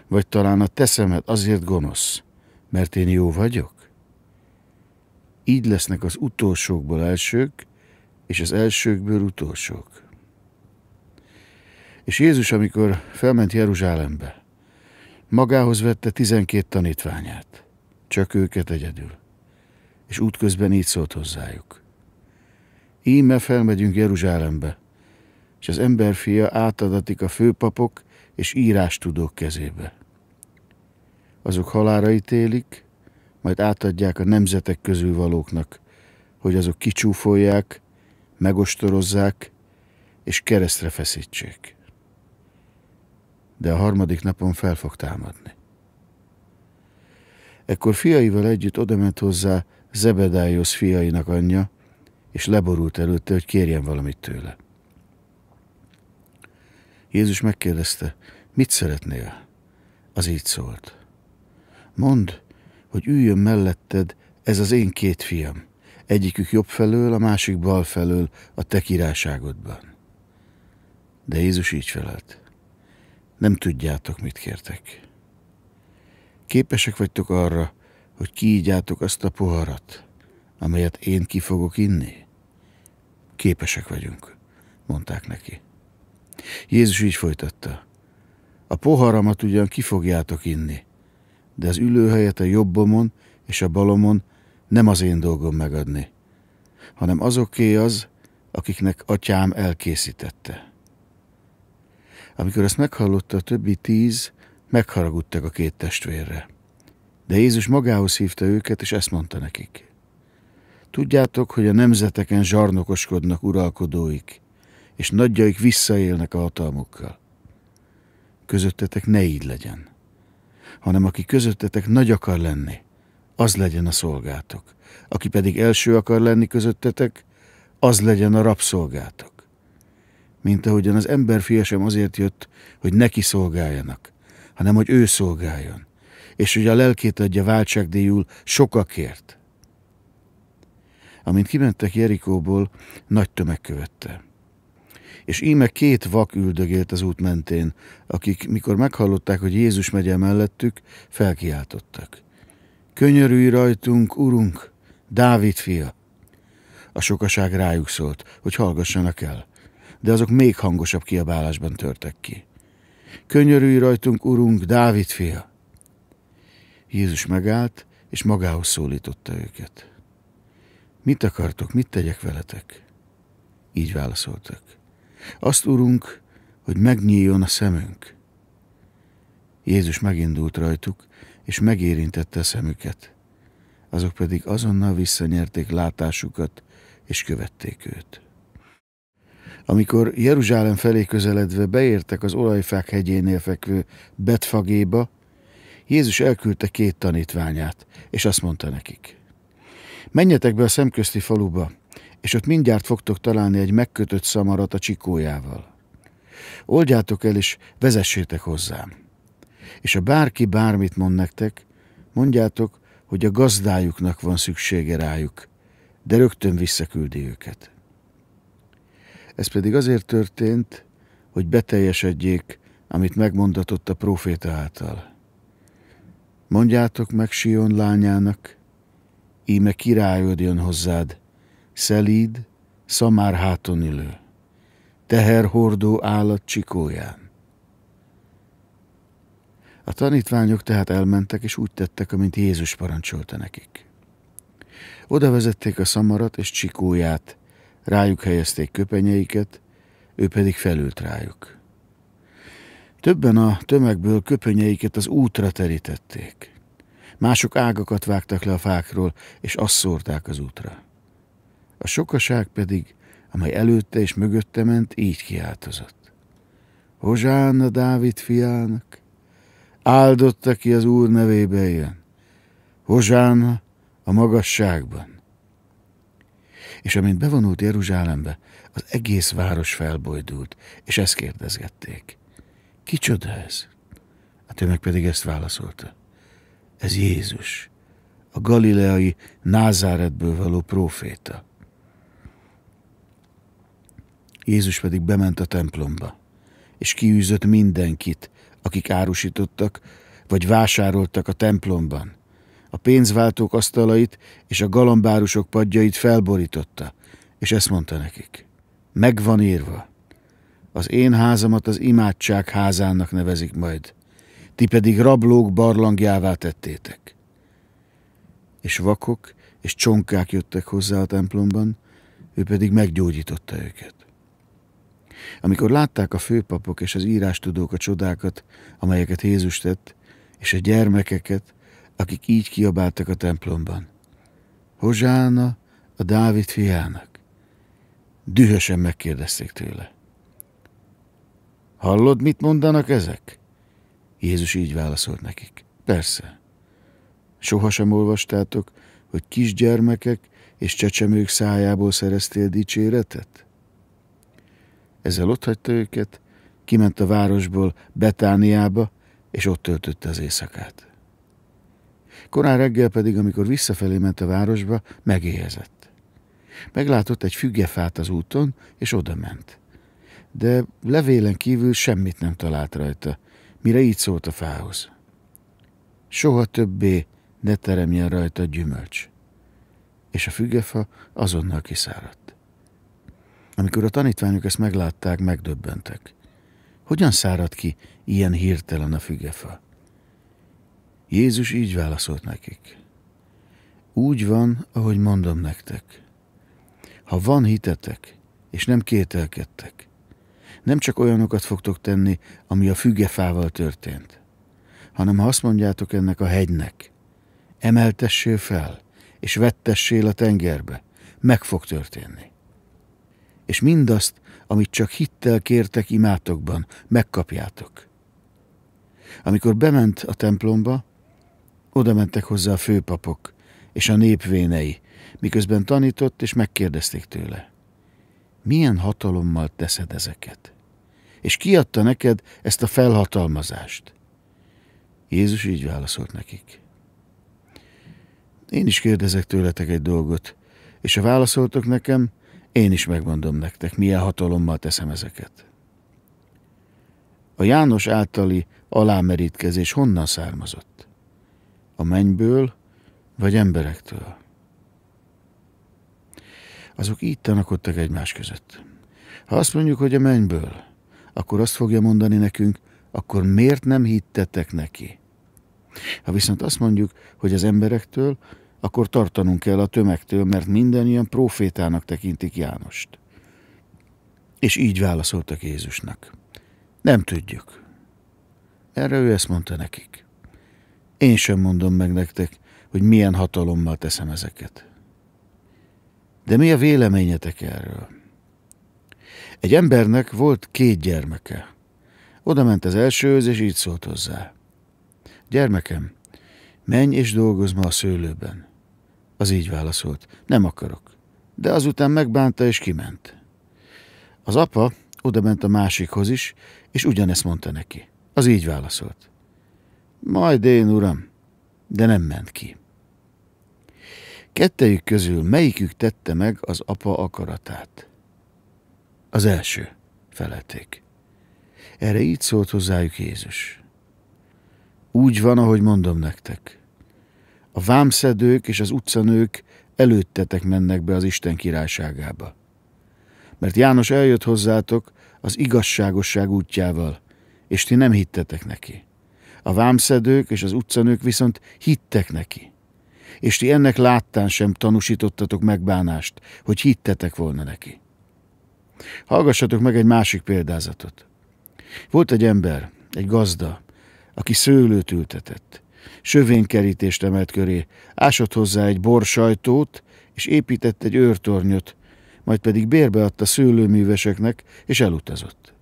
Vagy talán a teszemet azért gonosz, mert én jó vagyok? Így lesznek az utolsókból elsők, és az elsőkből utolsók. És Jézus, amikor felment Jeruzsálembe, magához vette tizenkét tanítványát, csak őket egyedül, és útközben így szólt hozzájuk. Íme felmegyünk Jeruzsálembe, és az emberfia átadatik a főpapok és írástudók kezébe. Azok halára ítélik, majd átadják a nemzetek közül valóknak, hogy azok kicsúfolják, megostorozzák és keresztre feszítsék de a harmadik napon fel fog támadni. Ekkor fiaival együtt odament hozzá Zebedájosz fiainak anyja, és leborult előtte, hogy kérjen valamit tőle. Jézus megkérdezte, mit szeretnél? Az így szólt. Mondd, hogy üljön melletted ez az én két fiam, egyikük jobb felől, a másik bal felől a te királyságodban. De Jézus így felelt. Nem tudjátok, mit kértek. Képesek vagytok arra, hogy kiígyátok azt a poharat, amelyet én ki fogok inni? Képesek vagyunk, mondták neki. Jézus így folytatta. A poharamat ugyan ki fogjátok inni, de az ülőhelyet a jobbomon és a balomon nem az én dolgom megadni, hanem azoké az, akiknek atyám elkészítette. Amikor ezt meghallotta a többi tíz, megharagudtak a két testvérre. De Jézus magához hívta őket, és ezt mondta nekik. Tudjátok, hogy a nemzeteken zsarnokoskodnak uralkodóik, és nagyjaik visszaélnek a hatalmukkal. Közöttetek ne így legyen, hanem aki közöttetek nagy akar lenni, az legyen a szolgátok. Aki pedig első akar lenni közöttetek, az legyen a rabszolgátok mint ahogyan az emberfia sem azért jött, hogy neki szolgáljanak, hanem hogy ő szolgáljon, és hogy a lelkét adja váltságdíjul sokakért. Amint kimentek Jerikóból, nagy tömeg követte. És íme két vak üldögélt az út mentén, akik, mikor meghallották, hogy Jézus megy el mellettük, felkiáltottak. Könyörülj rajtunk, Urunk, Dávid fia! A sokaság rájuk szólt, hogy hallgassanak el – de azok még hangosabb kiabálásban törtek ki. Könyörülj rajtunk, urunk, Dávid fia! Jézus megállt, és magához szólította őket. Mit akartok, mit tegyek veletek? Így válaszoltak. Azt, urunk, hogy megnyíljon a szemünk. Jézus megindult rajtuk, és megérintette a szemüket. Azok pedig azonnal visszanyerték látásukat, és követték őt. Amikor Jeruzsálem felé közeledve beértek az olajfák hegyénél fekvő Betfagéba, Jézus elküldte két tanítványát, és azt mondta nekik. Menjetek be a szemközti faluba, és ott mindjárt fogtok találni egy megkötött szamarat a csikójával. Oldjátok el, és vezessétek hozzám. És ha bárki bármit mond nektek, mondjátok, hogy a gazdájuknak van szüksége rájuk, de rögtön visszaküldi őket. Ez pedig azért történt, hogy beteljesedjék, amit megmondatott a próféta által. Mondjátok meg Sion lányának, íme királyod jön hozzád, szelíd, szamár háton ülő, teherhordó állat csikóján. A tanítványok tehát elmentek, és úgy tettek, amint Jézus parancsolta nekik. Oda vezették a szamarat és csikóját, Rájuk helyezték köpenyeiket, ő pedig felült rájuk. Többen a tömegből köpenyeiket az útra terítették. Mások ágakat vágtak le a fákról, és azt szórták az útra. A sokaság pedig, amely előtte és mögötte ment, így kiáltozott. Hozsánna Dávid fiának, áldotta ki az Úr nevébe jön. Hozsánna a magasságban és amint bevonult Jeruzsálembe, az egész város felbojdult, és ezt kérdezgették. Kicsoda ez? A hát tömeg pedig ezt válaszolta. Ez Jézus, a galileai Názáretből való próféta. Jézus pedig bement a templomba, és kiűzött mindenkit, akik árusítottak, vagy vásároltak a templomban, a pénzváltók asztalait és a galambárusok padjait felborította, és ezt mondta nekik. Meg van írva. Az én házamat az imádság házának nevezik majd, ti pedig rablók barlangjává tettétek. És vakok és csonkák jöttek hozzá a templomban, ő pedig meggyógyította őket. Amikor látták a főpapok és az írástudók a csodákat, amelyeket Jézus tett, és a gyermekeket, akik így kiabáltak a templomban. Hozsána a Dávid fiának. Dühösen megkérdezték tőle. Hallod, mit mondanak ezek? Jézus így válaszolt nekik. Persze. Sohasem olvastátok, hogy kisgyermekek és csecsemők szájából szereztél dicséretet? Ezzel hagyta őket, kiment a városból Betániába, és ott töltötte az éjszakát. Korán reggel pedig, amikor visszafelé ment a városba, megéhezett. Meglátott egy fügefát az úton, és odament. De levélen kívül semmit nem talált rajta, mire így szólt a fához. Soha többé ne teremjen rajta gyümölcs. És a fügefa azonnal kiszáradt. Amikor a tanítványok ezt meglátták, megdöbbentek. Hogyan szárad ki ilyen hirtelen a fügefa? Jézus így válaszolt nekik. Úgy van, ahogy mondom nektek. Ha van hitetek, és nem kételkedtek, nem csak olyanokat fogtok tenni, ami a fügefával történt, hanem ha azt mondjátok ennek a hegynek, emeltessél fel, és vettessél a tengerbe, meg fog történni. És mindazt, amit csak hittel kértek imátokban, megkapjátok. Amikor bement a templomba, oda mentek hozzá a főpapok és a népvénei, miközben tanított, és megkérdezték tőle. Milyen hatalommal teszed ezeket? És adta neked ezt a felhatalmazást? Jézus így válaszolt nekik. Én is kérdezek tőletek egy dolgot, és ha válaszoltok nekem, én is megmondom nektek, milyen hatalommal teszem ezeket. A János általi alámerítkezés honnan származott? a mennyből, vagy emberektől. Azok így tanakodtak egymás között. Ha azt mondjuk, hogy a mennyből, akkor azt fogja mondani nekünk, akkor miért nem hittetek neki? Ha viszont azt mondjuk, hogy az emberektől, akkor tartanunk kell a tömegtől, mert minden ilyen profétának tekintik Jánost. És így válaszoltak Jézusnak. Nem tudjuk. Erre ő ezt mondta nekik. Én sem mondom meg nektek, hogy milyen hatalommal teszem ezeket. De mi a véleményetek erről? Egy embernek volt két gyermeke. Oda ment az elsőhöz, és így szólt hozzá. Gyermekem, menj és dolgozz ma a szőlőben. Az így válaszolt, nem akarok. De azután megbánta, és kiment. Az apa oda ment a másikhoz is, és ugyanezt mondta neki. Az így válaszolt. Majd én, uram, de nem ment ki. Kettejük közül melyikük tette meg az apa akaratát? Az első, felelték. Erre így szólt hozzájuk Jézus. Úgy van, ahogy mondom nektek. A vámszedők és az utcanők előttetek mennek be az Isten királyságába. Mert János eljött hozzátok az igazságosság útjával, és ti nem hittetek neki. A vámszedők és az utcanők viszont hittek neki. És ti ennek láttán sem tanúsítottatok megbánást, hogy hittetek volna neki. Hallgassatok meg egy másik példázatot. Volt egy ember, egy gazda, aki szőlőt ültetett. Sövénykerítést emelt köré, ásott hozzá egy borsajtót, és épített egy őrtornyot, majd pedig bérbeadta szőlőműveseknek, és elutazott.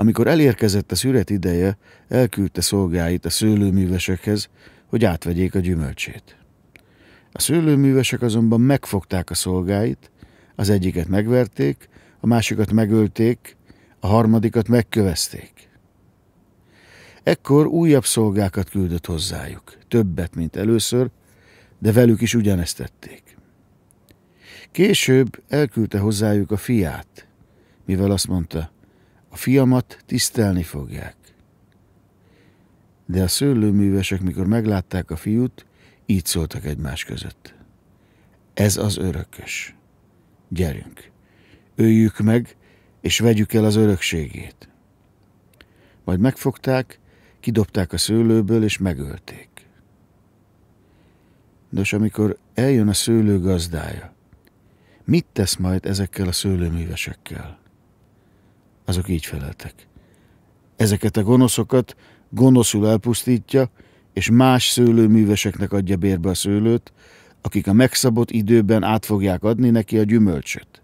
Amikor elérkezett a szüret ideje, elküldte szolgáit a szőlőművesekhez, hogy átvegyék a gyümölcsét. A szőlőművesek azonban megfogták a szolgáit, az egyiket megverték, a másikat megölték, a harmadikat megkövezték. Ekkor újabb szolgákat küldött hozzájuk, többet, mint először, de velük is ugyanezt tették. Később elküldte hozzájuk a fiát, mivel azt mondta, a fiamat tisztelni fogják. De a szőlőművesek, mikor meglátták a fiút, így szóltak egymás között. Ez az örökös. Gyerünk, öljük meg, és vegyük el az örökségét. Majd megfogták, kidobták a szőlőből, és megölték. Nos, amikor eljön a szőlő gazdája, mit tesz majd ezekkel a szőlőművesekkel? azok így feleltek. Ezeket a gonoszokat gonoszul elpusztítja, és más szőlőműveseknek adja bérbe a szőlőt, akik a megszabott időben át fogják adni neki a gyümölcsöt.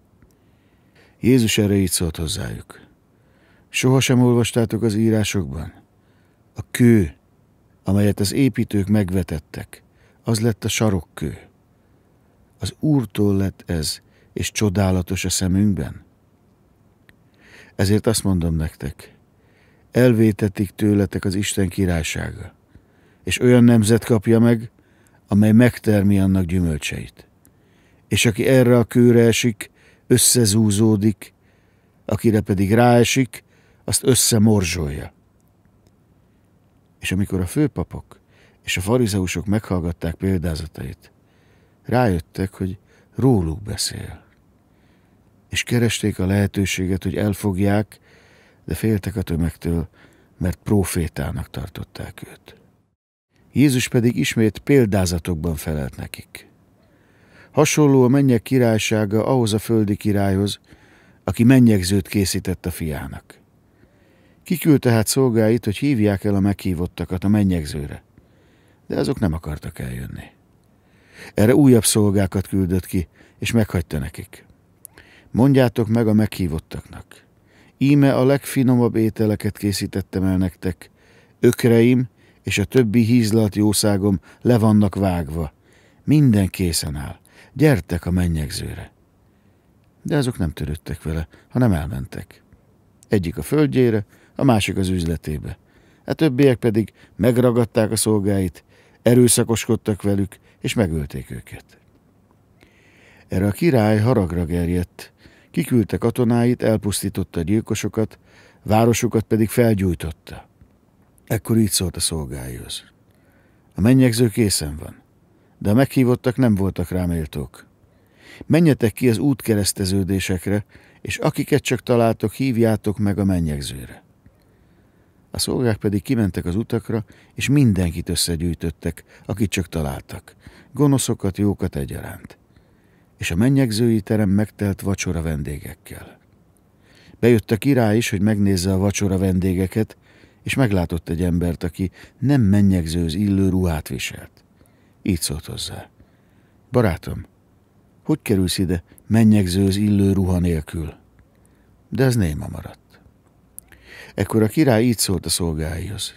Jézus erre így szólt hozzájuk. Sohasem olvastátok az írásokban? A kő, amelyet az építők megvetettek, az lett a sarokkő. Az Úrtól lett ez, és csodálatos a szemünkben. Ezért azt mondom nektek, elvétetik tőletek az Isten királysága, és olyan nemzet kapja meg, amely megtermi annak gyümölcseit. És aki erre a kőre esik, összezúzódik, akire pedig ráesik, azt összemorzsolja. És amikor a főpapok és a farizeusok meghallgatták példázatait, rájöttek, hogy róluk beszél és keresték a lehetőséget, hogy elfogják, de féltek a tömegtől, mert profétának tartották őt. Jézus pedig ismét példázatokban felelt nekik. Hasonló a mennyek királysága ahhoz a földi királyhoz, aki mennyegzőt készített a fiának. Kiküld tehát szolgáit, hogy hívják el a meghívottakat a mennyegzőre, de azok nem akartak eljönni. Erre újabb szolgákat küldött ki, és meghagyta nekik. Mondjátok meg a meghívottaknak. Íme a legfinomabb ételeket készítettem el nektek. Ökreim és a többi hízlat jószágom le vannak vágva. Minden készen áll. Gyertek a mennyegzőre. De azok nem törődtek vele, hanem elmentek. Egyik a földjére, a másik az üzletébe. A többiek pedig megragadták a szolgáit, erőszakoskodtak velük, és megölték őket. Erre a király haragra gerjedt, Kiküldte katonáit, elpusztította a gyilkosokat, városokat pedig felgyújtotta. Ekkor így szólt a szolgáihoz. A mennyegző készen van, de a meghívottak nem voltak rá méltók. Menjetek ki az útkereszteződésekre, és akiket csak találtok, hívjátok meg a mennyegzőre. A szolgák pedig kimentek az utakra, és mindenkit összegyűjtöttek, akit csak találtak. Gonoszokat, jókat egyaránt és a mennyegzői terem megtelt vacsora vendégekkel. Bejött a király is, hogy megnézze a vacsora vendégeket, és meglátott egy embert, aki nem mennyegzőz illő ruhát viselt. Így szólt hozzá. Barátom, hogy kerülsz ide mennyegzőz illő ruha nélkül? De ez néma maradt. Ekkor a király így szólt a szolgáihoz.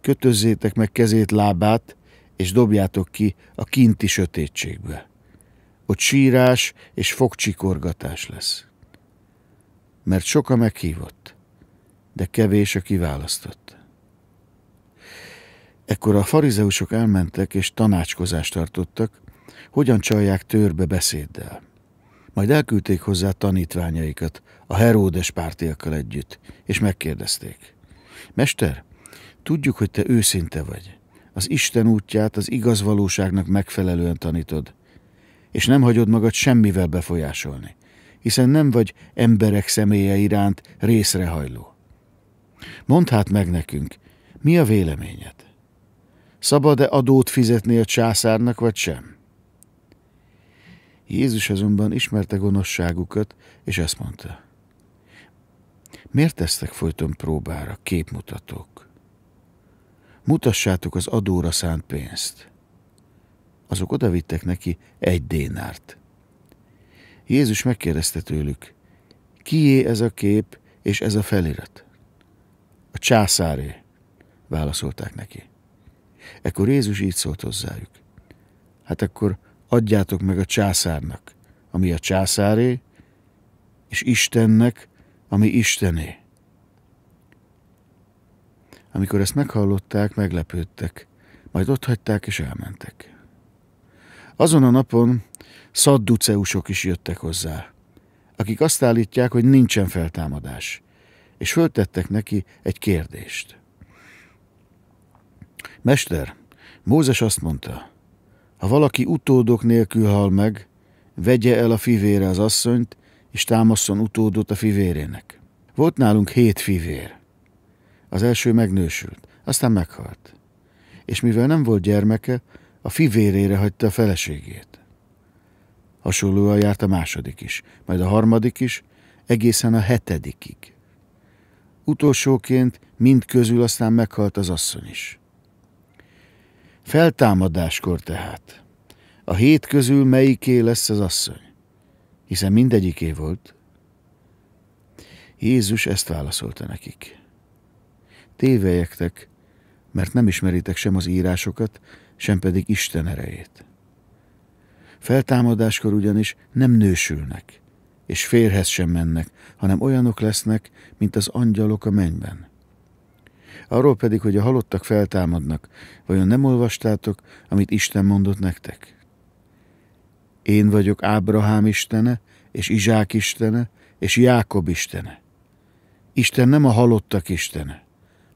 Kötözzétek meg kezét, lábát, és dobjátok ki a kinti sötétségbe ott sírás és fogcsikorgatás lesz. Mert sok a meghívott, de kevés a kiválasztott. Ekkor a farizeusok elmentek és tanácskozást tartottak, hogyan csalják törbe beszéddel. Majd elküldték hozzá tanítványaikat, a Heródes pártiakkal együtt, és megkérdezték. Mester, tudjuk, hogy te őszinte vagy. Az Isten útját az igaz valóságnak megfelelően tanítod és nem hagyod magad semmivel befolyásolni, hiszen nem vagy emberek személye iránt részrehajló. Mondd hát meg nekünk, mi a véleményed? Szabad-e adót fizetni a császárnak, vagy sem? Jézus azonban ismerte gonoszságukat, és ezt mondta. Miért tesztek folyton próbára képmutatók? Mutassátok az adóra szánt pénzt azok odavittek neki egy dénárt. Jézus megkérdezte tőlük, kié ez a kép és ez a felirat? A császáré, válaszolták neki. Ekkor Jézus így szólt hozzájuk. Hát akkor adjátok meg a császárnak, ami a császáré, és Istennek, ami Istené. Amikor ezt meghallották, meglepődtek, majd ott hagyták és elmentek. Azon a napon szadduceusok is jöttek hozzá, akik azt állítják, hogy nincsen feltámadás, és föltettek neki egy kérdést. Mester, Mózes azt mondta, ha valaki utódok nélkül hal meg, vegye el a fivére az asszonyt, és támaszon utódot a fivérének. Volt nálunk hét fivér. Az első megnősült, aztán meghalt. És mivel nem volt gyermeke, a fivérére hagyta a feleségét. Hasonlóan járt a második is, majd a harmadik is, egészen a hetedikig. Utolsóként mind közül aztán meghalt az asszony is. Feltámadáskor tehát. A hét közül melyiké lesz az asszony? Hiszen mindegyiké volt. Jézus ezt válaszolta nekik. Tévejektek, mert nem ismeritek sem az írásokat, sem pedig Isten erejét. Feltámadáskor ugyanis nem nősülnek, és férhez sem mennek, hanem olyanok lesznek, mint az angyalok a mennyben. Arról pedig, hogy a halottak feltámadnak, vajon nem olvastátok, amit Isten mondott nektek? Én vagyok Ábrahám istene, és Izsák istene, és Jákob istene. Isten nem a halottak istene,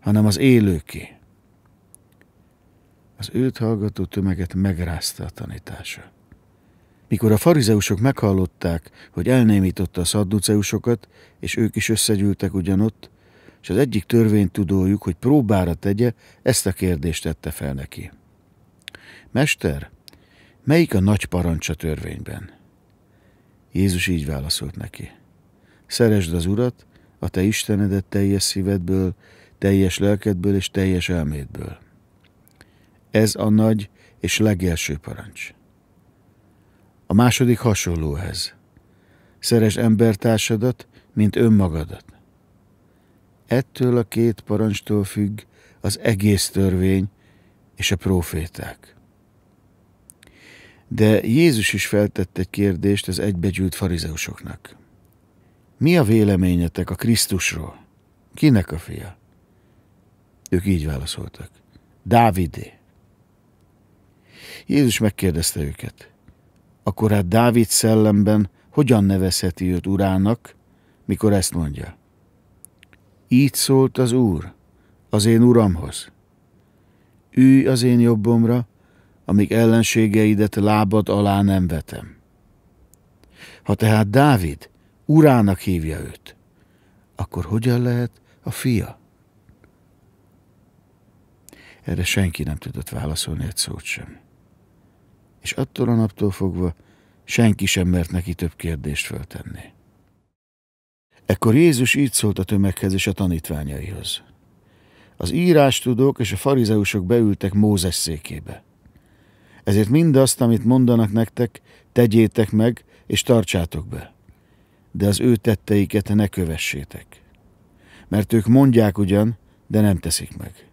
hanem az élőké. Az őt hallgató tömeget megrázta a tanítása. Mikor a farizeusok meghallották, hogy elnémította a szadduceusokat, és ők is összegyűltek ugyanott, és az egyik törvénytudójuk, hogy próbára tegye, ezt a kérdést tette fel neki. Mester, melyik a nagy parancs a törvényben? Jézus így válaszolt neki. Szeresd az Urat, a te Istenedet teljes szívedből, teljes lelkedből és teljes elmédből. Ez a nagy és legelső parancs. A második hasonló ez: Szeres embertársadat, mint önmagadat. Ettől a két parancstól függ az egész törvény és a proféták. De Jézus is feltett egy kérdést az egybegyűlt farizeusoknak. Mi a véleményetek a Krisztusról? Kinek a fia? Ők így válaszoltak. Dávidé. Jézus megkérdezte őket. Akkor hát Dávid szellemben hogyan nevezheti őt urának, mikor ezt mondja? Így szólt az Úr, az én uramhoz. Ülj az én jobbomra, amíg ellenségeidet lábad alá nem vetem. Ha tehát Dávid urának hívja őt, akkor hogyan lehet a fia? Erre senki nem tudott válaszolni egy szót sem és attól a naptól fogva senki sem mert neki több kérdést föltenni. Ekkor Jézus így szólt a tömeghez és a tanítványaihoz. Az írástudók és a farizeusok beültek Mózes székébe. Ezért mindazt, amit mondanak nektek, tegyétek meg, és tartsátok be. De az ő tetteiket ne kövessétek. Mert ők mondják ugyan, de nem teszik meg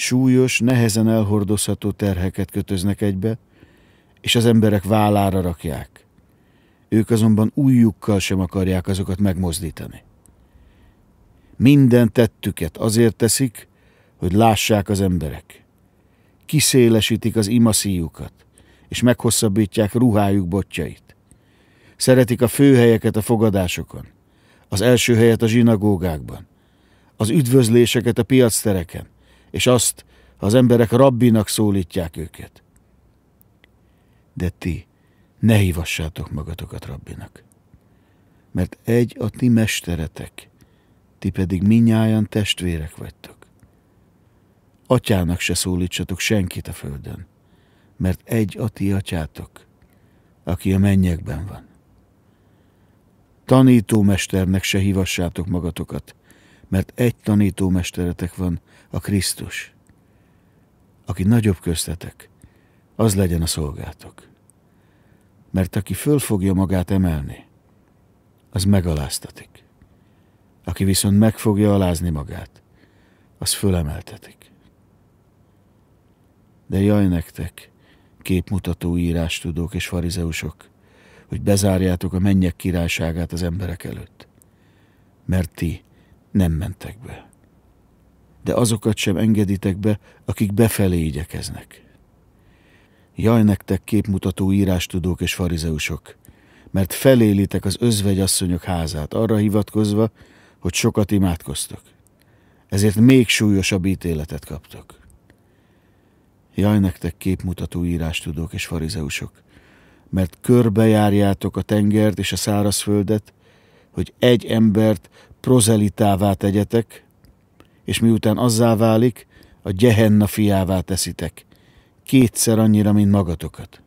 súlyos, nehezen elhordozható terheket kötöznek egybe, és az emberek vállára rakják. Ők azonban újjukkal sem akarják azokat megmozdítani. Minden tettüket azért teszik, hogy lássák az emberek. Kiszélesítik az imaszíjukat, és meghosszabbítják ruhájuk botjait. Szeretik a főhelyeket a fogadásokon, az első helyet a zsinagógákban, az üdvözléseket a piactereken, és azt az emberek rabbinak szólítják őket. De ti ne hívassátok magatokat rabbinak, mert egy a ti mesteretek, ti pedig minnyáján testvérek vagytok. Atyának se szólítsatok senkit a földön, mert egy a ti atyátok, aki a mennyekben van. Tanítómesternek se hívassátok magatokat, mert egy tanítómesteretek van, a Krisztus, aki nagyobb köztetek, az legyen a szolgátok. Mert aki föl fogja magát emelni, az megaláztatik. Aki viszont meg fogja alázni magát, az fölemeltetik. De jaj nektek, képmutató írás tudók és farizeusok, hogy bezárjátok a mennyek királyságát az emberek előtt, mert ti nem mentek be de azokat sem engeditek be, akik befelé igyekeznek. Jaj nektek képmutató írástudók és farizeusok, mert felélitek az özvegyasszonyok házát, arra hivatkozva, hogy sokat imádkoztok. Ezért még súlyosabb ítéletet kaptok. Jaj nektek képmutató írástudók és farizeusok, mert körbejárjátok a tengert és a szárazföldet, hogy egy embert prozelitává tegyetek, és miután azzá válik, a gyehenna fiává teszitek, kétszer annyira, mint magatokat.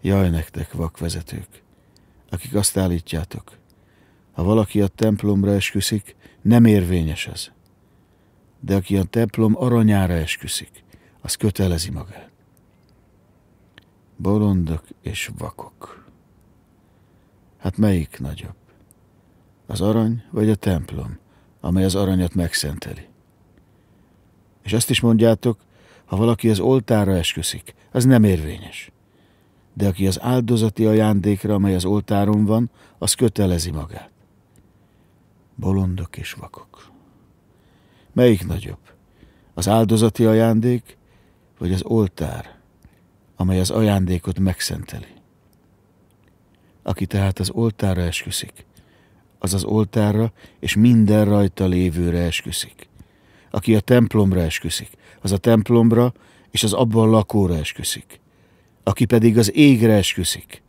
Jaj nektek, vakvezetők, akik azt állítjátok, ha valaki a templomra esküszik, nem érvényes ez. De aki a templom aranyára esküszik, az kötelezi magát. Bolondok és vakok. Hát melyik nagyobb? Az arany vagy a templom? amely az aranyat megszenteli. És azt is mondjátok, ha valaki az oltára esküszik, az nem érvényes. De aki az áldozati ajándékra, amely az oltáron van, az kötelezi magát. Bolondok és vakok. Melyik nagyobb? Az áldozati ajándék, vagy az oltár, amely az ajándékot megszenteli? Aki tehát az oltára esküszik, azaz oltárra és minden rajta lévőre esküszik. Aki a templomra esküszik, az a templomra és az abban lakóra esküszik. Aki pedig az égre esküszik,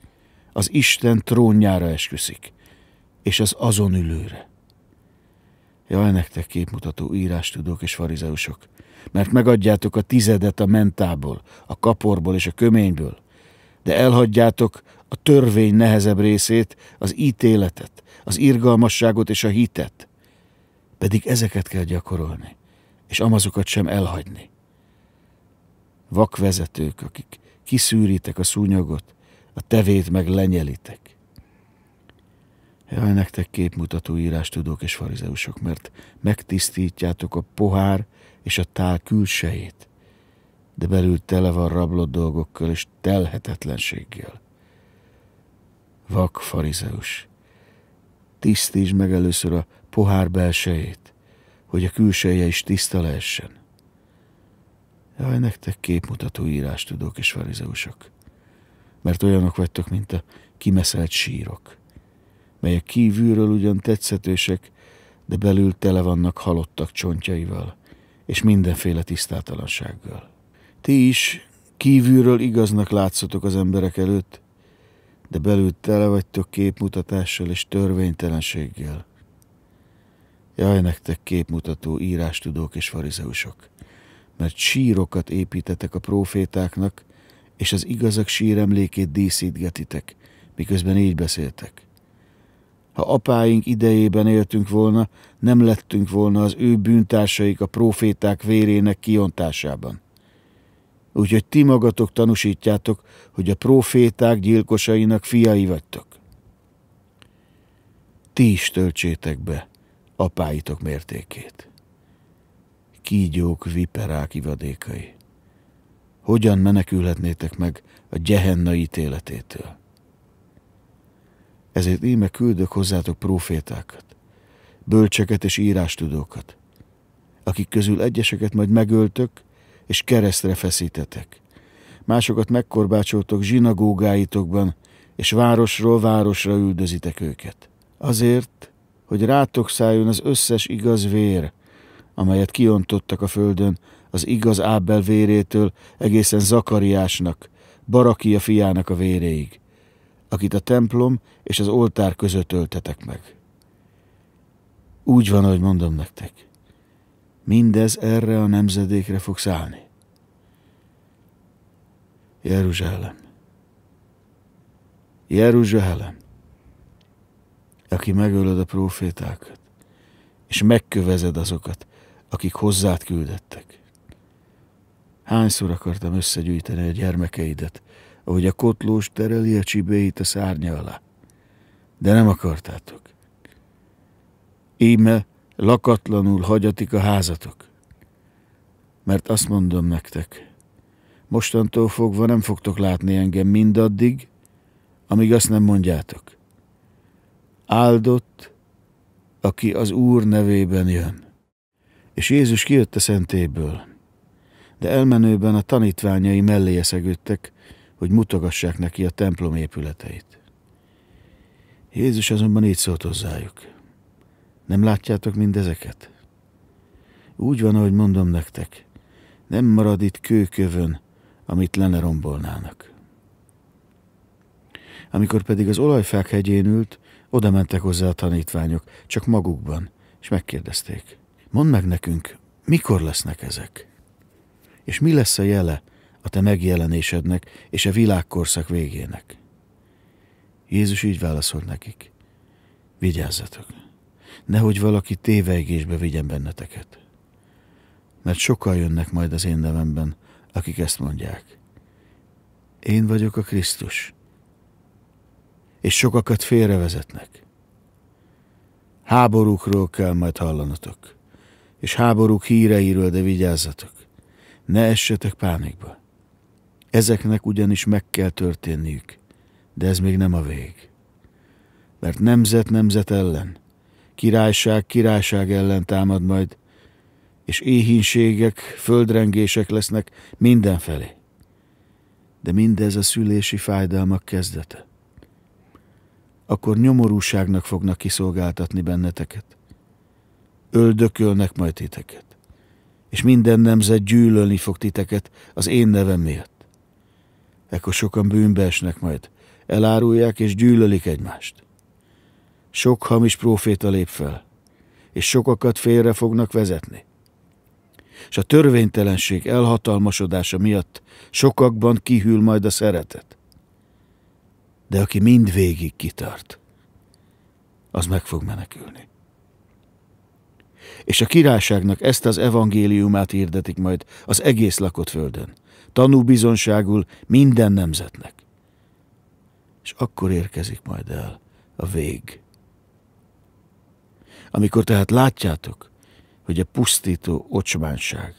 az Isten trónjára esküszik, és az azon ülőre. Jaj, nektek képmutató írástudók és farizeusok, mert megadjátok a tizedet a mentából, a kaporból és a köményből, de elhagyjátok a törvény nehezebb részét, az ítéletet, az irgalmasságot és a hitet. Pedig ezeket kell gyakorolni, és amazokat sem elhagyni. Vakvezetők, akik kiszűrítek a szúnyogot, a tevét meg lenyelitek. Jaj, nektek képmutató írástudók és farizeusok, mert megtisztítjátok a pohár és a tál külsejét, de belül tele van rablott dolgokkal és telhetetlenséggel. Vak farizeus, tisztítsd meg először a pohár belsejét, hogy a külseje is tiszta lehessen. Jaj, nektek képmutató írás tudok és farizeusok, mert olyanok vagytok, mint a kimeszelt sírok, melyek kívülről ugyan tetszetősek, de belül tele vannak halottak csontjaival, és mindenféle tisztátalansággal. Ti is kívülről igaznak látszotok az emberek előtt, de belül tele vagytok képmutatással és törvénytelenséggel. Jaj, nektek képmutató írástudók és farizeusok, mert sírokat építetek a profétáknak, és az igazak síremlékét díszítgetitek, miközben így beszéltek. Ha apáink idejében éltünk volna, nem lettünk volna az ő bűntársaik a proféták vérének kiontásában úgyhogy ti magatok tanúsítjátok, hogy a proféták gyilkosainak fiai vagytok. Ti is töltsétek be apáitok mértékét. Kígyók, viperák ivadékai. Hogyan menekülhetnétek meg a gyehenna ítéletétől? Ezért íme küldök hozzátok profétákat, bölcseket és írástudókat, akik közül egyeseket majd megöltök, és keresztre feszítetek. Másokat megkorbácsoltok zsinagógáitokban, és városról városra üldözitek őket. Azért, hogy rátok szálljon az összes igaz vér, amelyet kiontottak a földön, az igaz Ábel vérétől egészen Zakariásnak, Barakia fiának a véréig, akit a templom és az oltár között öltetek meg. Úgy van, ahogy mondom nektek. Mindez erre a nemzedékre fog szállni. Jeruzsálem, Jeruzsálem, aki megölöd a profétákat, és megkövezed azokat, akik hozzád küldettek. Hányszor akartam összegyűjteni a gyermekeidet, ahogy a kotlós tereli a csibéit a szárnya alá, de nem akartátok. Íme lakatlanul hagyatik a házatok, mert azt mondom nektek, Mostantól fogva nem fogtok látni engem mindaddig, amíg azt nem mondjátok. Áldott, aki az Úr nevében jön. És Jézus kijött a szentéből, de elmenőben a tanítványai mellé eszegődtek, hogy mutogassák neki a templom épületeit. Jézus azonban így szólt hozzájuk. Nem látjátok mindezeket? Úgy van, ahogy mondom nektek, nem marad itt kőkövön, amit lenne rombolnának. Amikor pedig az olajfák hegyén ült, oda mentek hozzá a tanítványok, csak magukban, és megkérdezték. Mondd meg nekünk, mikor lesznek ezek? És mi lesz a jele a te megjelenésednek és a világkorszak végének? Jézus így válaszol nekik. Vigyázzatok! Nehogy valaki tévejgésbe vigyen benneteket. Mert sokan jönnek majd az én nevemben, akik ezt mondják. Én vagyok a Krisztus. És sokakat félrevezetnek. Háborúkról kell majd hallanatok, és háborúk híreiről, de vigyázzatok. Ne essetek pánikba. Ezeknek ugyanis meg kell történniük, de ez még nem a vég. Mert nemzet nemzet ellen, királyság királyság ellen támad majd, és éhínségek, földrengések lesznek mindenfelé. De mindez a szülési fájdalmak kezdete. Akkor nyomorúságnak fognak kiszolgáltatni benneteket. Öldökölnek majd titeket. És minden nemzet gyűlölni fog titeket az én nevem miatt. Ekkor sokan bűnbe esnek majd, elárulják és gyűlölik egymást. Sok hamis próféta lép fel, és sokakat félre fognak vezetni és a törvénytelenség elhatalmasodása miatt sokakban kihűl majd a szeretet. De aki mindvégig kitart, az meg fog menekülni. És a királyságnak ezt az evangéliumát hirdetik majd az egész lakott földön, tanúbizonságul minden nemzetnek. És akkor érkezik majd el a vég. Amikor tehát látjátok, hogy a pusztító ocsmánság,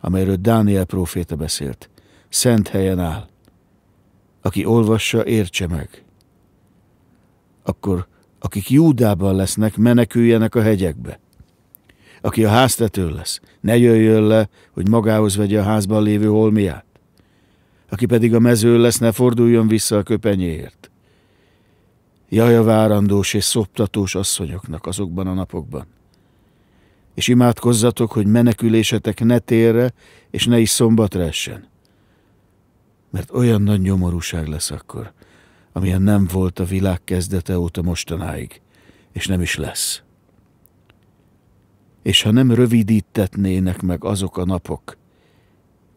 amelyről Dániel próféta beszélt, szent helyen áll. Aki olvassa, értse meg. Akkor akik Júdában lesznek, meneküljenek a hegyekbe. Aki a háztető lesz, ne jöjjön le, hogy magához vegye a házban lévő holmiát. Aki pedig a mező lesz, ne forduljon vissza a köpenyéért. Jaj a várandós és szoptatós asszonyoknak azokban a napokban, és imádkozzatok, hogy menekülésetek ne térre, és ne is szombatra essen. Mert olyan nagy nyomorúság lesz akkor, amilyen nem volt a világ kezdete óta mostanáig, és nem is lesz. És ha nem rövidítetnének meg azok a napok,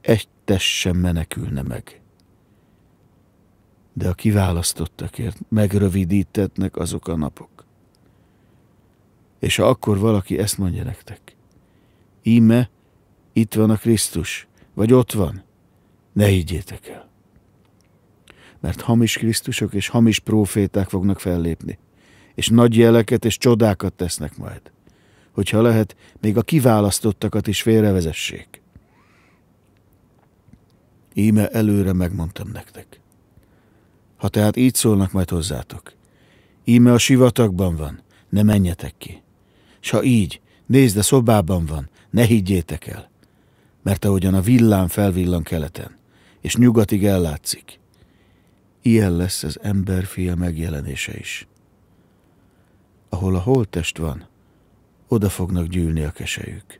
egy test sem menekülne meg. De a kiválasztottakért megrövidítetnek azok a napok és ha akkor valaki ezt mondja nektek, íme, itt van a Krisztus, vagy ott van, ne higgyétek el. Mert hamis Krisztusok és hamis próféták fognak fellépni, és nagy jeleket és csodákat tesznek majd, hogyha lehet, még a kiválasztottakat is félrevezessék. Íme előre megmondtam nektek. Ha tehát így szólnak majd hozzátok, íme a sivatagban van, ne menjetek ki. S ha így, nézd, a szobában van, ne higgyétek el. Mert ahogyan a villám felvillan keleten, és nyugatig ellátszik, ilyen lesz az emberfia megjelenése is. Ahol a holttest van, oda fognak gyűlni a kesejük.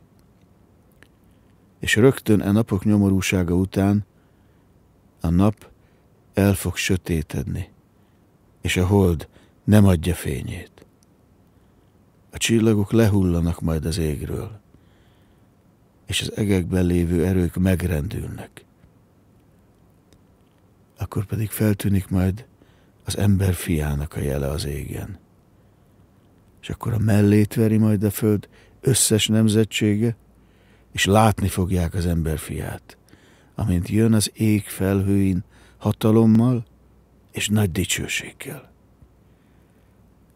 És rögtön e napok nyomorúsága után a nap el fog sötétedni, és a hold nem adja fényét. A csillagok lehullanak majd az égről, és az egekben lévő erők megrendülnek. Akkor pedig feltűnik majd az ember fiának a jele az égen. És akkor a mellét veri majd a föld összes nemzetsége, és látni fogják az ember fiát, amint jön az ég felhőin hatalommal és nagy dicsőséggel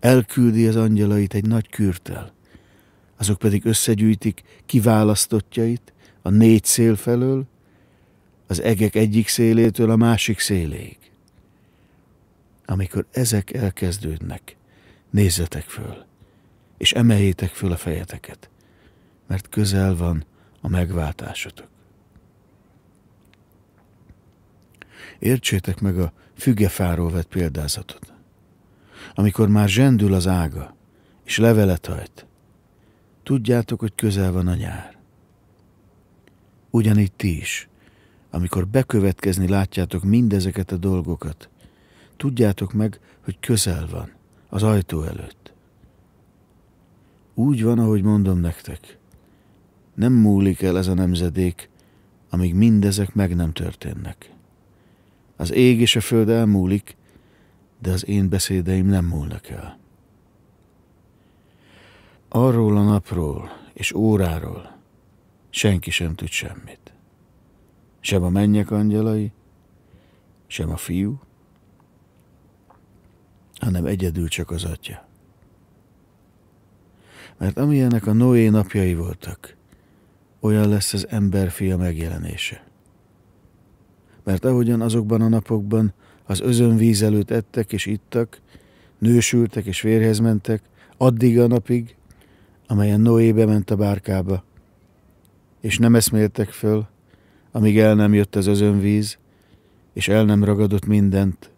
elküldi az angyalait egy nagy kürtel. Azok pedig összegyűjtik kiválasztottjait a négy szél felől, az egek egyik szélétől a másik széléig. Amikor ezek elkezdődnek, nézzetek föl, és emeljétek föl a fejeteket, mert közel van a megváltásotok. Értsétek meg a fügefáról vett példázatot amikor már zsendül az ága, és levelet hajt. Tudjátok, hogy közel van a nyár. Ugyanígy ti is, amikor bekövetkezni látjátok mindezeket a dolgokat, tudjátok meg, hogy közel van, az ajtó előtt. Úgy van, ahogy mondom nektek. Nem múlik el ez a nemzedék, amíg mindezek meg nem történnek. Az ég és a föld elmúlik, de az én beszédeim nem múlnak el. Arról a napról és óráról senki sem tud semmit. Sem a mennyek angyalai, sem a fiú, hanem egyedül csak az atya. Mert amilyenek a Noé napjai voltak, olyan lesz az emberfia megjelenése. Mert ahogyan azokban a napokban az özönvíz előtt ettek és ittak, nősültek és vérhez mentek, addig a napig, amelyen Noé bement a bárkába. És nem eszméltek föl, amíg el nem jött az özönvíz, és el nem ragadott mindent.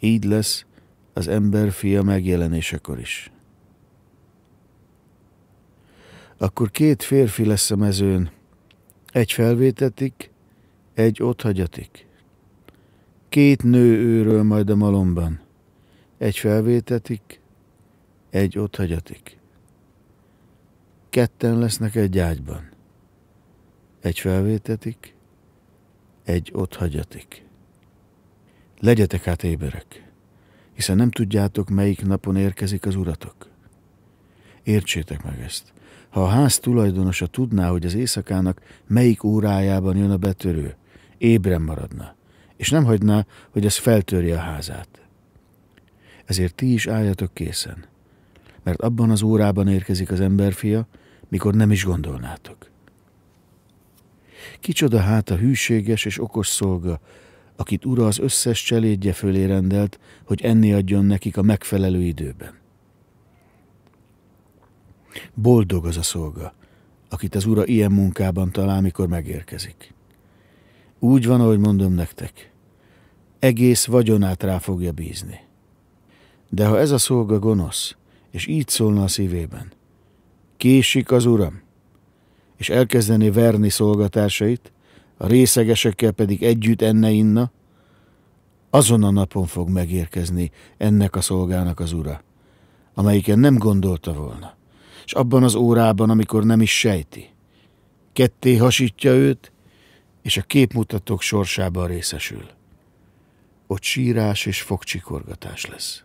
Így lesz az ember fia megjelenésekor is. Akkor két férfi lesz a mezőn, egy felvétetik, egy otthagyatik. Két nő őről majd a malomban. Egy felvétetik, egy ott hagyatik. Ketten lesznek egy ágyban. Egy felvétetik, egy ott hagyatik. Legyetek hát éberek, hiszen nem tudjátok, melyik napon érkezik az uratok. Értsétek meg ezt. Ha a ház tulajdonosa tudná, hogy az éjszakának melyik órájában jön a betörő, ébren maradna és nem hagyná, hogy ez feltörje a házát. Ezért ti is álljatok készen, mert abban az órában érkezik az emberfia, mikor nem is gondolnátok. Kicsoda hát a hűséges és okos szolga, akit ura az összes cselédje fölé rendelt, hogy enni adjon nekik a megfelelő időben. Boldog az a szolga, akit az ura ilyen munkában talál, mikor megérkezik. Úgy van, ahogy mondom nektek. Egész vagyonát rá fogja bízni. De ha ez a szolga gonosz, és így szólna a szívében, késik az uram, és elkezdené verni szolgatársait, a részegesekkel pedig együtt enne-inna, azon a napon fog megérkezni ennek a szolgának az ura, amelyiken nem gondolta volna, és abban az órában, amikor nem is sejti. Ketté hasítja őt, és a képmutatók sorsában részesül. Ott sírás és fogcsikorgatás lesz.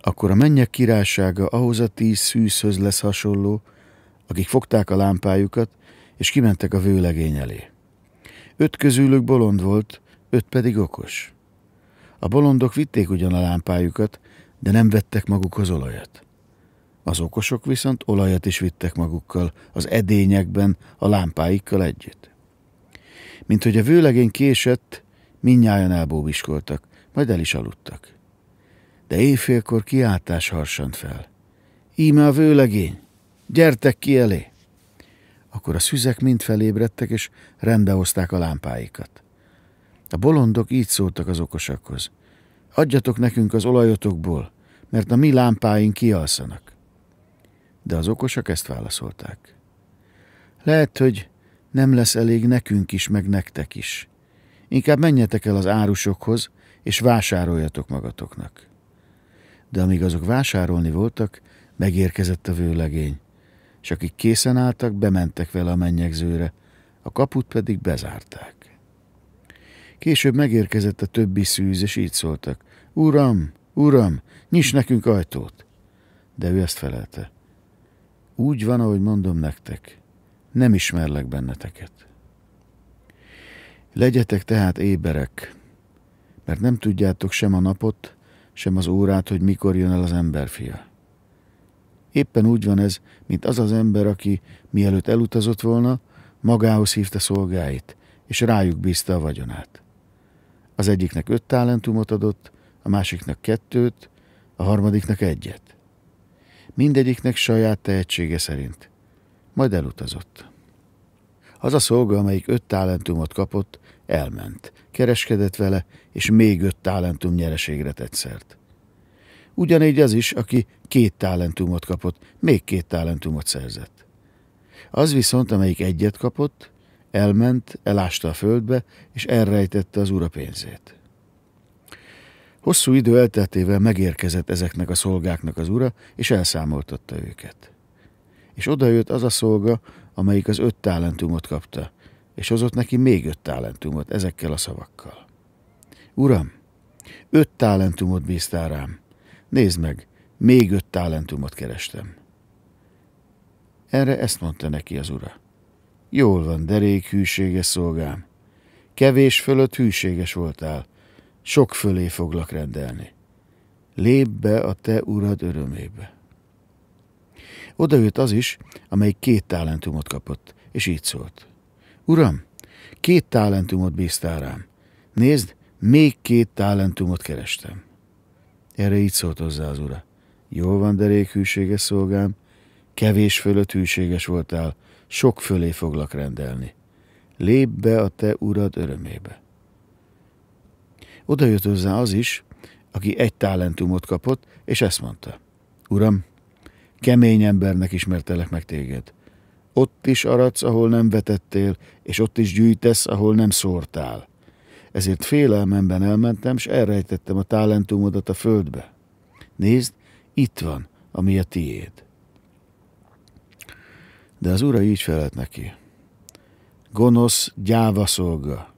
Akkor a mennyek királysága ahhoz a tíz szűzhöz lesz hasonló, akik fogták a lámpájukat, és kimentek a vőlegény elé. Öt közülük bolond volt, öt pedig okos. A bolondok vitték ugyan a lámpájukat, de nem vettek magukhoz olajat. Az okosok viszont olajat is vittek magukkal, az edényekben, a lámpáikkal együtt. Mint hogy a vőlegény késett, minnyáján elbóbiskoltak, majd el is aludtak. De éjfélkor kiáltás harsant fel. Íme a vőlegény! Gyertek ki elé! Akkor a szüzek mind felébredtek, és rendbehozták a lámpáikat. A bolondok így szóltak az okosakhoz. Adjatok nekünk az olajotokból, mert a mi lámpáink kialszanak de az okosak ezt válaszolták. Lehet, hogy nem lesz elég nekünk is, meg nektek is. Inkább menjetek el az árusokhoz, és vásároljatok magatoknak. De amíg azok vásárolni voltak, megérkezett a vőlegény, és akik készen álltak, bementek vele a mennyegzőre, a kaput pedig bezárták. Később megérkezett a többi szűz, és így szóltak. Uram, uram, nyis nekünk ajtót! De ő ezt felelte. Úgy van, ahogy mondom nektek, nem ismerlek benneteket. Legyetek tehát éberek, mert nem tudjátok sem a napot, sem az órát, hogy mikor jön el az emberfia. Éppen úgy van ez, mint az az ember, aki mielőtt elutazott volna, magához hívta szolgáit, és rájuk bízta a vagyonát. Az egyiknek öt talentumot adott, a másiknak kettőt, a harmadiknak egyet mindegyiknek saját tehetsége szerint. Majd elutazott. Az a szolga, amelyik öt talentumot kapott, elment, kereskedett vele, és még öt talentum nyereségre tett szert. Ugyanígy az is, aki két talentumot kapott, még két talentumot szerzett. Az viszont, amelyik egyet kapott, elment, elásta a földbe, és elrejtette az ura pénzét. Hosszú idő elteltével megérkezett ezeknek a szolgáknak az ura, és elszámoltatta őket. És odajött az a szolga, amelyik az öt talentumot kapta, és hozott neki még öt talentumot ezekkel a szavakkal. Uram, öt talentumot bíztál rám. Nézd meg, még öt talentumot kerestem. Erre ezt mondta neki az ura. Jól van, derék hűséges szolgám. Kevés fölött hűséges voltál, sok fölé foglak rendelni. Lép be a te urad örömébe. Oda jött az is, amely két talentumot kapott, és így szólt. Uram, két talentumot bíztál rám. Nézd, még két talentumot kerestem. Erre így szólt hozzá az ura. Jó van, derék hűséges szolgám, kevés fölött hűséges voltál, sok fölé foglak rendelni. Lép be a te urad örömébe. Oda jött hozzá az is, aki egy talentumot kapott, és ezt mondta. Uram, kemény embernek ismertelek meg téged. Ott is aradsz, ahol nem vetettél, és ott is gyűjtesz, ahol nem szórtál. Ezért félelmemben elmentem, és elrejtettem a talentumodat a földbe. Nézd, itt van, ami a tiéd. De az ura így felelt neki. Gonosz, gyáva szolga,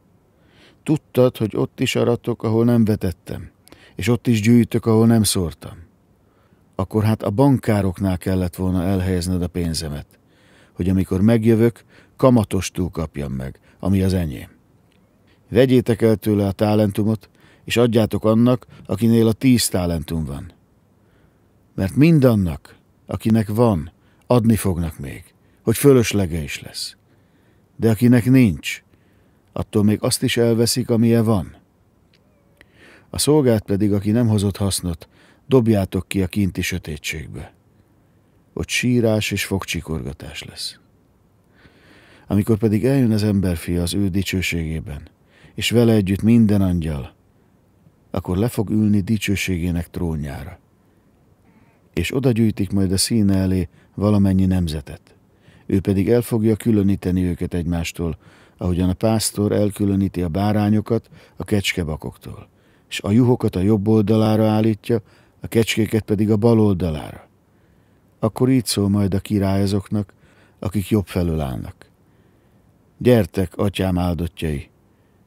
Tudtad, hogy ott is aratok, ahol nem vetettem, és ott is gyűjtök, ahol nem szórtam. Akkor hát a bankároknál kellett volna elhelyezned a pénzemet, hogy amikor megjövök, kamatos túl kapjam meg, ami az enyém. Vegyétek el tőle a talentumot, és adjátok annak, akinél a tíz talentum van. Mert mindannak, akinek van, adni fognak még, hogy fölöslege is lesz. De akinek nincs, attól még azt is elveszik, amilyen van. A szolgát pedig, aki nem hozott hasznot, dobjátok ki a kinti sötétségbe. Ott sírás és fogcsikorgatás lesz. Amikor pedig eljön az emberfia az ő dicsőségében, és vele együtt minden angyal, akkor le fog ülni dicsőségének trónjára. És oda gyűjtik majd a színe elé valamennyi nemzetet. Ő pedig el fogja különíteni őket egymástól ahogyan a pásztor elkülöníti a bárányokat a kecskebakoktól, és a juhokat a jobb oldalára állítja, a kecskéket pedig a bal oldalára. Akkor így szól majd a király azoknak, akik jobb felől állnak. Gyertek, atyám áldottjai,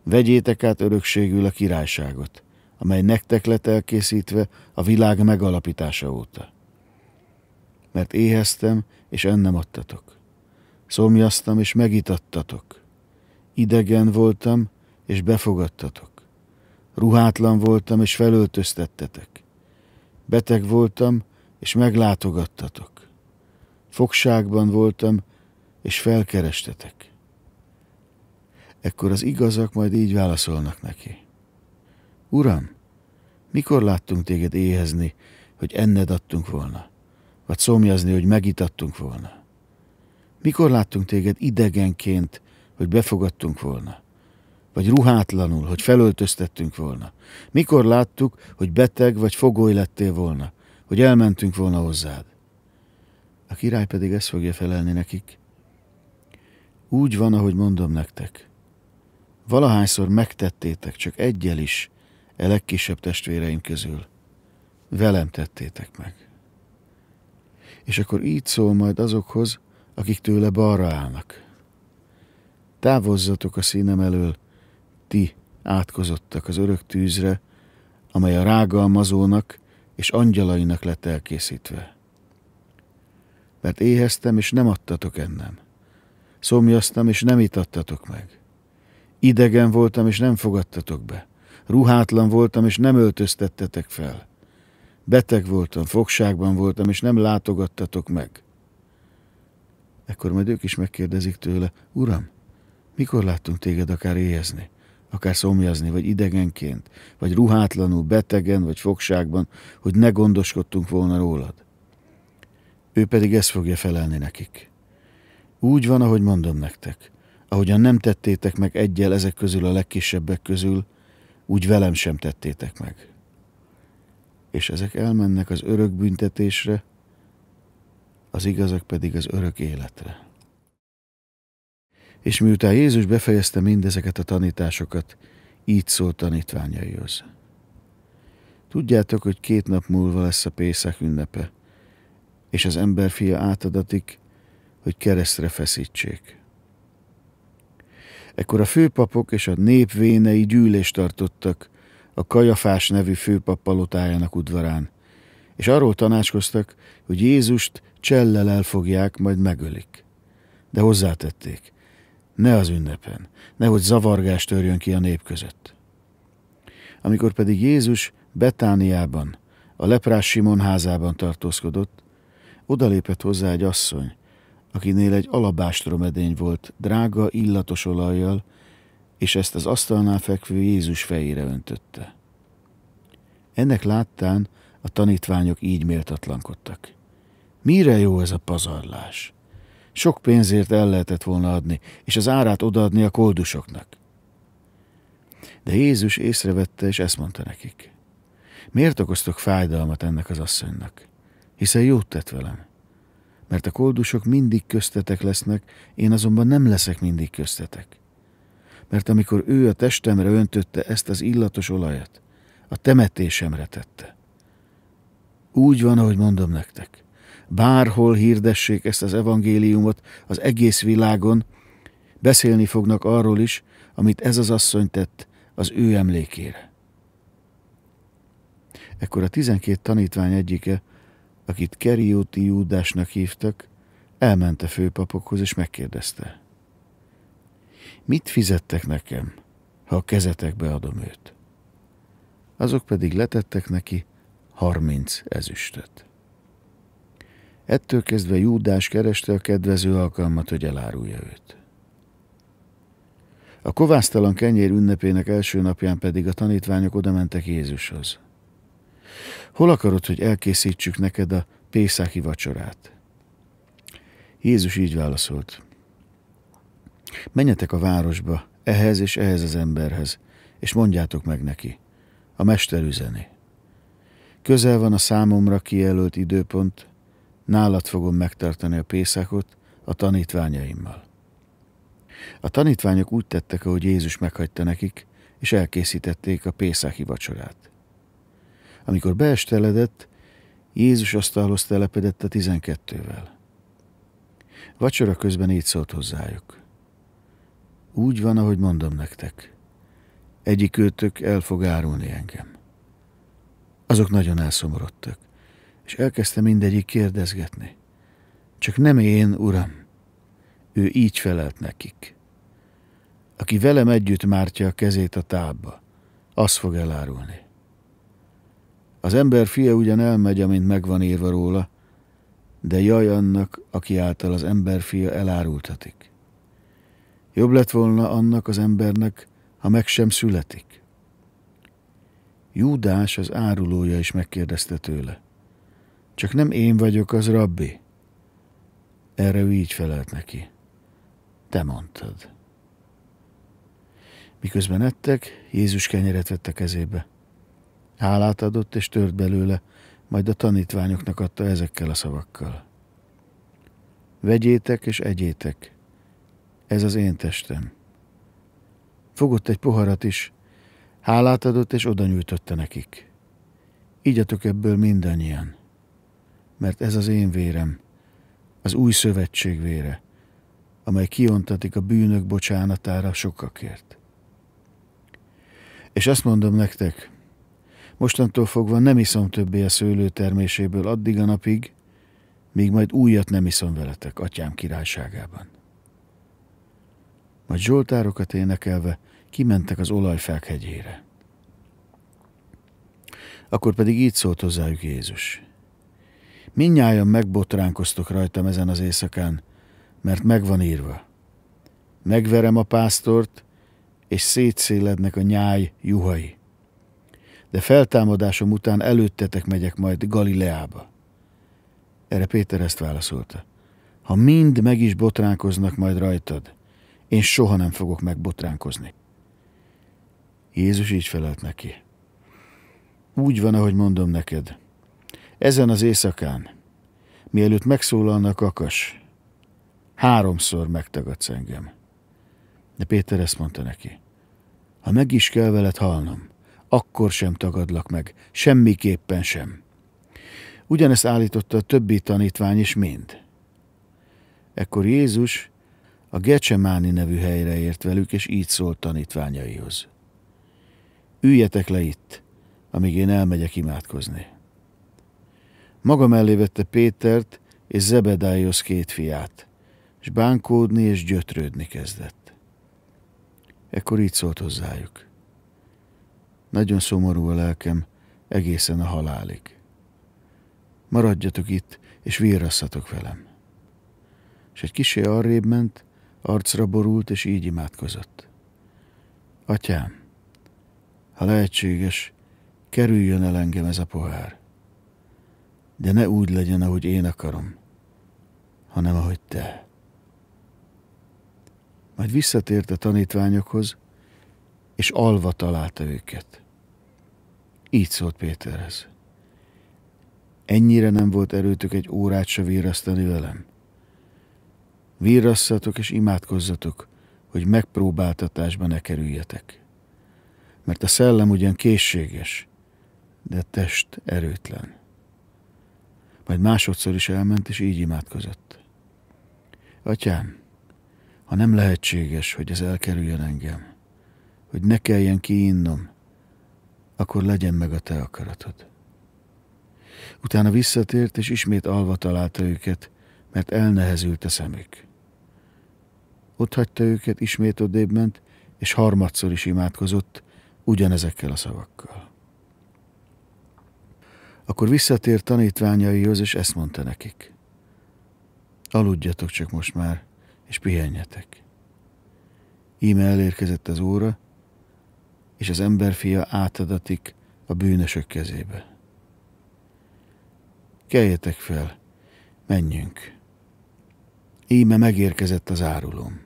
vegyétek át örökségül a királyságot, amely nektek lett elkészítve a világ megalapítása óta. Mert éheztem, és ennem adtatok. Szomjaztam, és megitattatok Idegen voltam, és befogadtatok. Ruhátlan voltam, és felöltöztettetek. Beteg voltam, és meglátogattatok. Fogságban voltam, és felkerestetek. Ekkor az igazak majd így válaszolnak neki. Uram, mikor láttunk téged éhezni, hogy enned adtunk volna, vagy szomjazni, hogy megitattunk volna? Mikor láttunk téged idegenként, hogy befogadtunk volna, vagy ruhátlanul, hogy felöltöztettünk volna. Mikor láttuk, hogy beteg vagy fogoly lettél volna, hogy elmentünk volna hozzád. A király pedig ezt fogja felelni nekik. Úgy van, ahogy mondom nektek. Valahányszor megtettétek, csak egyel is, e legkisebb testvéreim közül. Velem tettétek meg. És akkor így szól majd azokhoz, akik tőle balra állnak. Távozzatok a színem elől, ti átkozottak az örök tűzre, amely a rágalmazónak és angyalainak lett elkészítve. Mert éheztem, és nem adtatok ennem. Szomjaztam, és nem itattatok meg. Idegen voltam, és nem fogadtatok be. Ruhátlan voltam, és nem öltöztettetek fel. Beteg voltam, fogságban voltam, és nem látogattatok meg. Ekkor majd ők is megkérdezik tőle, Uram, mikor láttunk téged akár éhezni, akár szomjazni, vagy idegenként, vagy ruhátlanul, betegen, vagy fogságban, hogy ne gondoskodtunk volna rólad? Ő pedig ezt fogja felelni nekik. Úgy van, ahogy mondom nektek. Ahogyan nem tettétek meg egyel ezek közül a legkisebbek közül, úgy velem sem tettétek meg. És ezek elmennek az örök büntetésre, az igazak pedig az örök életre. És miután Jézus befejezte mindezeket a tanításokat, így szólt tanítványaihoz. Tudjátok, hogy két nap múlva lesz a Pészek ünnepe, és az emberfia átadatik, hogy keresztre feszítsék. Ekkor a főpapok és a népvénei gyűlést tartottak a Kajafás nevű főpap palotájának udvarán, és arról tanácskoztak, hogy Jézust csellel elfogják, majd megölik. De hozzátették – ne az ünnepen, nehogy zavargást törjön ki a nép között. Amikor pedig Jézus Betániában, a leprás Simon házában tartózkodott, odalépett hozzá egy asszony, akinél egy alabástromedény volt, drága, illatos olajjal, és ezt az asztalnál fekvő Jézus fejére öntötte. Ennek láttán a tanítványok így méltatlankodtak. Mire jó ez a pazarlás? Sok pénzért el lehetett volna adni, és az árát odaadni a koldusoknak. De Jézus észrevette, és ezt mondta nekik. Miért okoztok fájdalmat ennek az asszonynak? Hiszen jót tett velem. Mert a koldusok mindig köztetek lesznek, én azonban nem leszek mindig köztetek. Mert amikor ő a testemre öntötte ezt az illatos olajat, a temetésemre tette. Úgy van, ahogy mondom nektek bárhol hirdessék ezt az evangéliumot az egész világon, beszélni fognak arról is, amit ez az asszony tett az ő emlékére. Ekkor a tizenkét tanítvány egyike, akit Kerióti Júdásnak hívtak, elment a főpapokhoz és megkérdezte. Mit fizettek nekem, ha a kezetekbe adom őt? Azok pedig letettek neki harminc ezüstöt. Ettől kezdve Júdás kereste a kedvező alkalmat, hogy elárulja őt. A kovásztalan kenyér ünnepének első napján pedig a tanítványok odamentek Jézushoz. Hol akarod, hogy elkészítsük neked a Pészáki vacsorát? Jézus így válaszolt. Menjetek a városba, ehhez és ehhez az emberhez, és mondjátok meg neki. A mester üzeni. Közel van a számomra kijelölt időpont, nálad fogom megtartani a Pészákot a tanítványaimmal. A tanítványok úgy tettek, ahogy Jézus meghagyta nekik, és elkészítették a Pészáki vacsorát. Amikor beesteledett, Jézus asztalhoz telepedett a tizenkettővel. Vacsora közben így szólt hozzájuk. Úgy van, ahogy mondom nektek. Egyik őtök el fog árulni engem. Azok nagyon elszomorodtak és elkezdte mindegyik kérdezgetni. Csak nem én, uram. Ő így felelt nekik. Aki velem együtt mártja a kezét a tábba, az fog elárulni. Az ember fia ugyan elmegy, amint megvan írva róla, de jaj annak, aki által az ember fia elárultatik. Jobb lett volna annak az embernek, ha meg sem születik. Júdás az árulója is megkérdezte tőle. Csak nem én vagyok az rabbi. Erre ő így felelt neki. Te mondtad. Miközben ettek, Jézus kenyeret vette kezébe. Hálát adott és tört belőle, majd a tanítványoknak adta ezekkel a szavakkal. Vegyétek és egyétek, ez az én testem. Fogott egy poharat is, hálát adott és oda nyújtotta nekik. Igyatok ebből mindannyian mert ez az én vérem, az új szövetség vére, amely kiontatik a bűnök bocsánatára sokakért. És azt mondom nektek, mostantól fogva nem iszom többé a szőlő terméséből addig a napig, míg majd újat nem iszom veletek atyám királyságában. Majd zsoltárokat énekelve kimentek az olajfák hegyére. Akkor pedig így szólt hozzájuk Jézus. Minnyáján megbotránkoztok rajtam ezen az éjszakán, mert meg van írva. Megverem a pásztort, és szétszélednek a nyáj juhai. De feltámadásom után előttetek megyek majd Galileába. Erre Péter ezt válaszolta. Ha mind meg is botránkoznak majd rajtad, én soha nem fogok megbotránkozni. Jézus így felelt neki. Úgy van, ahogy mondom neked. Ezen az éjszakán, mielőtt megszólalnak kakas, háromszor megtagadsz engem. De Péter ezt mondta neki. Ha meg is kell veled halnom, akkor sem tagadlak meg, semmiképpen sem. Ugyanezt állította a többi tanítvány is mind. Ekkor Jézus a Gecsemáni nevű helyre ért velük, és így szólt tanítványaihoz. Üljetek le itt, amíg én elmegyek imádkozni. Maga mellé vette Pétert és Zebedájhoz két fiát, és bánkódni és gyötrődni kezdett. Ekkor így szólt hozzájuk. Nagyon szomorú a lelkem, egészen a halálig. Maradjatok itt, és vírasszatok velem. És egy kisé arrébb ment, arcra borult, és így imádkozott. Atyám, ha lehetséges, kerüljön el engem ez a pohár de ne úgy legyen, ahogy én akarom, hanem ahogy te. Majd visszatért a tanítványokhoz, és alva találta őket. Így szólt Péterhez. Ennyire nem volt erőtök egy órát se vírasztani velem. Vírasszatok és imádkozzatok, hogy megpróbáltatásba ne kerüljetek. Mert a szellem ugyan készséges, de test erőtlen majd másodszor is elment, és így imádkozott. Atyám, ha nem lehetséges, hogy ez elkerüljön engem, hogy ne kelljen kiinnom, akkor legyen meg a te akaratod. Utána visszatért, és ismét alva találta őket, mert elnehezült a szemük. Ott hagyta őket, ismét odébb ment, és harmadszor is imádkozott, ugyanezekkel a szavakkal. Akkor visszatért tanítványaihoz, és ezt mondta nekik. Aludjatok csak most már, és pihenjetek. Íme elérkezett az óra, és az emberfia átadatik a bűnösök kezébe. Keljetek fel, menjünk. Íme megérkezett az árulom.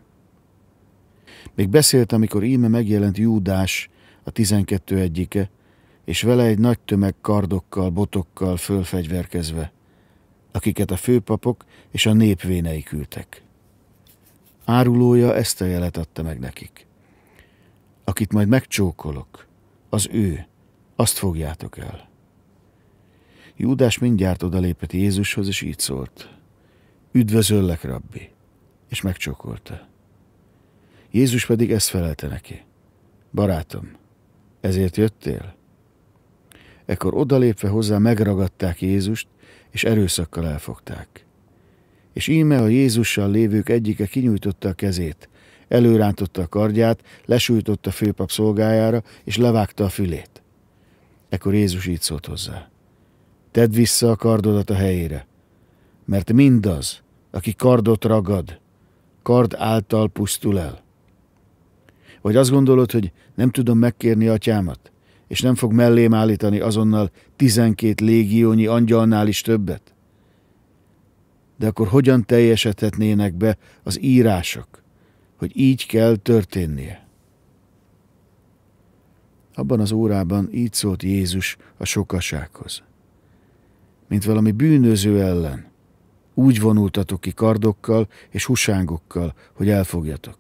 Még beszélt, amikor íme megjelent Júdás, a tizenkettő egyike, és vele egy nagy tömeg kardokkal, botokkal fölfegyverkezve, akiket a főpapok és a népvénei küldtek. Árulója ezt a jelet adta meg nekik. Akit majd megcsókolok, az ő, azt fogjátok el. Júdás mindjárt odalépett Jézushoz, és így szólt. Üdvözöllek, rabbi! És megcsókolta. Jézus pedig ezt felelte neki. Barátom, ezért jöttél? Ekkor odalépve hozzá megragadták Jézust, és erőszakkal elfogták. És íme a Jézussal lévők egyike kinyújtotta a kezét, előrántotta a kardját, lesújtotta a főpap szolgájára, és levágta a fülét. Ekkor Jézus így szólt hozzá. Tedd vissza a kardodat a helyére, mert mindaz, aki kardot ragad, kard által pusztul el. Vagy azt gondolod, hogy nem tudom megkérni atyámat, és nem fog mellém állítani azonnal tizenkét légiónyi angyalnál is többet? De akkor hogyan teljesedhetnének be az írások, hogy így kell történnie? Abban az órában így szólt Jézus a sokasághoz. Mint valami bűnöző ellen, úgy vonultatok ki kardokkal és husángokkal, hogy elfogjatok.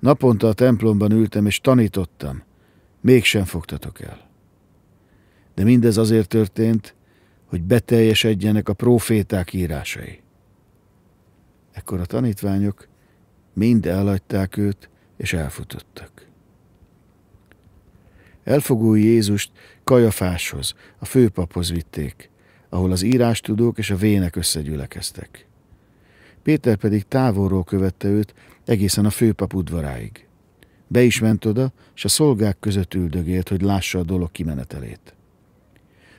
Naponta a templomban ültem és tanítottam, mégsem fogtatok el. De mindez azért történt, hogy beteljesedjenek a proféták írásai. Ekkor a tanítványok mind elhagyták őt, és elfutottak. Elfogó Jézust Kajafáshoz, a főpaphoz vitték, ahol az írástudók és a vének összegyülekeztek. Péter pedig távolról követte őt egészen a főpap udvaráig. Be is ment oda, és a szolgák között üldögélt, hogy lássa a dolog kimenetelét.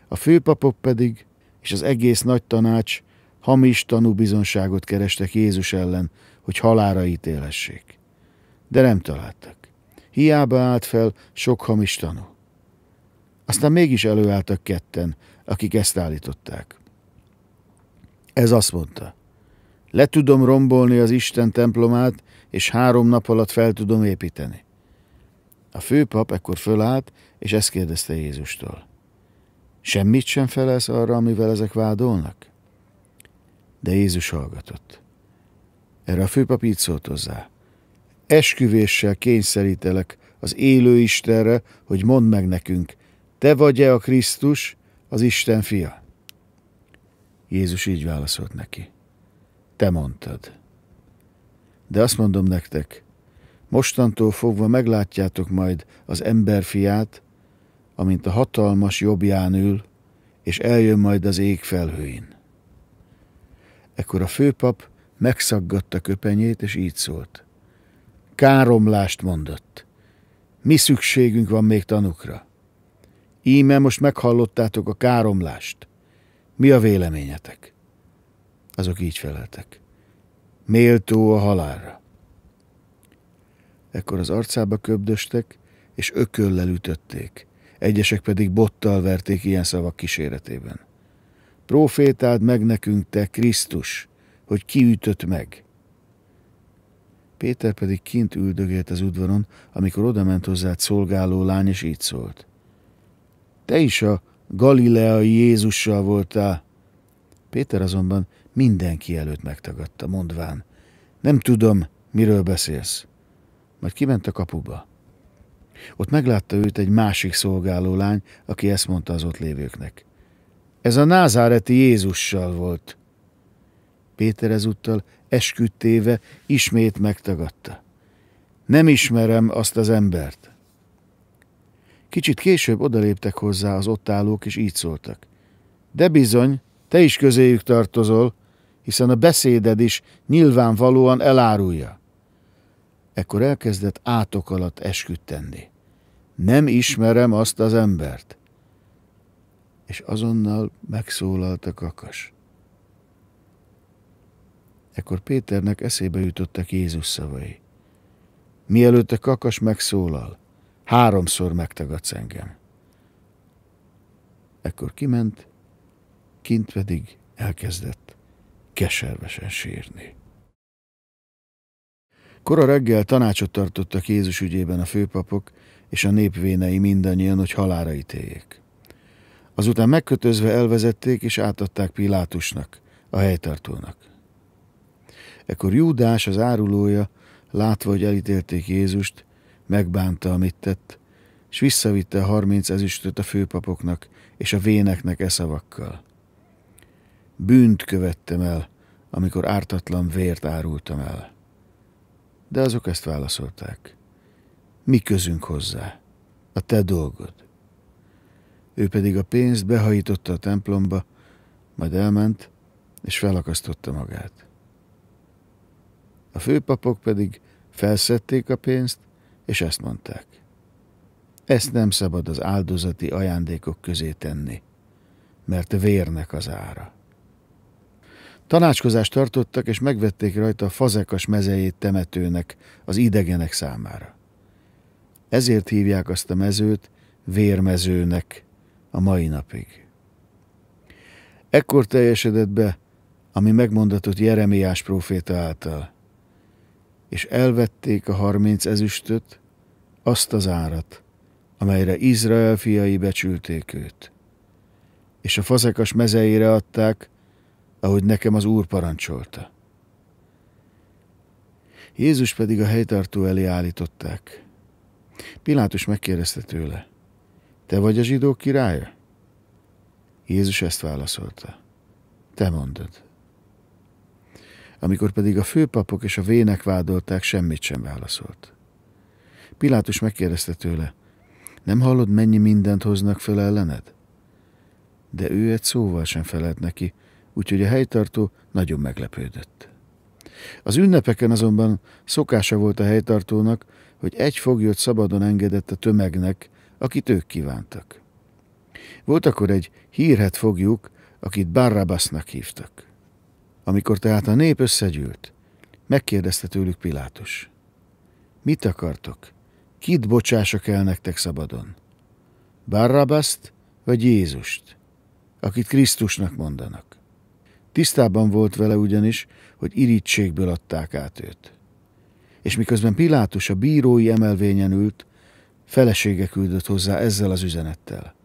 A főpapok pedig, és az egész nagy tanács hamis tanúbizonságot kerestek Jézus ellen, hogy halára ítélhessék. De nem találtak. Hiába állt fel sok hamis tanú. Aztán mégis előálltak ketten, akik ezt állították. Ez azt mondta, le tudom rombolni az Isten templomát, és három nap alatt fel tudom építeni. A főpap ekkor fölállt, és ezt kérdezte Jézustól. Semmit sem felelsz arra, amivel ezek vádolnak? De Jézus hallgatott. Erre a főpap így szólt hozzá. Esküvéssel kényszerítelek az élő Istenre, hogy mondd meg nekünk, te vagy-e a Krisztus, az Isten fia? Jézus így válaszolt neki. Te mondtad. De azt mondom nektek, mostantól fogva meglátjátok majd az emberfiát, amint a hatalmas jobbján ül, és eljön majd az ég felhőin. Ekkor a főpap megszaggatta köpenyét, és így szólt. Káromlást mondott. Mi szükségünk van még tanukra? Íme most meghallottátok a káromlást. Mi a véleményetek? Azok így feleltek méltó a halálra. Ekkor az arcába köbdöstek, és ököllel ütötték, egyesek pedig bottal verték ilyen szavak kíséretében. Profétáld meg nekünk, te Krisztus, hogy kiütött meg. Péter pedig kint üldögélt az udvaron, amikor odament hozzá szolgáló lány, és így szólt. Te is a galileai Jézussal voltál. Péter azonban mindenki előtt megtagadta, mondván, nem tudom, miről beszélsz. Majd kiment a kapuba. Ott meglátta őt egy másik szolgáló lány, aki ezt mondta az ott lévőknek. Ez a názáreti Jézussal volt. Péter ezúttal esküdtéve ismét megtagadta. Nem ismerem azt az embert. Kicsit később odaléptek hozzá az ott állók, és így szóltak. De bizony, te is közéjük tartozol hiszen a beszéded is nyilvánvalóan elárulja. Ekkor elkezdett átok alatt esküdteni. Nem ismerem azt az embert. És azonnal megszólalt a kakas. Ekkor Péternek eszébe jutottak Jézus szavai. Mielőtt a kakas megszólal, háromszor megtagadsz engem. Ekkor kiment, kint pedig elkezdett keservesen sírni. Kora reggel tanácsot tartottak Jézus ügyében a főpapok és a népvénei mindannyian, hogy halára ítéljék. Azután megkötözve elvezették és átadták Pilátusnak, a helytartónak. Ekkor Júdás, az árulója, látva, hogy elítélték Jézust, megbánta, amit tett, és visszavitte a harminc ezüstöt a főpapoknak és a véneknek e szavakkal. Bűnt követtem el, amikor ártatlan vért árultam el. De azok ezt válaszolták. Mi közünk hozzá? A te dolgod. Ő pedig a pénzt behajította a templomba, majd elment, és felakasztotta magát. A főpapok pedig felszedték a pénzt, és ezt mondták. Ezt nem szabad az áldozati ajándékok közé tenni, mert vérnek az ára. Tanácskozást tartottak, és megvették rajta a fazekas mezejét temetőnek az idegenek számára. Ezért hívják azt a mezőt vérmezőnek a mai napig. Ekkor teljesedett be, ami megmondatott Jeremiás próféta által, és elvették a harminc ezüstöt, azt az árat, amelyre Izrael fiai becsülték őt, és a fazekas mezeire adták, ahogy nekem az Úr parancsolta. Jézus pedig a helytartó elé állították. Pilátus megkérdezte tőle, te vagy a zsidók királya? Jézus ezt válaszolta, te mondod. Amikor pedig a főpapok és a vének vádolták, semmit sem válaszolt. Pilátus megkérdezte tőle, nem hallod, mennyi mindent hoznak föl ellened? De ő egy szóval sem felelt neki, úgyhogy a helytartó nagyon meglepődött. Az ünnepeken azonban szokása volt a helytartónak, hogy egy foglyot szabadon engedett a tömegnek, akit ők kívántak. Volt akkor egy hírhet fogjuk, akit Barrabasnak hívtak. Amikor tehát a nép összegyűlt, megkérdezte tőlük Pilátus. Mit akartok? Kit bocsások el nektek szabadon? Barrabaszt vagy Jézust, akit Krisztusnak mondanak? Tisztában volt vele ugyanis, hogy irítségből adták át őt. És miközben Pilátus a bírói emelvényen ült, felesége küldött hozzá ezzel az üzenettel.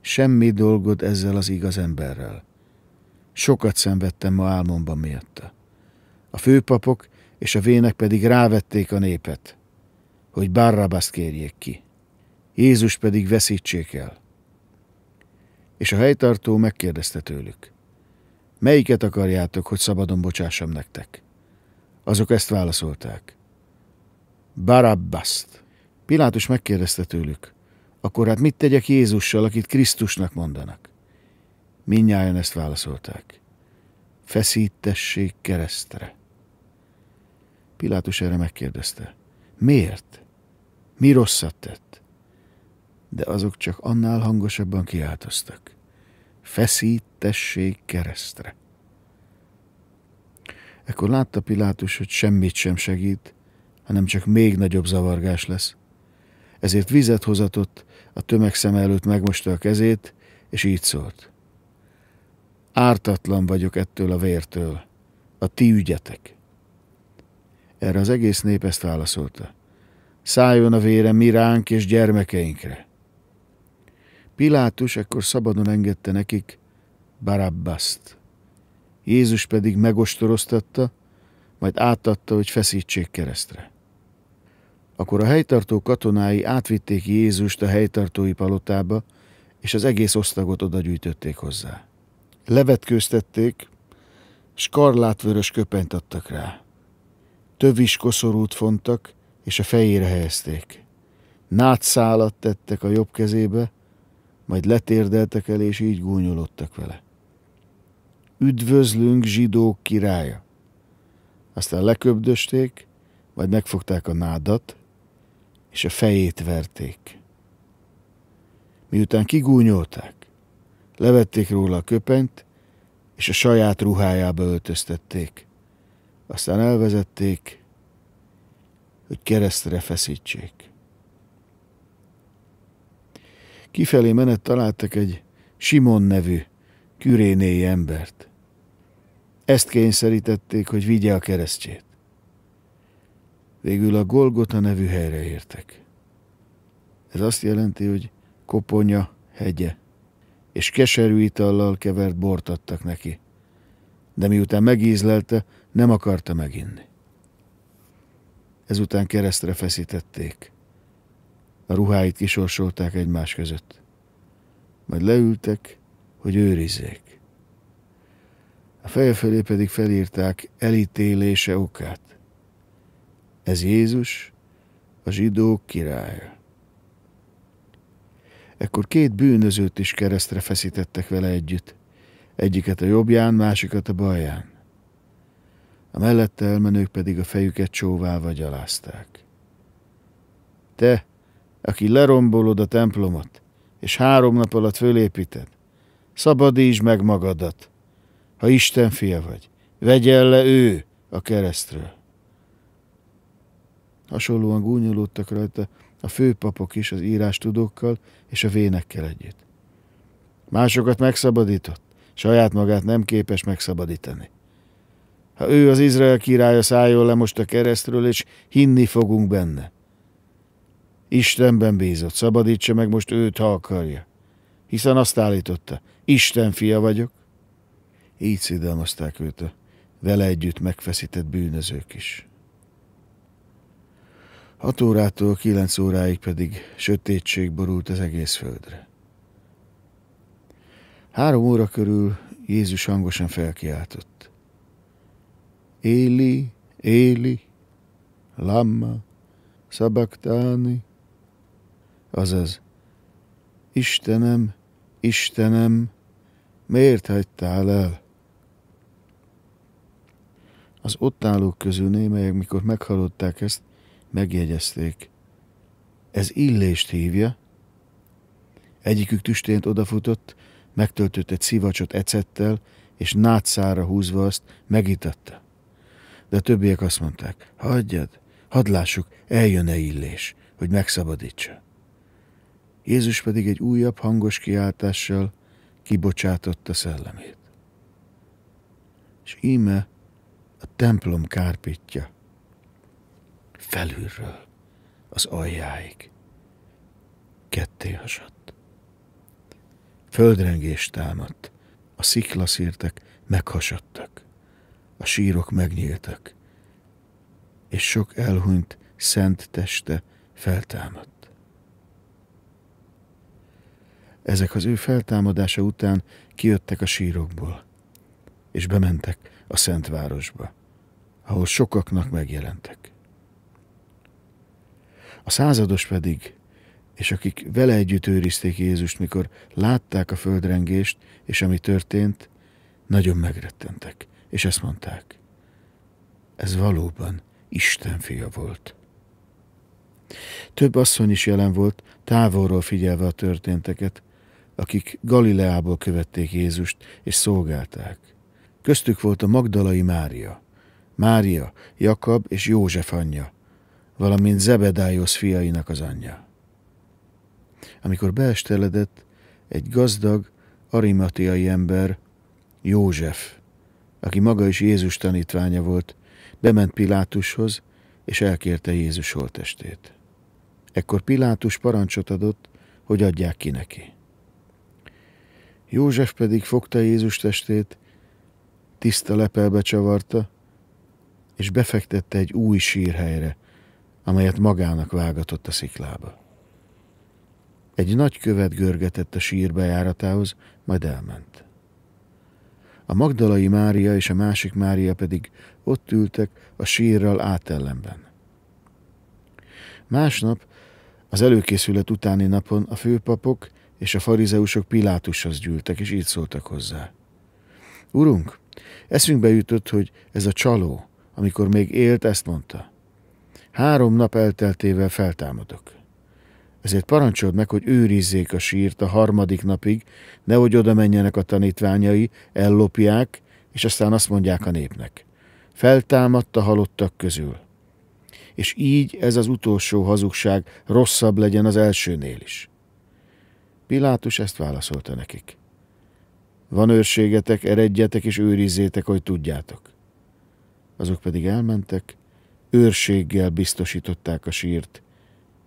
Semmi dolgod ezzel az igaz emberrel. Sokat szenvedtem ma álmomban miatta. A főpapok és a vének pedig rávették a népet, hogy Barrabaszt kérjék ki. Jézus pedig veszítsék el. És a helytartó megkérdezte tőlük. Melyiket akarjátok, hogy szabadon bocsássam nektek? Azok ezt válaszolták. Barabbaszt. Pilátus megkérdezte tőlük. Akkor hát mit tegyek Jézussal, akit Krisztusnak mondanak? Mindnyájan ezt válaszolták. Feszítessék keresztre. Pilátus erre megkérdezte. Miért? Mi rosszat tett? De azok csak annál hangosabban kiáltoztak feszítessék keresztre. Ekkor látta Pilátus, hogy semmit sem segít, hanem csak még nagyobb zavargás lesz. Ezért vizet hozatott, a tömeg szem előtt megmosta a kezét, és így szólt. Ártatlan vagyok ettől a vértől, a ti ügyetek. Erre az egész nép ezt válaszolta. Szálljon a vére mi ránk és gyermekeinkre. Pilátus ekkor szabadon engedte nekik Barabbaszt. Jézus pedig megostoroztatta, majd átadta, hogy feszítsék keresztre. Akkor a helytartó katonái átvitték Jézust a helytartói palotába, és az egész osztagot gyűjtötték hozzá. Levetkőztették, skarlátvörös köpenyt adtak rá. Tövis koszorút fontak, és a fejére helyezték. Nátszálat tettek a jobb kezébe, majd letérdeltek el, és így gúnyolódtak vele. Üdvözlünk zsidók királya! Aztán leköbdösték, majd megfogták a nádat, és a fejét verték. Miután kigúnyolták, levették róla a köpenyt, és a saját ruhájába öltöztették. Aztán elvezették, hogy keresztre feszítsék. Kifelé menet találtak egy Simon nevű kürénéi embert. Ezt kényszerítették, hogy vigye a keresztjét. Végül a Golgota nevű helyre értek. Ez azt jelenti, hogy koponya hegye, és keserű itallal kevert bort adtak neki. De miután megízlelte, nem akarta meginni. Ezután keresztre feszítették. A ruháit kisorsolták egymás között. Majd leültek, hogy őrizzék. A feje felé pedig felírták elítélése okát. Ez Jézus, a zsidók királya. Ekkor két bűnözőt is keresztre feszítettek vele együtt, egyiket a jobbján, másikat a balján. A mellette elmenők pedig a fejüket csóválva gyalázták. Te, aki lerombolod a templomot, és három nap alatt fölépíted. szabadíts meg magadat, ha Isten fia vagy. Vegyen le ő a keresztről. Hasonlóan gúnyolódtak rajta a főpapok is az írás tudókkal és a vénekkel együtt. Másokat megszabadított, saját magát nem képes megszabadítani. Ha ő az Izrael királya, szálljon le most a keresztről, és hinni fogunk benne. Istenben bízott, szabadítsa meg most őt, ha akarja. Hiszen azt állította, Isten fia vagyok. Így szidalmazták őt a vele együtt megfeszített bűnözők is. Hat órától kilenc óráig pedig sötétség borult az egész földre. Három óra körül Jézus hangosan felkiáltott. Éli, Éli, Lamma, Szabaktáni, azaz Istenem, Istenem, miért hagytál el? Az ott állók közül némelyek, mikor meghallották ezt, megjegyezték. Ez illést hívja. Egyikük tüstént odafutott, megtöltött egy szivacsot ecettel, és nátszára húzva azt megítatta. De a többiek azt mondták, hagyjad, hadd lássuk, eljön-e illés, hogy megszabadítsa. Jézus pedig egy újabb hangos kiáltással kibocsátotta szellemét. És íme a templom kárpitja felülről az aljáig ketté hasadt. Földrengés támadt, a sziklaszírtek meghasadtak, a sírok megnyíltak, és sok elhunyt szent teste feltámadt. Ezek az ő feltámadása után kijöttek a sírokból, és bementek a Szentvárosba, ahol sokaknak megjelentek. A százados pedig, és akik vele együtt őrizték Jézust, mikor látták a földrengést, és ami történt, nagyon megrettentek, és ezt mondták. Ez valóban Isten fia volt. Több asszony is jelen volt, távolról figyelve a történteket, akik Galileából követték Jézust és szolgálták. Köztük volt a Magdalai Mária, Mária, Jakab és József anyja, valamint Zebedájos fiainak az anyja. Amikor beesteledett, egy gazdag, arimatiai ember, József, aki maga is Jézus tanítványa volt, bement Pilátushoz, és elkérte Jézus holtestét. Ekkor Pilátus parancsot adott, hogy adják ki neki. József pedig fogta Jézus testét, tiszta lepelbe csavarta, és befektette egy új sírhelyre, amelyet magának vágatott a sziklába. Egy nagy követ görgetett a sír bejáratához, majd elment. A Magdalai Mária és a másik Mária pedig ott ültek a sírral átellenben. Másnap, az előkészület utáni napon a főpapok és a farizeusok Pilátushoz gyűltek, és így szóltak hozzá. Urunk, eszünkbe jutott, hogy ez a csaló, amikor még élt, ezt mondta. Három nap elteltével feltámadok. Ezért parancsold meg, hogy őrizzék a sírt a harmadik napig, nehogy oda menjenek a tanítványai, ellopják, és aztán azt mondják a népnek. feltámadta halottak közül. És így ez az utolsó hazugság rosszabb legyen az elsőnél is. Pilátus ezt válaszolta nekik. Van őrségetek, eredjetek és őrizzétek, hogy tudjátok. Azok pedig elmentek, őrséggel biztosították a sírt,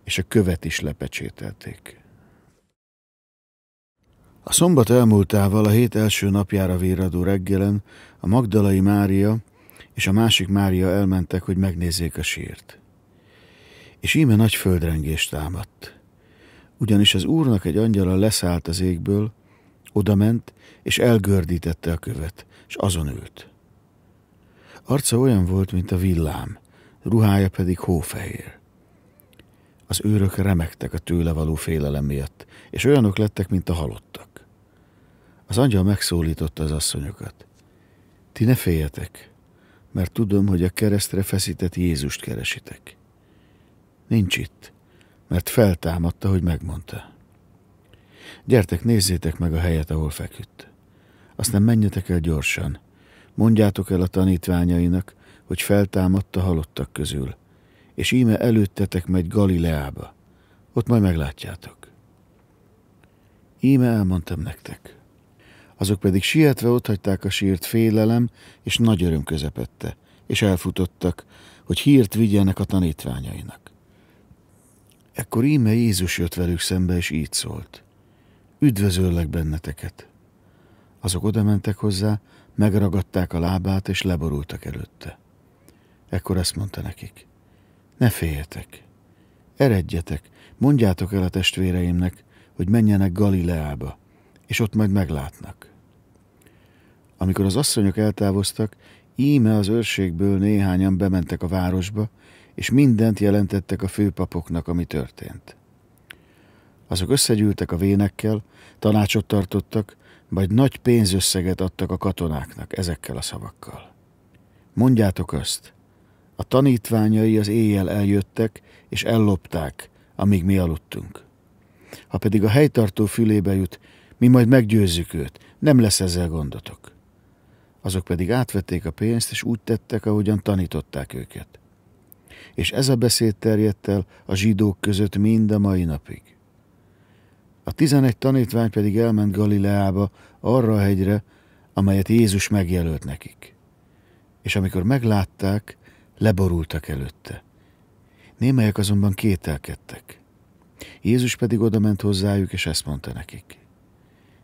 és a követ is lepecsételték. A szombat elmúltával a hét első napjára véradó reggelen a Magdalai Mária és a másik Mária elmentek, hogy megnézzék a sírt. És íme nagy földrengés támadt ugyanis az úrnak egy angyala leszállt az égből, odament, és elgördítette a követ, és azon ült. Arca olyan volt, mint a villám, ruhája pedig hófehér. Az őrök remektek a tőle való félelem miatt, és olyanok lettek, mint a halottak. Az angyal megszólította az asszonyokat. Ti ne féljetek, mert tudom, hogy a keresztre feszített Jézust keresitek. Nincs itt, mert feltámadta, hogy megmondta. Gyertek, nézzétek meg a helyet, ahol feküdt. Aztán menjetek el gyorsan. Mondjátok el a tanítványainak, hogy feltámadta halottak közül, és íme előttetek megy Galileába. Ott majd meglátjátok. Íme elmondtam nektek. Azok pedig sietve otthagyták a sírt félelem és nagy öröm közepette, és elfutottak, hogy hírt vigyenek a tanítványainak. Ekkor íme Jézus jött velük szembe, és így szólt. Üdvözöllek benneteket! Azok odamentek hozzá, megragadták a lábát, és leborultak előtte. Ekkor ezt mondta nekik. Ne féljetek! Eredjetek! Mondjátok el a testvéreimnek, hogy menjenek Galileába, és ott majd meglátnak. Amikor az asszonyok eltávoztak, íme az őrségből néhányan bementek a városba, és mindent jelentettek a főpapoknak, ami történt. Azok összegyűltek a vénekkel, tanácsot tartottak, vagy nagy pénzösszeget adtak a katonáknak ezekkel a szavakkal. Mondjátok azt, a tanítványai az éjjel eljöttek, és ellopták, amíg mi aludtunk. Ha pedig a helytartó fülébe jut, mi majd meggyőzzük őt, nem lesz ezzel gondotok. Azok pedig átvették a pénzt, és úgy tettek, ahogyan tanították őket és ez a beszéd terjedt el a zsidók között mind a mai napig. A tizenegy tanítvány pedig elment Galileába, arra a hegyre, amelyet Jézus megjelölt nekik. És amikor meglátták, leborultak előtte. Némelyek azonban kételkedtek. Jézus pedig odament hozzájuk, és ezt mondta nekik.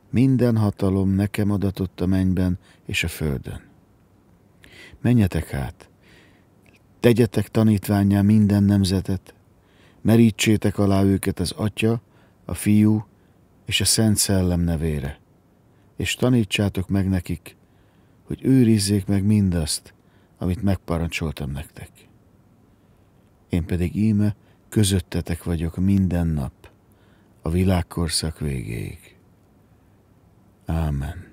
Minden hatalom nekem adatott a mennyben és a földön. Menjetek hát, Tegyetek tanítványá minden nemzetet, merítsétek alá őket az Atya, a Fiú és a Szent Szellem nevére, és tanítsátok meg nekik, hogy őrizzék meg mindazt, amit megparancsoltam nektek. Én pedig íme közöttetek vagyok minden nap, a világkorszak végéig. Ámen.